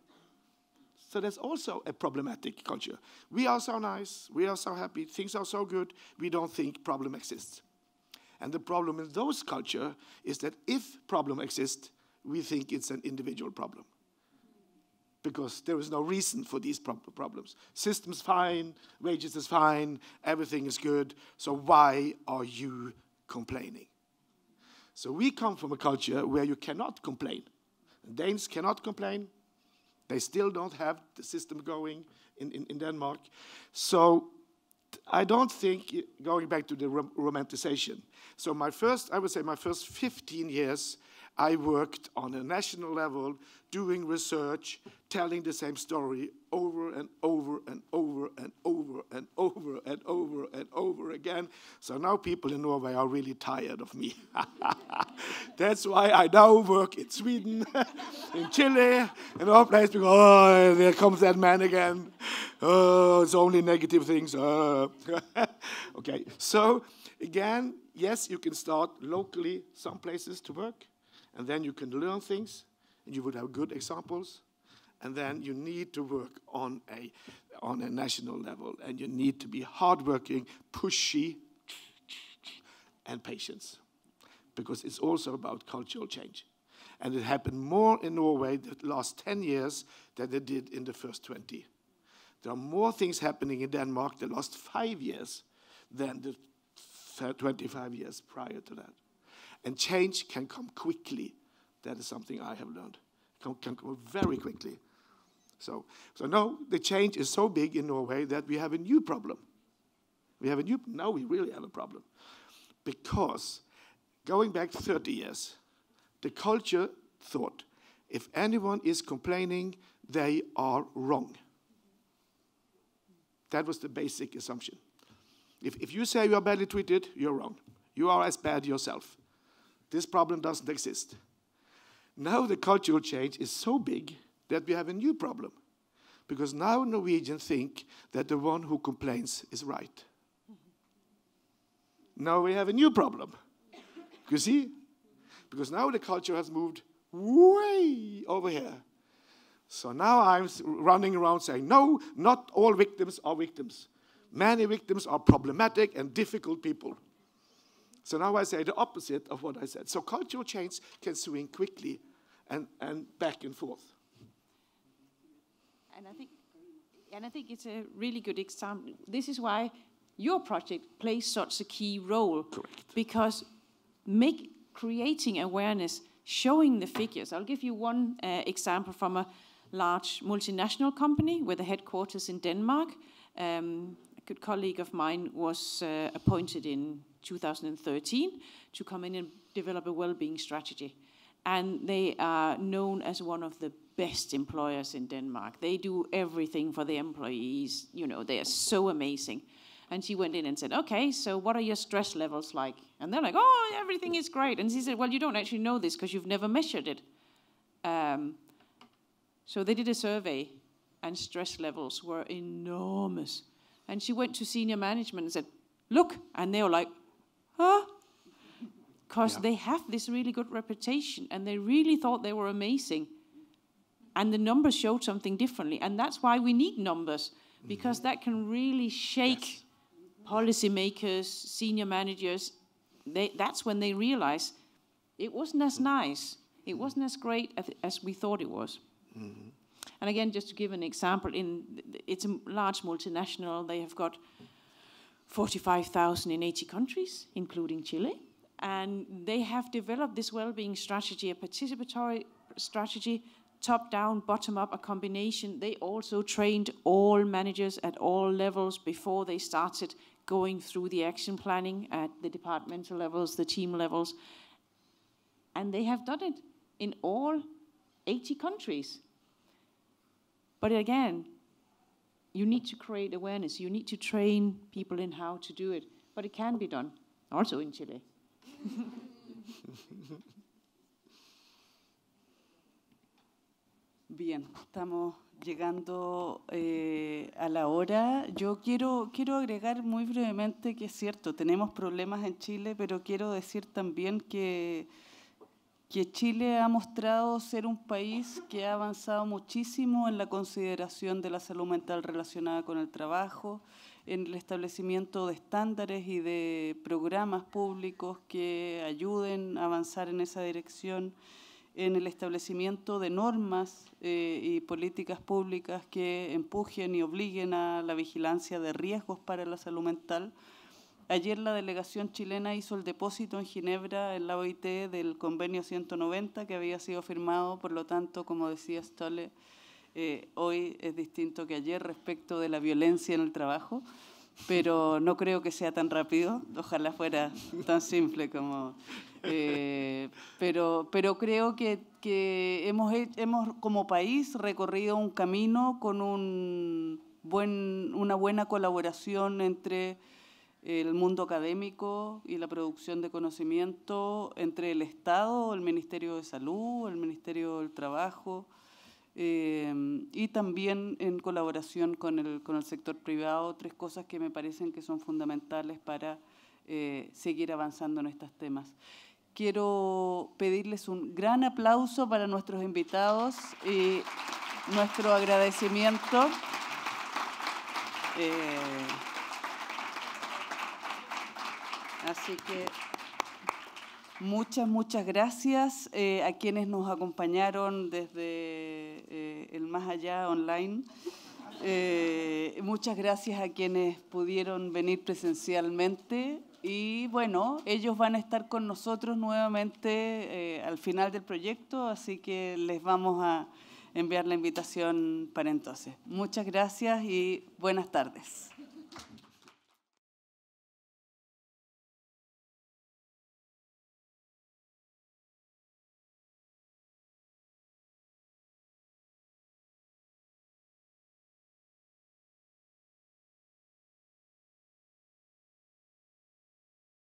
So there's also a problematic culture. We are so nice, we are so happy, things are so good, we don't think problem exists. And the problem in those culture is that if problem exists, we think it's an individual problem because there is no reason for these problems. System's fine, wages is fine, everything is good, so why are you complaining? So we come from a culture where you cannot complain. Danes cannot complain. They still don't have the system going in, in, in Denmark. So I don't think, going back to the romanticization, so my first, I would say my first 15 years, I worked on a national level, doing research, telling the same story over and over and over and over and over and over and over again. So now people in Norway are really tired of me. *laughs* That's why I now work in Sweden, *laughs* in Chile, in all places because oh, there comes that man again. Oh, it's only negative things. Oh. *laughs* okay, so again, yes, you can start locally, some places to work, and then you can learn things, and you would have good examples. And then you need to work on a, on a national level, and you need to be hardworking, pushy, and patience, because it's also about cultural change. And it happened more in Norway the last 10 years than it did in the first 20. There are more things happening in Denmark the last five years than the 25 years prior to that. And change can come quickly. That is something I have learned. Can, can come very quickly. So, so now the change is so big in Norway that we have a new problem. We have a new, now we really have a problem. Because going back 30 years, the culture thought if anyone is complaining, they are wrong. That was the basic assumption. If, if you say you are badly treated, you're wrong. You are as bad yourself. This problem doesn't exist. Now the cultural change is so big that we have a new problem. Because now Norwegians think that the one who complains is right. Now we have a new problem. You see? Because now the culture has moved way over here. So now I'm running around saying, no, not all victims are victims. Many victims are problematic and difficult people. So now I say the opposite of what I said. So cultural change can swing quickly and, and back and forth. And I think, and I think it's a really good example. This is why your project plays such a key role. Correct. Because make, creating awareness, showing the figures. I'll give you one uh, example from a large multinational company with a headquarters in Denmark. Um, a good colleague of mine was uh, appointed in 2013 to come in and develop a well-being strategy and they are known as one of the best employers in Denmark. They do everything for the employees. You know, they are so amazing. And she went in and said, Okay, so what are your stress levels like? And they're like, Oh, everything is great. And she said, Well, you don't actually know this because you've never measured it. Um, so they did a survey, and stress levels were enormous. And she went to senior management and said, Look. And they were like, Huh? because yeah. they have this really good reputation and they really thought they were amazing. And the numbers showed something differently. And that's why we need numbers, mm-hmm. because mm -hmm. that can really shake yes. policymakers, senior managers. They, that's when they realize it wasn't as mm-hmm. nice, it wasn't as great as, as we thought it was. Mm -hmm. And again, just to give an example, in it's a large multinational. They have got 45,000 in 80 countries, including Chile. And they have developed this well-being strategy, a participatory strategy, top-down, bottom-up, a combination. They also trained all managers at all levels before they started going through the action planning at the departmental levels, the team levels. And they have done it in all 80 countries. But again, you need to create awareness. You need to train people in how to do it. But it can be done, also in Chile. *laughs* Bien, estamos llegando eh, a la hora. Yo quiero, quiero agregar muy brevemente que es cierto, tenemos problemas en Chile, pero quiero decir también que, que Chile ha mostrado ser un país que ha avanzado muchísimo en la consideración de la salud mental relacionada con el trabajo, en el establecimiento de estándares y de programas públicos que ayuden a avanzar en esa dirección, en el establecimiento de normas eh, y políticas públicas que empujen y obliguen a la vigilancia de riesgos para la salud mental. Ayer la delegación chilena hizo el depósito en Ginebra, en la OIT, del convenio 190 que había sido firmado, por lo tanto, como decía Stolle, eh, hoy es distinto que ayer respecto de la violencia en el trabajo, pero no creo que sea tan rápido, ojalá fuera tan simple como... Eh, pero, creo que, hemos, como país recorrido un camino con una buena colaboración entre el mundo académico y la producción de conocimiento entre el Estado, el Ministerio de Salud, el Ministerio del Trabajo, Em, y también en colaboración con el, con el, sector privado, tres cosas que me parecen que son fundamentales para eh, seguir avanzando en estos temas. Quiero pedirles un gran aplauso para nuestros invitados y nuestro agradecimiento. Eh, así que. Muchas, muchas gracias eh, a quienes nos acompañaron desde eh, el más allá online. Eh, muchas gracias a quienes pudieron venir presencialmente y bueno, ellos van a estar con nosotros nuevamente al final del proyecto, así que les vamos a enviar la invitación para entonces. Muchas gracias y buenas tardes.